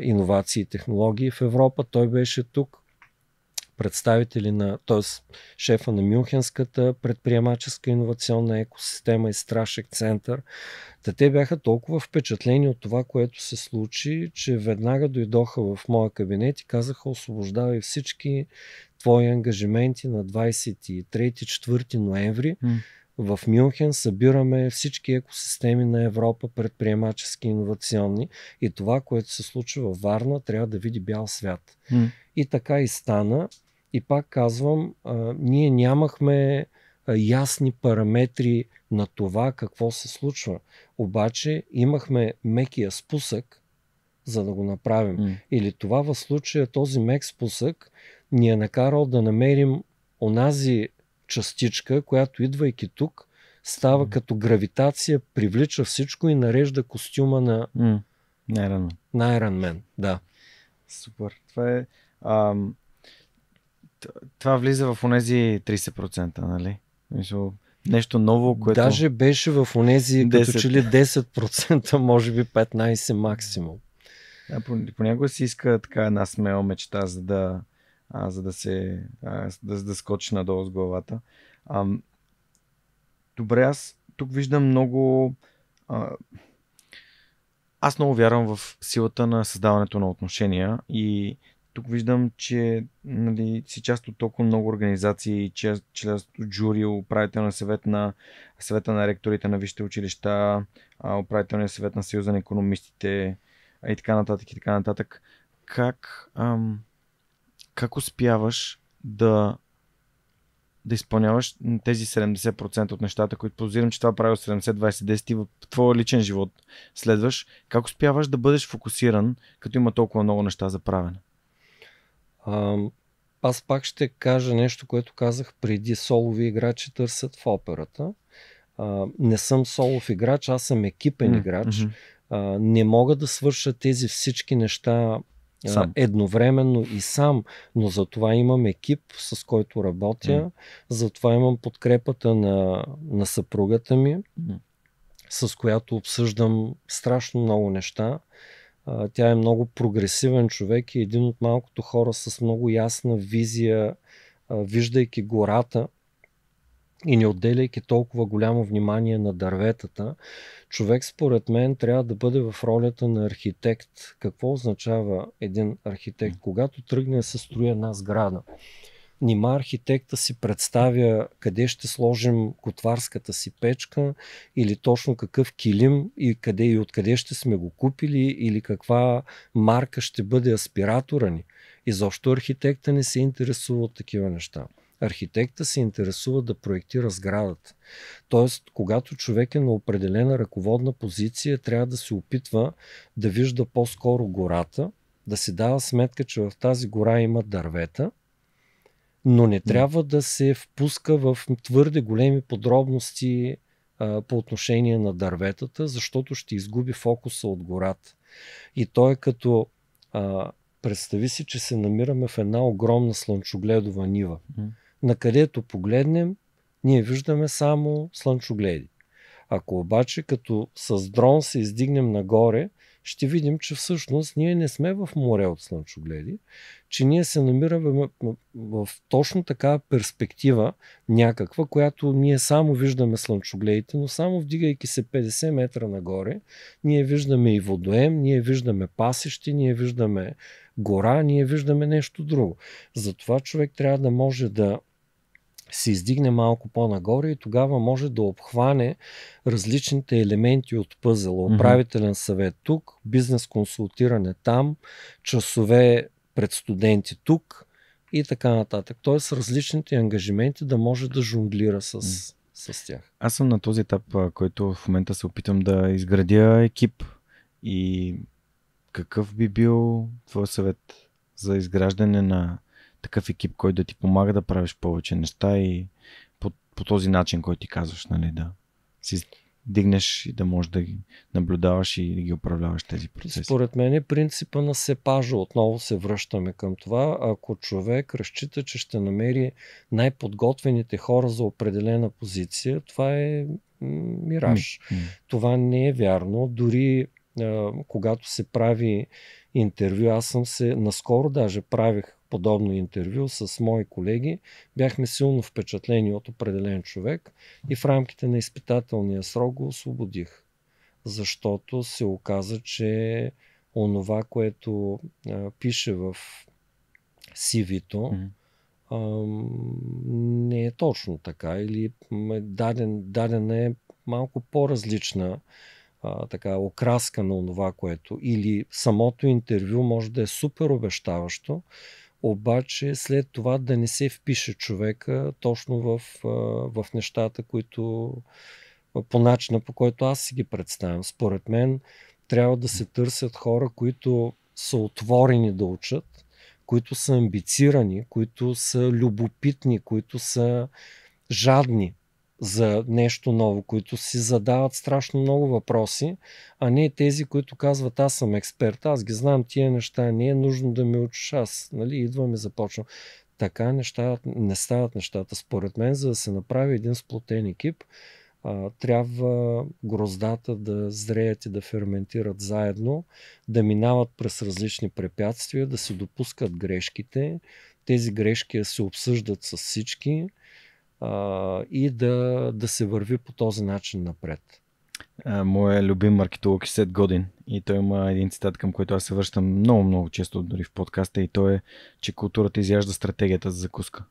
иновации и технологии в Европа. Той беше тук представители на, т.е. шефа на Мюнхенската предприемаческа инновационна екосистема и Страшек център. Та те бяха толкова впечатлени от това, което се случи, че веднага дойдоха в моя кабинет и казаха освобождавай всички твои ангажименти на 23-4 ноември. В Мюнхен събираме всички екосистеми на Европа, предприемачески, инновационни и това, което се случва във Варна, трябва да види бял свят. И така и стана. И пак казвам, а, ние нямахме а, ясни параметри на това какво се случва. Обаче имахме мекия спусък, за да го направим. Mm. Или това в случая този мек спусък ни е накарал да намерим онази частичка, която идвайки тук, става mm. като гравитация, привлича всичко и нарежда костюма на mm.
Iron Man. да. Супер. Това е... Ам, това влиза в онези 30%, нали? Мисъл, нещо ново, което... Даже беше в онези, 10. като че ли
10%, може би
15% максимум. Да, понякога си иска така една смела мечта, за да, а, за да се а, да, да скочи надолу с главата. А, добре, аз тук виждам много... А, аз много вярвам в силата на създаването на отношения и тук виждам, че нали, си част от толкова много организации, част, част от жури, управителния съвет на съвета на ректорите на висшите училища, управителния съвет на Съюза на економистите и така нататък и така нататък. Как, ам, как успяваш да да изпълняваш тези 70% от нещата, които позирам, че това правило 70-20-10 и в твоя личен живот следваш, как успяваш да бъдеш фокусиран, като има толкова много неща за правене? А,
аз пак ще кажа нещо, което казах преди. Солови играчи търсят в операта. А, не съм солов играч, аз съм екипен mm-hmm. играч. А, не мога да свърша тези всички неща сам. едновременно и сам, но за това имам екип, с който работя, mm. за това имам подкрепата на, на съпругата ми, mm. с която обсъждам страшно много неща. Тя е много прогресивен човек и един от малкото хора с много ясна визия, виждайки гората и не отделяйки толкова голямо внимание на дърветата. Човек, според мен, трябва да бъде в ролята на архитект. Какво означава един архитект? Когато тръгне да се строи една сграда, Нима архитекта си представя къде ще сложим котварската си печка или точно какъв килим и къде и откъде ще сме го купили или каква марка ще бъде аспиратора ни. И защо архитекта не се интересува от такива неща? архитекта се интересува да проектира сградата. Тоест, когато човек е на определена ръководна позиция, трябва да се опитва да вижда по-скоро гората, да си дава сметка, че в тази гора има дървета, но не трябва да се впуска в твърде големи подробности а, по отношение на дърветата, защото ще изгуби фокуса от гората. И той е като а, представи си, че се намираме в една огромна слънчогледова нива. Mm. На където погледнем, ние виждаме само слънчогледи. Ако обаче като с дрон се издигнем нагоре, ще видим, че всъщност ние не сме в море от слънчогледи, че ние се намираме в точно така перспектива някаква, която ние само виждаме слънчогледите, но само вдигайки се 50 метра нагоре, ние виждаме и водоем, ние виждаме пасище, ние виждаме гора, ние виждаме нещо друго. Затова човек трябва да може да се издигне малко по-нагоре и тогава може да обхване различните елементи от пъзела. Управителен съвет тук, бизнес консултиране там, часове пред студенти тук и така нататък. Тоест различните ангажименти да може да жонглира с, mm. с тях.
Аз съм на този етап, който в момента се опитам да изградя екип и какъв би бил твой съвет за изграждане на такъв екип, който да ти помага да правиш повече неща и по, по този начин, който ти казваш, нали, да си дигнеш и да можеш да ги наблюдаваш и да ги управляваш тези процеси.
Според мен е принципа на сепажа. Отново се връщаме към това. Ако човек разчита, че ще намери най-подготвените хора за определена позиция, това е мираж. Mm-hmm. Това не е вярно. Дори когато се прави интервю, аз съм се, наскоро даже правих подобно интервю с мои колеги, бяхме силно впечатлени от определен човек и в рамките на изпитателния срок го освободих. Защото се оказа, че онова, което а, пише в CV-то, не е точно така или е даден, дадена е малко по-различна а, така окраска на това, което или самото интервю може да е супер обещаващо, обаче след това да не се впише човека точно в, в нещата, които по начина по който аз си ги представям. Според мен трябва да се търсят хора, които са отворени да учат, които са амбицирани, които са любопитни, които са жадни за нещо ново, които си задават страшно много въпроси, а не тези, които казват аз съм експерт, аз ги знам тия неща, не е нужно да ме учиш аз, нали, идвам и започвам. Така неща, не стават нещата. Според мен, за да се направи един сплотен екип, а, трябва гроздата да зреят и да ферментират заедно, да минават през различни препятствия, да се допускат грешките, тези грешки се обсъждат с всички, а, и да, да
се върви по този начин напред. Моя любим маркетолог е Сет Годин и той има един цитат, към който аз се връщам много-много често дори в подкаста и то е, че културата изяжда стратегията за закуска.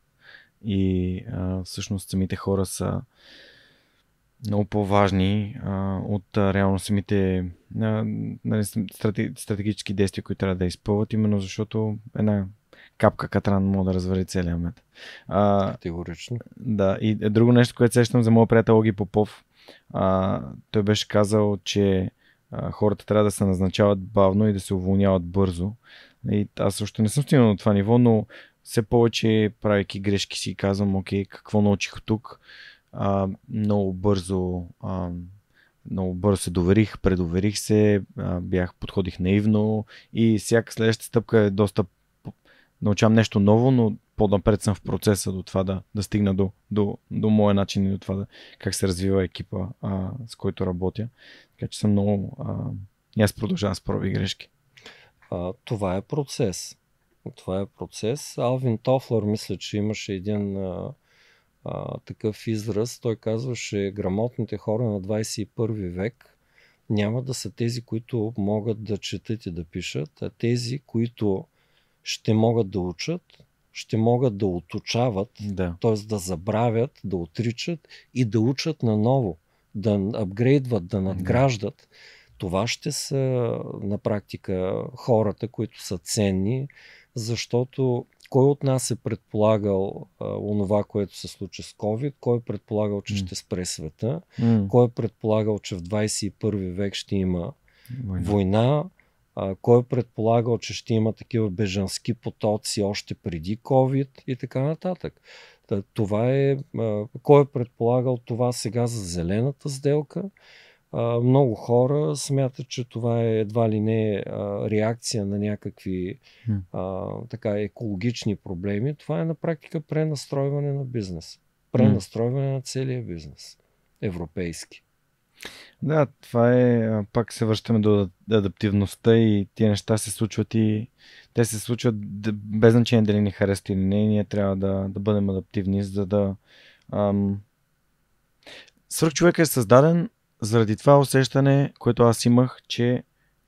И а, всъщност самите хора са много по-важни а, от а, реално самите а, нали, стратегически действия, които трябва да изпълват, именно защото една капка катран мога да развали целия мед. А, Категорично. Да, и друго нещо, което сещам за моя приятел Оги Попов, а, той беше казал, че а, хората трябва да се назначават бавно и да се уволняват бързо. И аз също не съм стигнал до това ниво, но все повече, правейки грешки си, казвам, окей, какво научих тук, а, много бързо а, много бързо се доверих, предоверих се, бях, подходих наивно и всяка следваща стъпка е доста научавам нещо ново, но по-напред съм в процеса до това да, да стигна до, до, до моя начин и до това да, как се развива екипа, а, с който работя. Така че съм много... А, и аз продължавам с проби грешки.
А, това е процес. Това е процес. Алвин Тофлер, мисля, че имаше един а, а, такъв израз. Той казваше, грамотните хора на 21 век няма да са тези, които могат да четат и да пишат, а тези, които ще могат да учат, ще могат да уточават, да. т.е. да забравят, да отричат и да учат наново, да апгрейдват, да надграждат. Да. Това ще са на практика хората, които са ценни, защото кой от нас е предполагал а, онова, което се случи с COVID, кой е предполагал, че mm. ще спре света, mm. кой е предполагал, че в 21 век ще има война, война кой е предполагал, че ще има такива бежански потоци още преди COVID и така нататък. това е, кой е предполагал това сега за зелената сделка? много хора смятат, че това е едва ли не реакция на някакви така, екологични проблеми. Това е на практика пренастройване на бизнес. Пренастройване на целия бизнес. Европейски.
Да, това е, пак се връщаме до адаптивността и тия неща се случват и те се случват без значение дали ни харесват или не. Ние трябва да, да бъдем адаптивни, за да... Ам... човек е създаден заради това усещане, което аз имах, че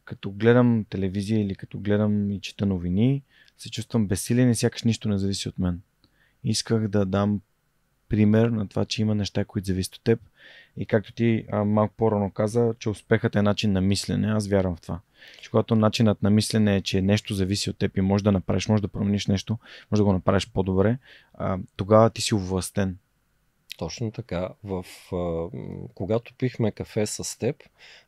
като гледам телевизия или като гледам и чета новини, се чувствам безсилен и сякаш нищо не зависи от мен. Исках да дам пример на това, че има неща, които зависят от теб и както ти малко по-рано каза, че успехът е начин на мислене, аз вярвам в това. Че когато начинът на мислене е, че нещо зависи от теб и може да направиш, може да промениш нещо, може да го направиш по-добре, а, тогава ти си увластен
точно така. В, а, когато пихме кафе с теб,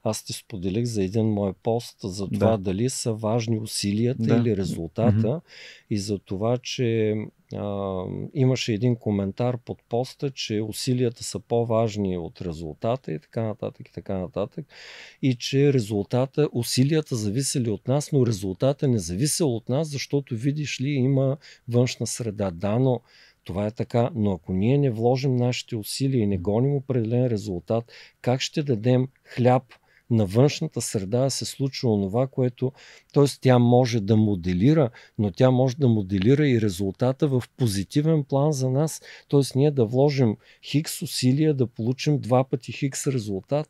аз ти споделих за един мой пост за това да. дали са важни усилията да. или резултата mm-hmm. и за това, че а, имаше един коментар под поста, че усилията са по-важни от резултата и така нататък и така нататък. И че резултата, усилията зависели от нас, но резултата не зависел от нас, защото видиш ли има външна среда. дано. но това е така, но ако ние не вложим нашите усилия и не гоним определен резултат, как ще дадем хляб на външната среда да се случва онова, което, т.е. тя може да моделира, но тя може да моделира и резултата в позитивен план за нас. Т.е. ние да вложим хикс усилия да получим два пъти хикс резултат.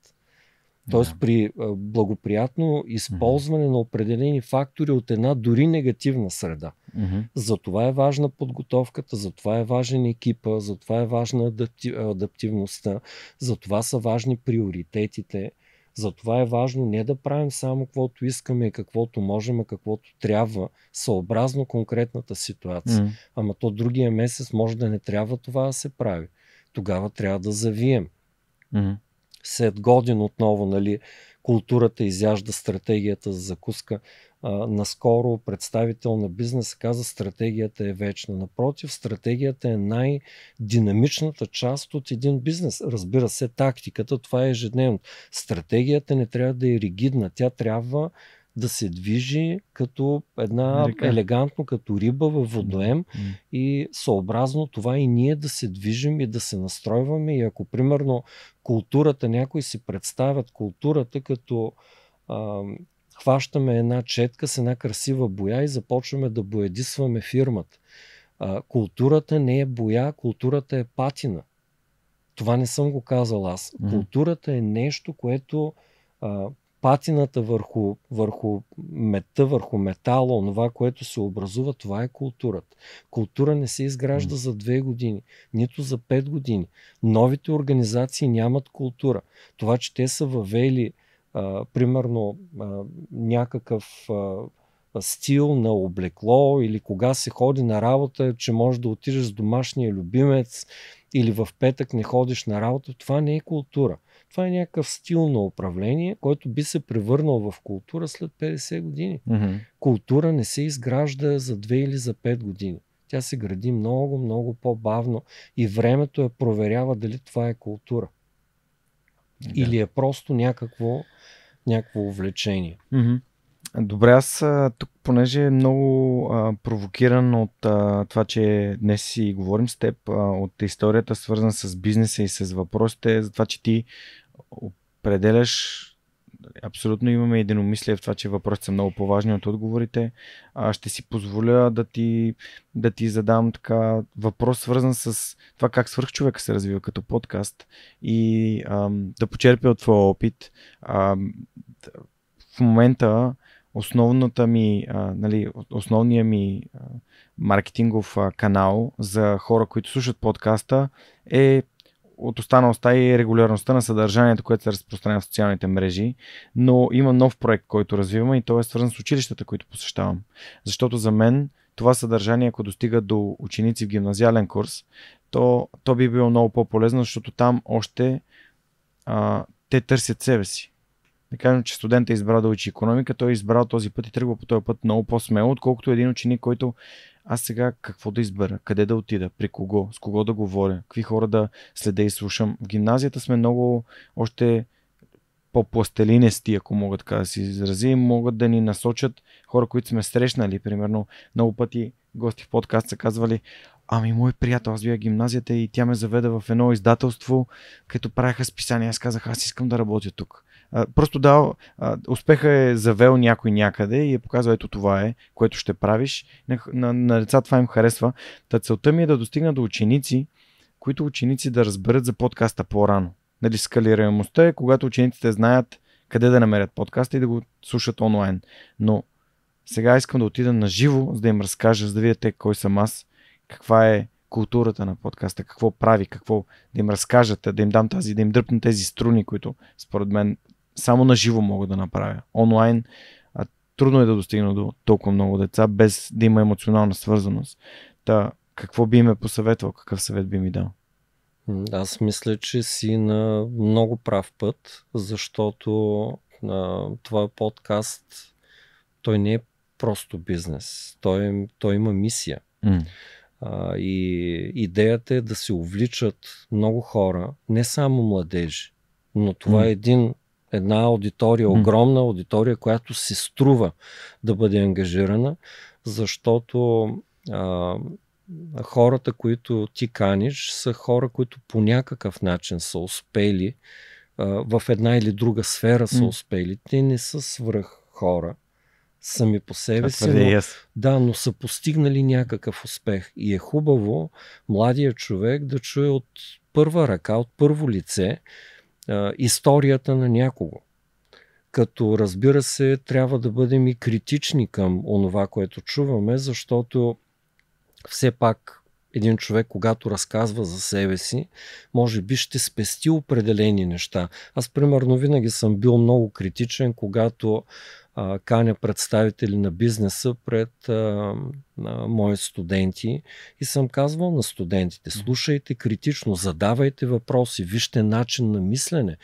Тоест да. при благоприятно използване mm-hmm. на определени фактори от една дори негативна среда. Mm-hmm. Затова е важна подготовката, затова е важен екипа, затова е важна адаптив, адаптивността, затова са важни приоритетите. Затова е важно не да правим само каквото искаме, каквото можем, а каквото трябва, съобразно конкретната ситуация. Mm-hmm. Ама то другия месец може да не трябва това да се прави. Тогава трябва да завием. Mm-hmm след годин отново, нали, културата изяжда стратегията за закуска. А, наскоро представител на бизнеса каза, стратегията е вечна. Напротив, стратегията е най-динамичната част от един бизнес. Разбира се, тактиката, това е ежедневно. Стратегията не трябва да е ригидна, тя трябва да се движи като една Река. елегантно, като риба във водоем mm-hmm. и съобразно това и ние да се движим и да се настройваме. И ако примерно културата, някои си представят културата като а, хващаме една четка с една красива боя и започваме да боядисваме фирмата. А, културата не е боя, културата е патина. Това не съм го казал аз. Mm-hmm. Културата е нещо, което патината върху, върху мета, върху метала, онова, което се образува, това е културата. Култура не се изгражда за две години, нито за пет години. Новите организации нямат култура. Това, че те са въвели а, примерно а, някакъв а, стил на облекло или кога се ходи на работа, че можеш да отидеш с домашния любимец или в петък не ходиш на работа, това не е култура. Това е някакъв стил на управление, който би се превърнал в култура след 50 години. Mm-hmm. Култура не се изгражда за 2 или за 5 години. Тя се гради много, много по-бавно и времето я проверява дали това е култура. Да. Или е просто някакво, някакво увлечение.
Mm-hmm. Добре, аз тук, понеже е много а, провокиран от а, това, че днес си говорим с теб, а, от историята свързана с бизнеса и с въпросите, за това, че ти определяш нали, абсолютно имаме единомислие в това, че въпросите са много по-важни от отговорите. А, ще си позволя да ти, да ти задам така въпрос, свързан с това как свърх човека се развива като подкаст и ам, да почерпя от твоя опит. Ам, в момента основната ми, а, нали, основния ми а, маркетингов а, канал за хора, които слушат подкаста е от останалостта и регулярността на съдържанието, което се разпространя в социалните мрежи, но има нов проект, който развиваме и той е свързан с училищата, които посещавам. Защото за мен това съдържание, ако достига до ученици в гимназиален курс, то, то би било много по-полезно, защото там още а, те търсят себе си. Да кажем, че студентът е избрал да учи економика, той е избрал този път и тръгва по този път много по-смело, отколкото един ученик, който аз сега какво да избера, къде да отида, при кого, с кого да говоря, какви хора да следя и слушам. В гимназията сме много още по-пластелинести, ако мога така да се изрази, могат да ни насочат хора, които сме срещнали. Примерно, много пъти гости в подкаст са казвали, ами мой приятел, аз бях гимназията и тя ме заведе в едно издателство, като правяха списания. Аз казах, аз искам да работя тук просто дал, успеха е завел някой някъде и е показал ето това е, което ще правиш. На, на, на деца това им харесва. Та целта ми е да достигна до ученици, които ученици да разберат за подкаста по-рано. Нали, скалираемостта е, когато учениците знаят къде да намерят подкаста и да го слушат онлайн. Но сега искам да отида на живо, за да им разкажа, за да видите кой съм аз, каква е културата на подкаста, какво прави, какво да им разкажат, да им дам тази, да им дръпна тези струни, които според мен само на живо мога да направя. Онлайн а, трудно е да достигна до толкова много деца, без да има емоционална свързаност. Та, какво би ме посъветвал, какъв съвет би ми дал? Аз мисля, че си на
много прав път, защото а, това подкаст, той не е просто бизнес. Той, той има мисия. Mm. А, и идеята е да се увличат много хора, не само младежи, но това mm. е един една аудитория, огромна аудитория, която се струва да бъде ангажирана, защото а, хората, които ти каниш, са хора, които по някакъв начин са успели а, в една или друга сфера са успели. Те не са свръх хора сами по себе си. Но, да, но са постигнали някакъв успех. И е хубаво младия човек да чуе от първа ръка, от първо лице, а, историята на някого. Като разбира се, трябва да бъдем и критични към онова, което чуваме, защото все пак един човек, когато разказва за себе си, може би ще спести определени неща. Аз, примерно, винаги съм бил много критичен, когато а, каня представители на бизнеса пред а, а, мои студенти и съм казвал на студентите, слушайте критично, задавайте въпроси, вижте начин на мислене,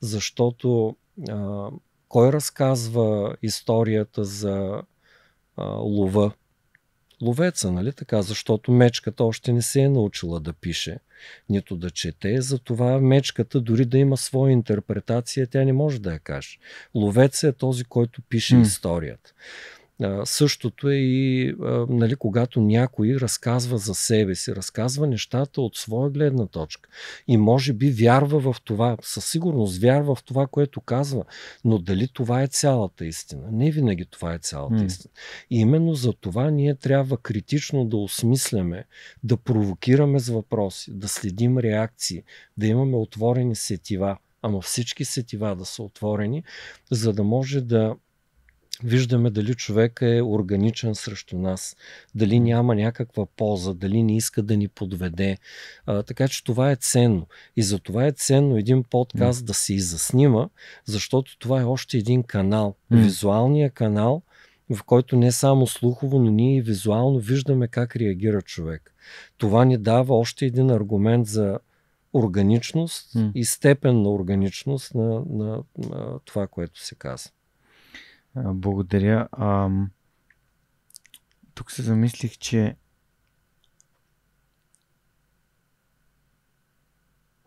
защото а, кой разказва историята за а, лова ловеца, нали така? Защото мечката още не се е научила да пише, нито да чете. Затова мечката, дори да има своя интерпретация, тя не може да я каже. Ловеца е този, който пише mm. историята. А, същото е и а, нали, когато някой разказва за себе си, разказва нещата от своя гледна точка и може би вярва в това, със сигурност вярва в това, което казва, но дали това е цялата истина? Не винаги това е цялата mm. истина. И именно за това ние трябва критично да осмисляме, да провокираме с въпроси, да следим реакции, да имаме отворени сетива, ама всички сетива да са отворени, за да може да виждаме дали човек е органичен срещу нас, дали няма някаква полза, дали не иска да ни подведе. А, така че това е ценно. И за това е ценно един подкаст mm. да се изяснима, защото това е още един канал. Mm. Визуалният канал, в който не само слухово, но ние и визуално виждаме как реагира човек. Това ни дава още един аргумент за органичност mm. и степен на органичност на, на, на това, което се казва. Благодаря.
А, тук се замислих, че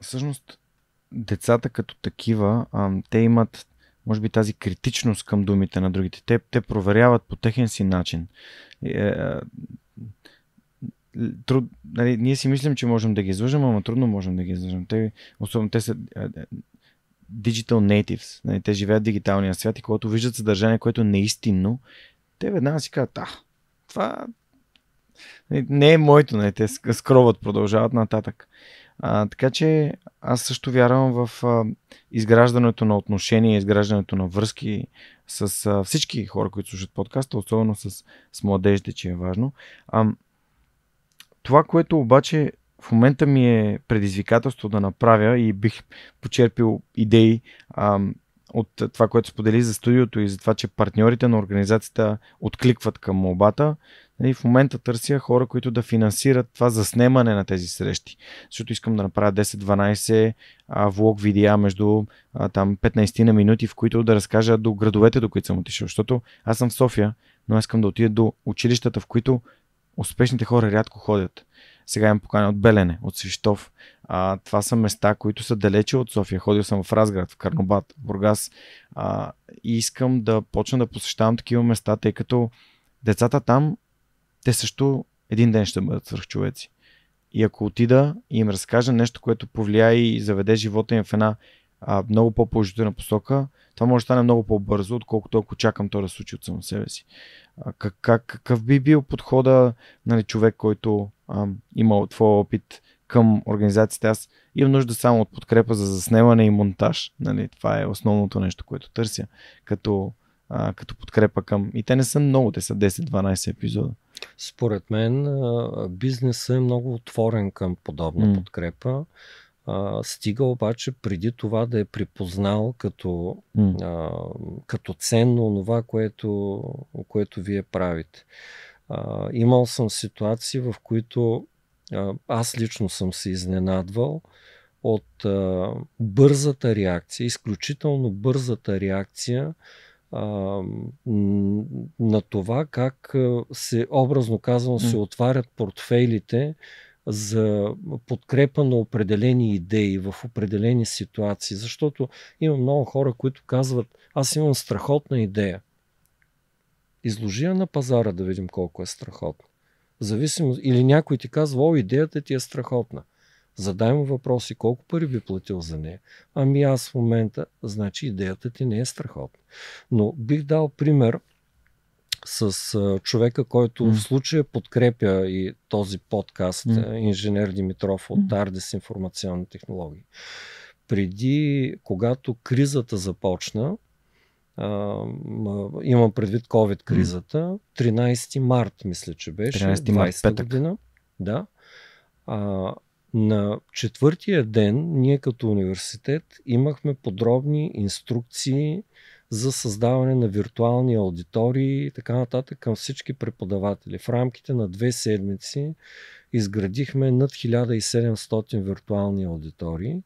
всъщност децата като такива, а, те имат, може би, тази критичност към думите на другите. Те, те проверяват по техен си начин. Е, е, труд, нали, ние си мислим, че можем да ги излъжем, ама трудно можем да ги излъжем. Те, особено те са, е, digital natives, нали, те живеят в дигиталния свят и когато виждат съдържание, което не е истинно, те веднага си казват, а, това нали, не е моето, нали, те скроват, продължават нататък. А, така че аз също вярвам в а, изграждането на отношения, изграждането на връзки с а, всички хора, които слушат подкаста, особено с, с младежите, че е важно. А, това, което обаче в момента ми е предизвикателство да направя и бих почерпил идеи а, от това, което сподели за студиото и за това, че партньорите на организацията откликват към молбата. И нали, в момента търся хора, които да финансират това заснемане на тези срещи. Защото искам да направя 10-12 влог видеа между а, там 15 на минути, в които да разкажа до градовете, до които съм отишъл. Защото аз съм в София, но искам да отида до училищата, в които успешните хора рядко ходят. Сега им поканя от Белене, от Свищов. А, това са места, които са далече от София. Ходил съм в Разград, в Карнобат, в Бургас. А, и искам да почна да посещавам такива места, тъй като децата там, те също един ден ще бъдат свръхчовеци. И ако отида и им разкажа нещо, което повлия и заведе живота им в една а, много по-положителна посока, това може да стане много по-бързо, отколкото ако чакам то да случи от само себе си. А, как, как, какъв би бил подхода нали, човек, който а, имал твой опит към организацията, аз имам нужда само от подкрепа за заснемане и монтаж. Нали? Това е основното нещо, което търся като, а, като подкрепа към... И те не са много, те са 10-12 епизода.
Според мен бизнесът е много отворен към подобна mm. подкрепа. А, стига обаче преди това да е припознал като, mm. а, като ценно това, което, което вие правите. А, имал съм ситуации, в които а, аз лично съм се изненадвал от а, бързата реакция, изключително бързата реакция а, на това как се, образно казано, се отварят портфейлите за подкрепа на определени идеи в определени ситуации. Защото има много хора, които казват, аз имам страхотна идея. Изложи я на пазара да видим колко е страхотно. Зависимо, или някой ти казва, о, идеята ти е страхотна. Задай му въпроси, колко пари би платил за нея. Ами аз в момента, значи идеята ти не е страхотна. Но бих дал пример с а, човека, който mm. в случая подкрепя и този подкаст, mm. инженер Димитров от mm. Ардес информационни технологии. Преди, когато кризата започна, имам предвид COVID-кризата, 13 март, мисля, че беше, 13 март, 20 година. Да. А, на четвъртия ден ние като университет имахме подробни инструкции за създаване на виртуални аудитории и така нататък към всички преподаватели. В рамките на две седмици изградихме над 1700 виртуални аудитории.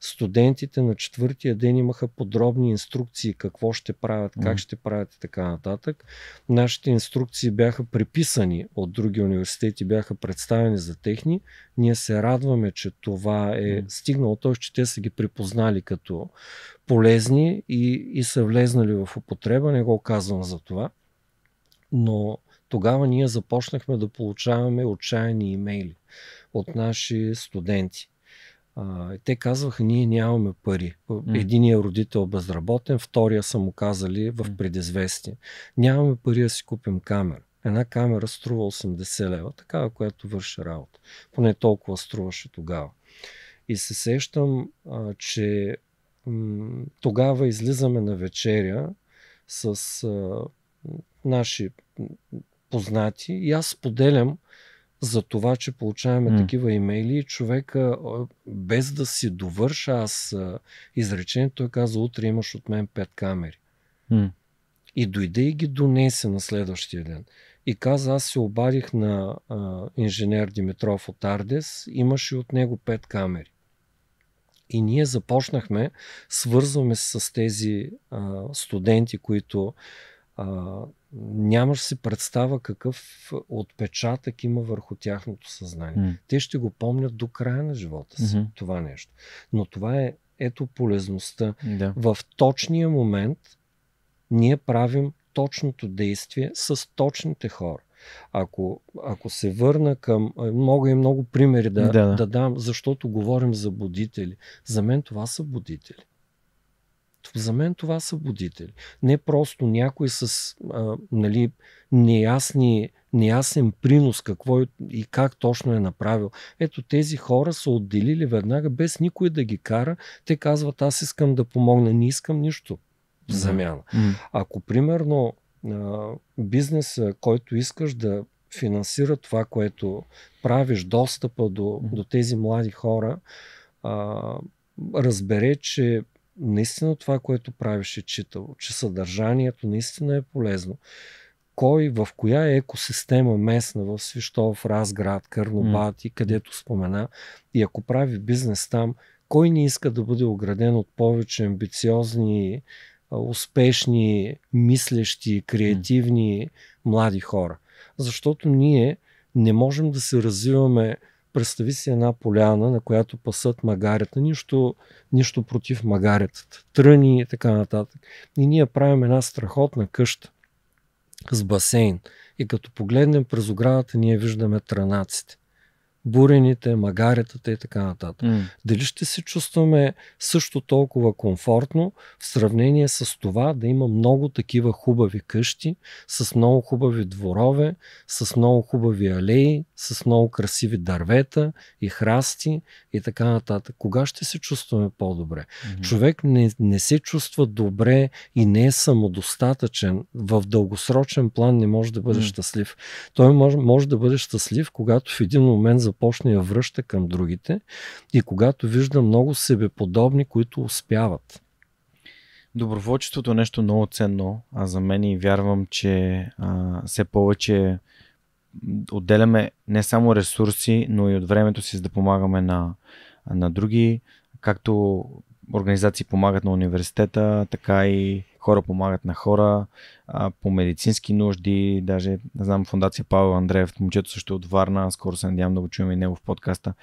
Студентите на четвъртия ден имаха подробни инструкции какво ще правят, как ще правят и така нататък. Нашите инструкции бяха приписани от други университети, бяха представени за техни. Ние се радваме, че това е стигнало, т.е. че те са ги припознали като полезни и, и са влезнали в употреба. Не го казвам за това. Но тогава ние започнахме да получаваме отчаяни имейли от наши студенти. те казваха, ние нямаме пари. Единият е родител безработен, втория са му казали в предизвестие. Нямаме пари да си купим камера. Една камера струва 80 лева, такава, която върши работа. Поне толкова струваше тогава. И се сещам, че тогава излизаме на вечеря с наши познати и аз споделям за това, че получаваме mm. такива имейли и човека без да си довърша аз изречението, той каза, утре имаш от мен пет камери. Mm. И дойде и ги донесе на следващия ден. И каза, аз се обадих на а, инженер Димитров от Ардес, имаше от него пет камери. И ние започнахме, свързваме се с тези а, студенти, които а, нямаш си представа какъв отпечатък има върху тяхното съзнание. Mm. Те ще го помнят до края на живота си, mm-hmm. това нещо. Но това е, ето полезността. Да. В точния момент ние правим точното действие с точните хора. Ако, ако се върна към. Мога и много примери да, да. да дам, защото говорим за будители. За мен това са будители. За мен това са будители. Не просто някой с а, нали, неясни, неясен принос какво и как точно е направил. Ето тези хора са отделили веднага, без никой да ги кара. Те казват, аз искам да помогна, не искам нищо в замяна. Mm-hmm. Ако примерно бизнес, който искаш да финансира това, което правиш, достъпа до, mm-hmm. до тези млади хора, а, разбере, че наистина това, което правиш е читаво, че съдържанието наистина е полезно. Кой в коя екосистема местна в Свищов, Разград, Кърнобат и където спомена, и ако прави бизнес там, кой не иска да бъде ограден от повече амбициозни, успешни, мислещи, креативни млади хора? Защото ние не можем да се развиваме представи си една поляна, на която пасат магарята, нищо, нищо против магарятата, тръни и така нататък. И ние правим една страхотна къща с басейн. И като погледнем през оградата, ние виждаме транаците бурените, магаретата и така нататък. Mm. Дали ще се чувстваме също толкова комфортно в сравнение с това да има много такива хубави къщи, с много хубави дворове, с много хубави алеи, с много красиви дървета и храсти и така нататък. Кога ще се чувстваме по-добре? mm Човек не, не се чувства добре и не е самодостатъчен. В дългосрочен план не може да бъде mm. щастлив. Той може, може да бъде щастлив, когато в един момент за започне я връща към другите и когато вижда много себеподобни, които
успяват. Доброволчеството е нещо много ценно, а за мен и вярвам, че а, все повече отделяме не само ресурси, но и от времето си, за да помагаме на, на други, както организации помагат на университета, така и хора помагат на хора а, по медицински нужди. Даже знам фундация Павел Андреев, момчето също е от Варна, скоро се надявам да го чуем и него в подкаста.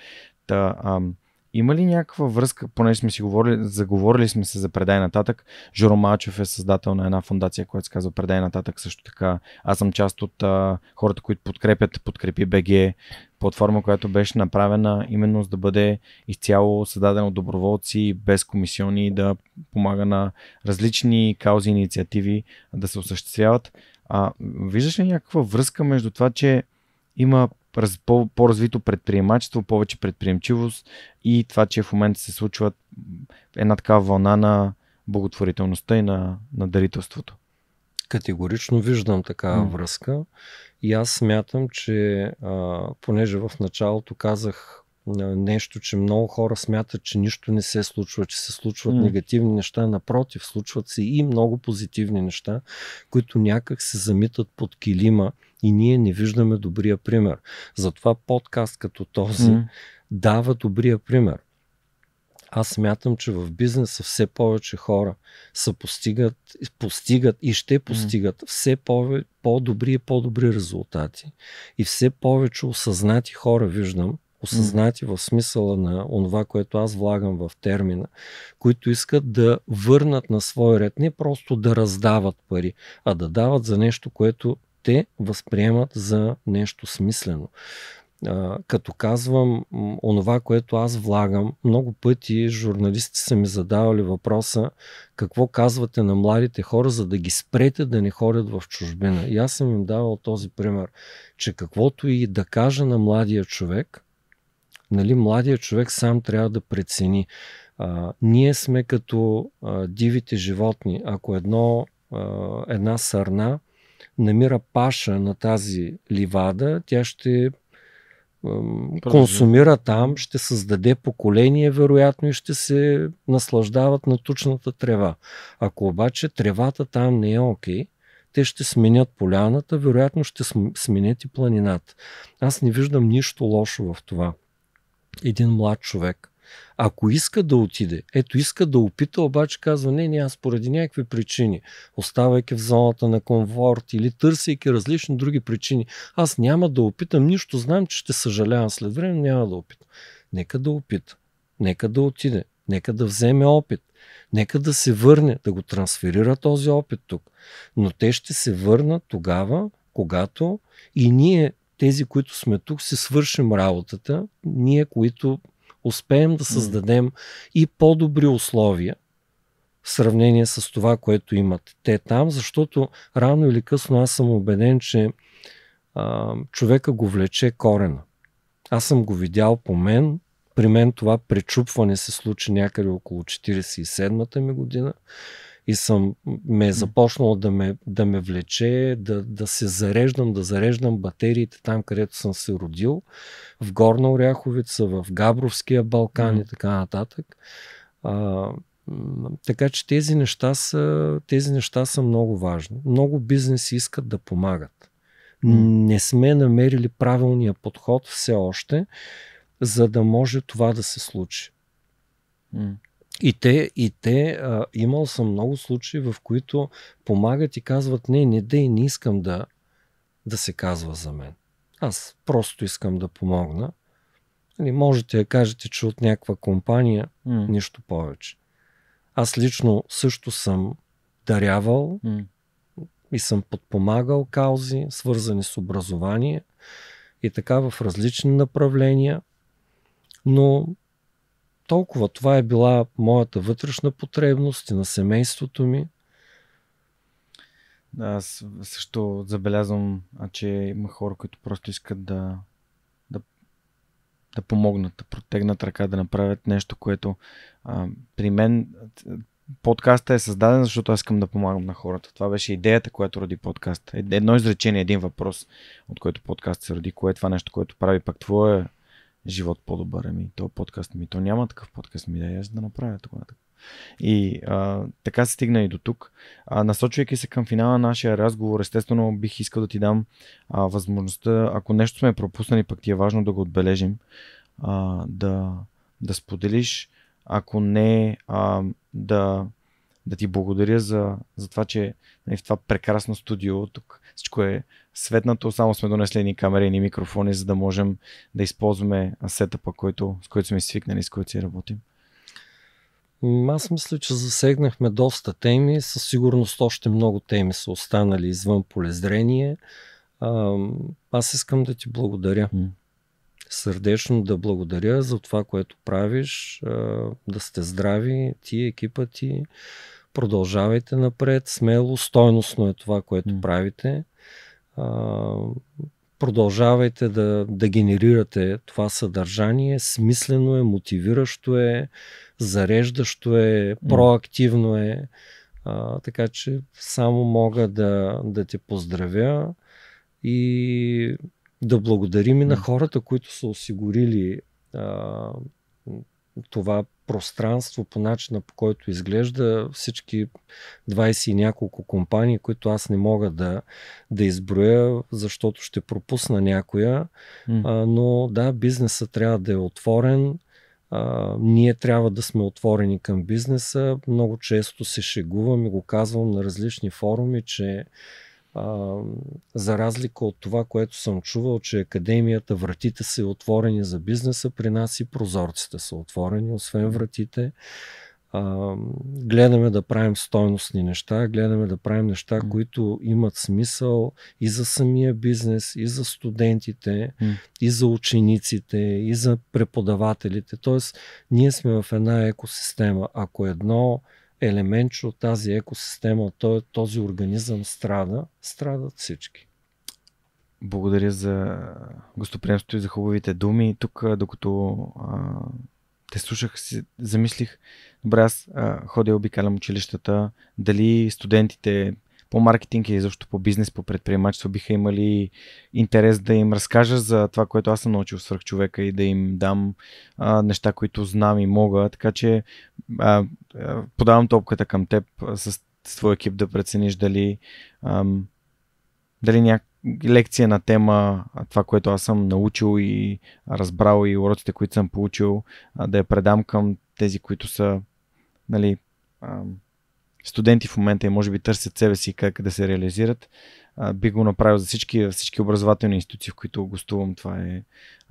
Та, ам, има ли някаква връзка, понеже сме си говорили, заговорили сме се за предай нататък, Жоро Малчев е създател на една фундация, която се казва предай нататък също така. Аз съм част от а, хората, които подкрепят, подкрепи БГ, платформа, която беше направена именно за да бъде изцяло създадена от доброволци, без комисиони, да помага на различни каузи и инициативи да се осъществяват. А, виждаш ли някаква връзка между това, че има по-развито предприемачество, повече предприемчивост и това, че в момента се случва една такава вълна на благотворителността и на, на дарителството. Категорично
виждам такава mm. връзка и аз смятам, че а, понеже в началото казах нещо, че много хора смятат, че нищо не се случва, че се случват mm. негативни неща. Напротив, случват се и много позитивни неща, които някак се замитат под килима и ние не виждаме добрия пример. Затова подкаст като този mm. дава добрия пример. Аз смятам, че в бизнеса все повече хора са постигат, постигат и ще постигат mm. все пове, по-добри и по-добри резултати. И все повече осъзнати хора виждам, осъзнати mm. в смисъла на онова, което аз влагам в термина, които искат да върнат на свой ред, не просто да раздават пари, а да дават за нещо, което те възприемат за нещо смислено. като казвам онова, което аз влагам, много пъти журналисти са ми задавали въпроса какво казвате на младите хора, за да ги спрете да не ходят в чужбина. И аз съм им давал този пример, че каквото и да кажа на младия човек, нали, младия човек сам трябва да прецени. А, ние сме като а, дивите животни. Ако едно, а, една сърна намира паша на тази ливада, тя ще консумира там, ще създаде поколение, вероятно, и ще се наслаждават на тучната трева. Ако обаче тревата там не е окей, те ще сменят поляната, вероятно ще сменят и планината. Аз не виждам нищо лошо в това. Един млад човек ако иска да отиде, ето иска да опита, обаче казва, не, не, аз поради някакви причини, оставайки в зоната на комфорт или търсейки различни други причини, аз няма да опитам нищо, знам, че ще съжалявам след време, няма да опитам. Нека да опита, нека да отиде, нека да вземе опит. Нека да се върне, да го трансферира този опит тук. Но те ще се върнат тогава, когато и ние, тези, които сме тук, си свършим работата, ние, които успеем да създадем и по-добри условия в сравнение с това, което имат те там, защото рано или късно аз съм убеден, че а, човека го влече корена. Аз съм го видял по мен, при мен това пречупване се случи някъде около 47-та ми година и съм, ме е започнало да ме, да ме влече, да, да се зареждам, да зареждам батериите там, където съм се родил, в Горна Оряховица, в Габровския Балкан mm. и така нататък. А, така че тези неща, са, тези неща са много важни. Много бизнеси искат да помагат. Не сме намерили правилния подход все още, за да може това да се случи. И те, и те а, имал съм много случаи, в които помагат и казват, не, не дей, не искам да, да се казва за мен. Аз просто искам да помогна. или нали, можете да кажете, че от някаква компания, mm. нищо повече. Аз лично също съм дарявал mm. и съм подпомагал каузи, свързани с образование и така в различни направления, но толкова. Това е била моята вътрешна
потребност и на семейството ми. Да, аз също забелязвам, че има хора, които просто искат да, да, да помогнат, да протегнат ръка, да направят нещо, което а, при мен подкаста е създаден, защото аз искам да помагам на хората. Това беше идеята, която роди подкаста. Е, едно изречение, един въпрос, от който подкаст се роди, кое е това нещо, което прави пак твоя живот по-добър. Ами, то подкаст ми, то няма такъв подкаст ми, да я да направя това. И а, така се стигна и до тук. А, насочвайки се към финала на нашия разговор, естествено бих искал да ти дам а, възможността, ако нещо сме пропуснали, пък ти е важно да го отбележим, а, да, да споделиш, ако не, а, да да ти благодаря за, за това, че нали, в това прекрасно студио, тук всичко е светнато, само сме донесли ни камери и микрофони, за да можем да използваме сетъпа, който, с който сме свикнали, с който си работим.
Аз мисля, че засегнахме доста теми. Със сигурност още много теми са останали извън полезрение. Аз искам да ти благодаря сърдечно да благодаря за това, което правиш, да сте здрави, ти, екипа ти, продължавайте напред, смело, стойностно е това, което правите. Продължавайте да, да генерирате това съдържание, смислено е, мотивиращо е, зареждащо е, проактивно е. А, така че само мога да, да те поздравя и да благодарим и на хората, които са осигурили а, това пространство по начина по който изглежда всички 20 и няколко компании, които аз не мога да, да изброя, защото ще пропусна някоя. Mm. А, но да, бизнесът трябва да е отворен. А, ние трябва да сме отворени към бизнеса. Много често се шегувам и го казвам на различни форуми, че а, за разлика от това, което съм чувал, че академията, вратите са отворени за бизнеса, при нас и прозорците са отворени, освен вратите. А, гледаме да правим стойностни неща, гледаме да правим неща, mm. които имат смисъл и за самия бизнес, и за студентите, mm. и за учениците, и за преподавателите. Тоест, ние сме в една екосистема. Ако едно елементче от тази екосистема, този организъм страда, страдат
всички. Благодаря за гостоприемството и за хубавите думи. Тук, докато а, те слушах, си замислих, добре, аз а, ходя обикалям училищата, дали студентите по маркетинг и защото по бизнес, по предприемачество биха имали интерес да им разкажа за това, което аз съм научил свърх човека и да им дам а, неща, които знам и мога. Така че а, а, подавам топката към теб а, с твой екип да прецениш дали, дали някакъв лекция на тема, това, което аз съм научил и разбрал и уроците, които съм получил, да я предам към тези, които са нали, студенти в момента и може би търсят себе си как да се реализират, а, би го направил за всички, всички образователни институции, в които гостувам. Това е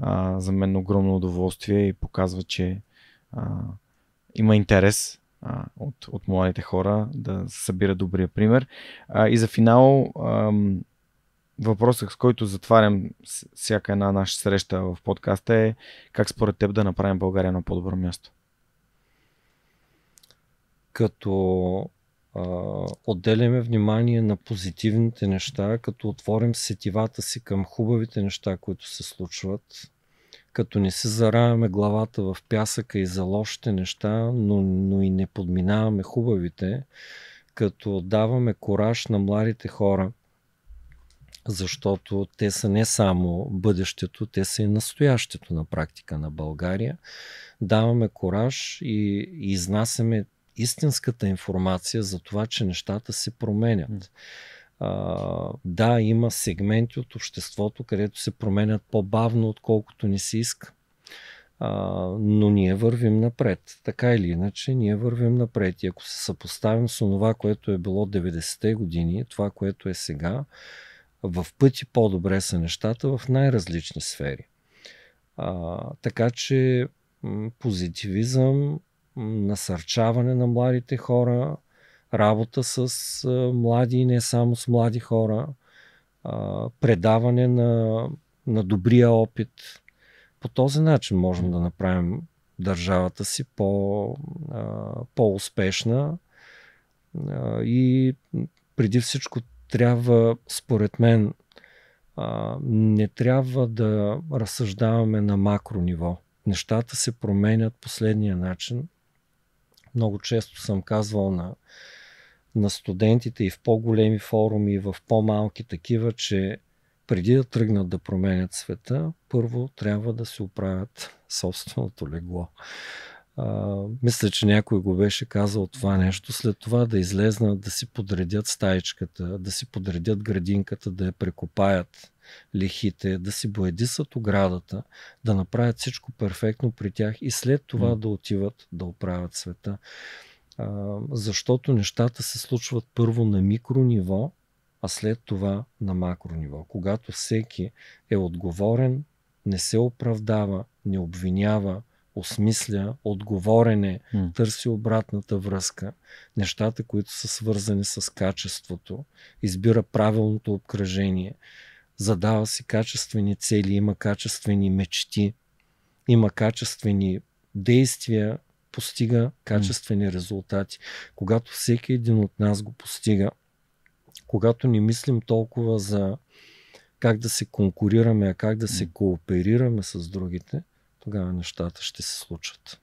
а, за мен огромно удоволствие и показва, че а, има интерес а, от, от младите хора да събира добрия пример. А, и за финал, въпросът, с който затварям всяка една наша среща в подкаста е как според теб да направим България на по-добро място?
Като отделяме внимание на позитивните неща, като отворим сетивата си към хубавите неща, които се случват, като не се заравяме главата в пясъка и за лошите неща, но, но и не подминаваме хубавите, като даваме кораж на младите хора, защото те са не само бъдещето, те са и настоящето на практика на България. Даваме кораж и, и изнасяме истинската информация за това, че нещата се променят. А, да, има сегменти от обществото, където се променят по-бавно, отколкото ни се иска. А, но ние вървим напред. Така или иначе, ние вървим напред. И ако се съпоставим с това, което е било 90-те години, това, което е сега, в пъти по-добре са нещата в най-различни сфери. А, така че позитивизъм насърчаване на младите хора, работа с млади и не само с млади хора, предаване на, на добрия опит. По този начин можем да направим държавата си по, по-успешна и преди всичко трябва, според мен, не трябва да разсъждаваме на макро ниво. Нещата се променят последния начин много често съм казвал на, на студентите и в по-големи форуми, и в по-малки такива, че преди да тръгнат да променят света, първо трябва да се оправят собственото легло. А, мисля, че някой го беше казал това нещо. След това да излезнат, да си подредят стаичката, да си подредят градинката, да я прекопаят, лехите, да си боядисат оградата, да направят всичко перфектно при тях и след това mm. да отиват да оправят света. А, защото нещата се случват първо на микрониво, а след това на макрониво. Когато всеки е отговорен, не се оправдава, не обвинява, осмисля, отговорене, mm. търси обратната връзка, нещата, които са свързани с качеството, избира правилното обкръжение задава си качествени цели, има качествени мечти, има качествени действия, постига качествени mm. резултати. Когато всеки един от нас го постига, когато не мислим толкова за как да се конкурираме, а как да се кооперираме с другите,
тогава нещата ще се случат.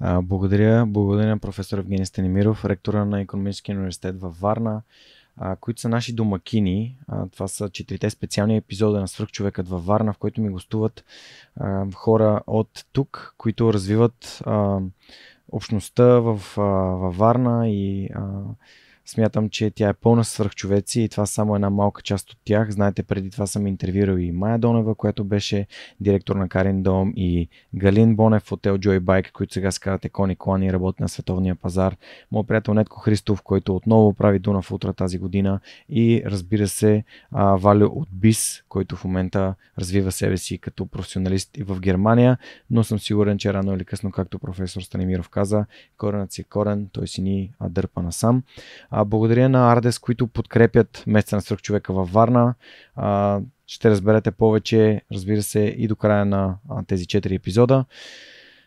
А, благодаря, благодаря на професор Евгений Станимиров, ректора на Економическия университет във Варна а, които са наши домакини. А, това са четирите специални епизода на Свърхчовекът във Варна, в който ми гостуват а, хора от тук, които развиват а, общността в, а, във Варна и а, Смятам, че тя е пълна с свръхчовеци и това само една малка част от тях. Знаете, преди това съм интервюрал и Майя Донева, която беше директор на Карин Дом и Галин Бонев от Ел Джой Байк, които сега казват Екони Клан и работи на световния пазар. Мой приятел Нетко Христов, който отново прави Дунав утра тази година и разбира се Валю от БИС, който в момента развива себе си като професионалист и в Германия, но съм сигурен, че рано или късно, както професор Станимиров каза, коренът си е корен, той си ни дърпа насам. А, благодаря на Ардес, които подкрепят месеца на страх човека във Варна. А, ще разберете повече, разбира се, и до края на а, тези 4 епизода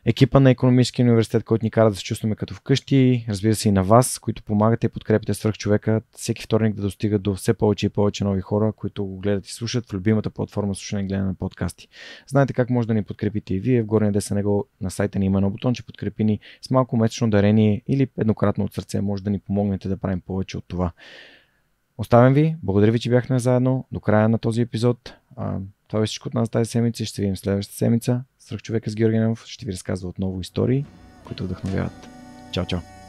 екипа на Економическия университет, който ни кара да се чувстваме като вкъщи, разбира се и на вас, които помагате и подкрепите свърх човека, всеки вторник да достига до все повече и повече нови хора, които го гледат и слушат в любимата платформа слушане и гледане на подкасти. Знаете как може да ни подкрепите и вие, в горния десен него на сайта ни има едно бутон, че подкрепи ни с малко месечно дарение или еднократно от сърце може да ни помогнете да правим повече от това. Оставям ви, благодаря ви, че бяхме заедно до края на този епизод. това е всичко от нас тази седмица, ще се видим следващата седмица. Сръх човека с Георги ще ви разказва отново истории, които вдъхновяват. Чао, чао!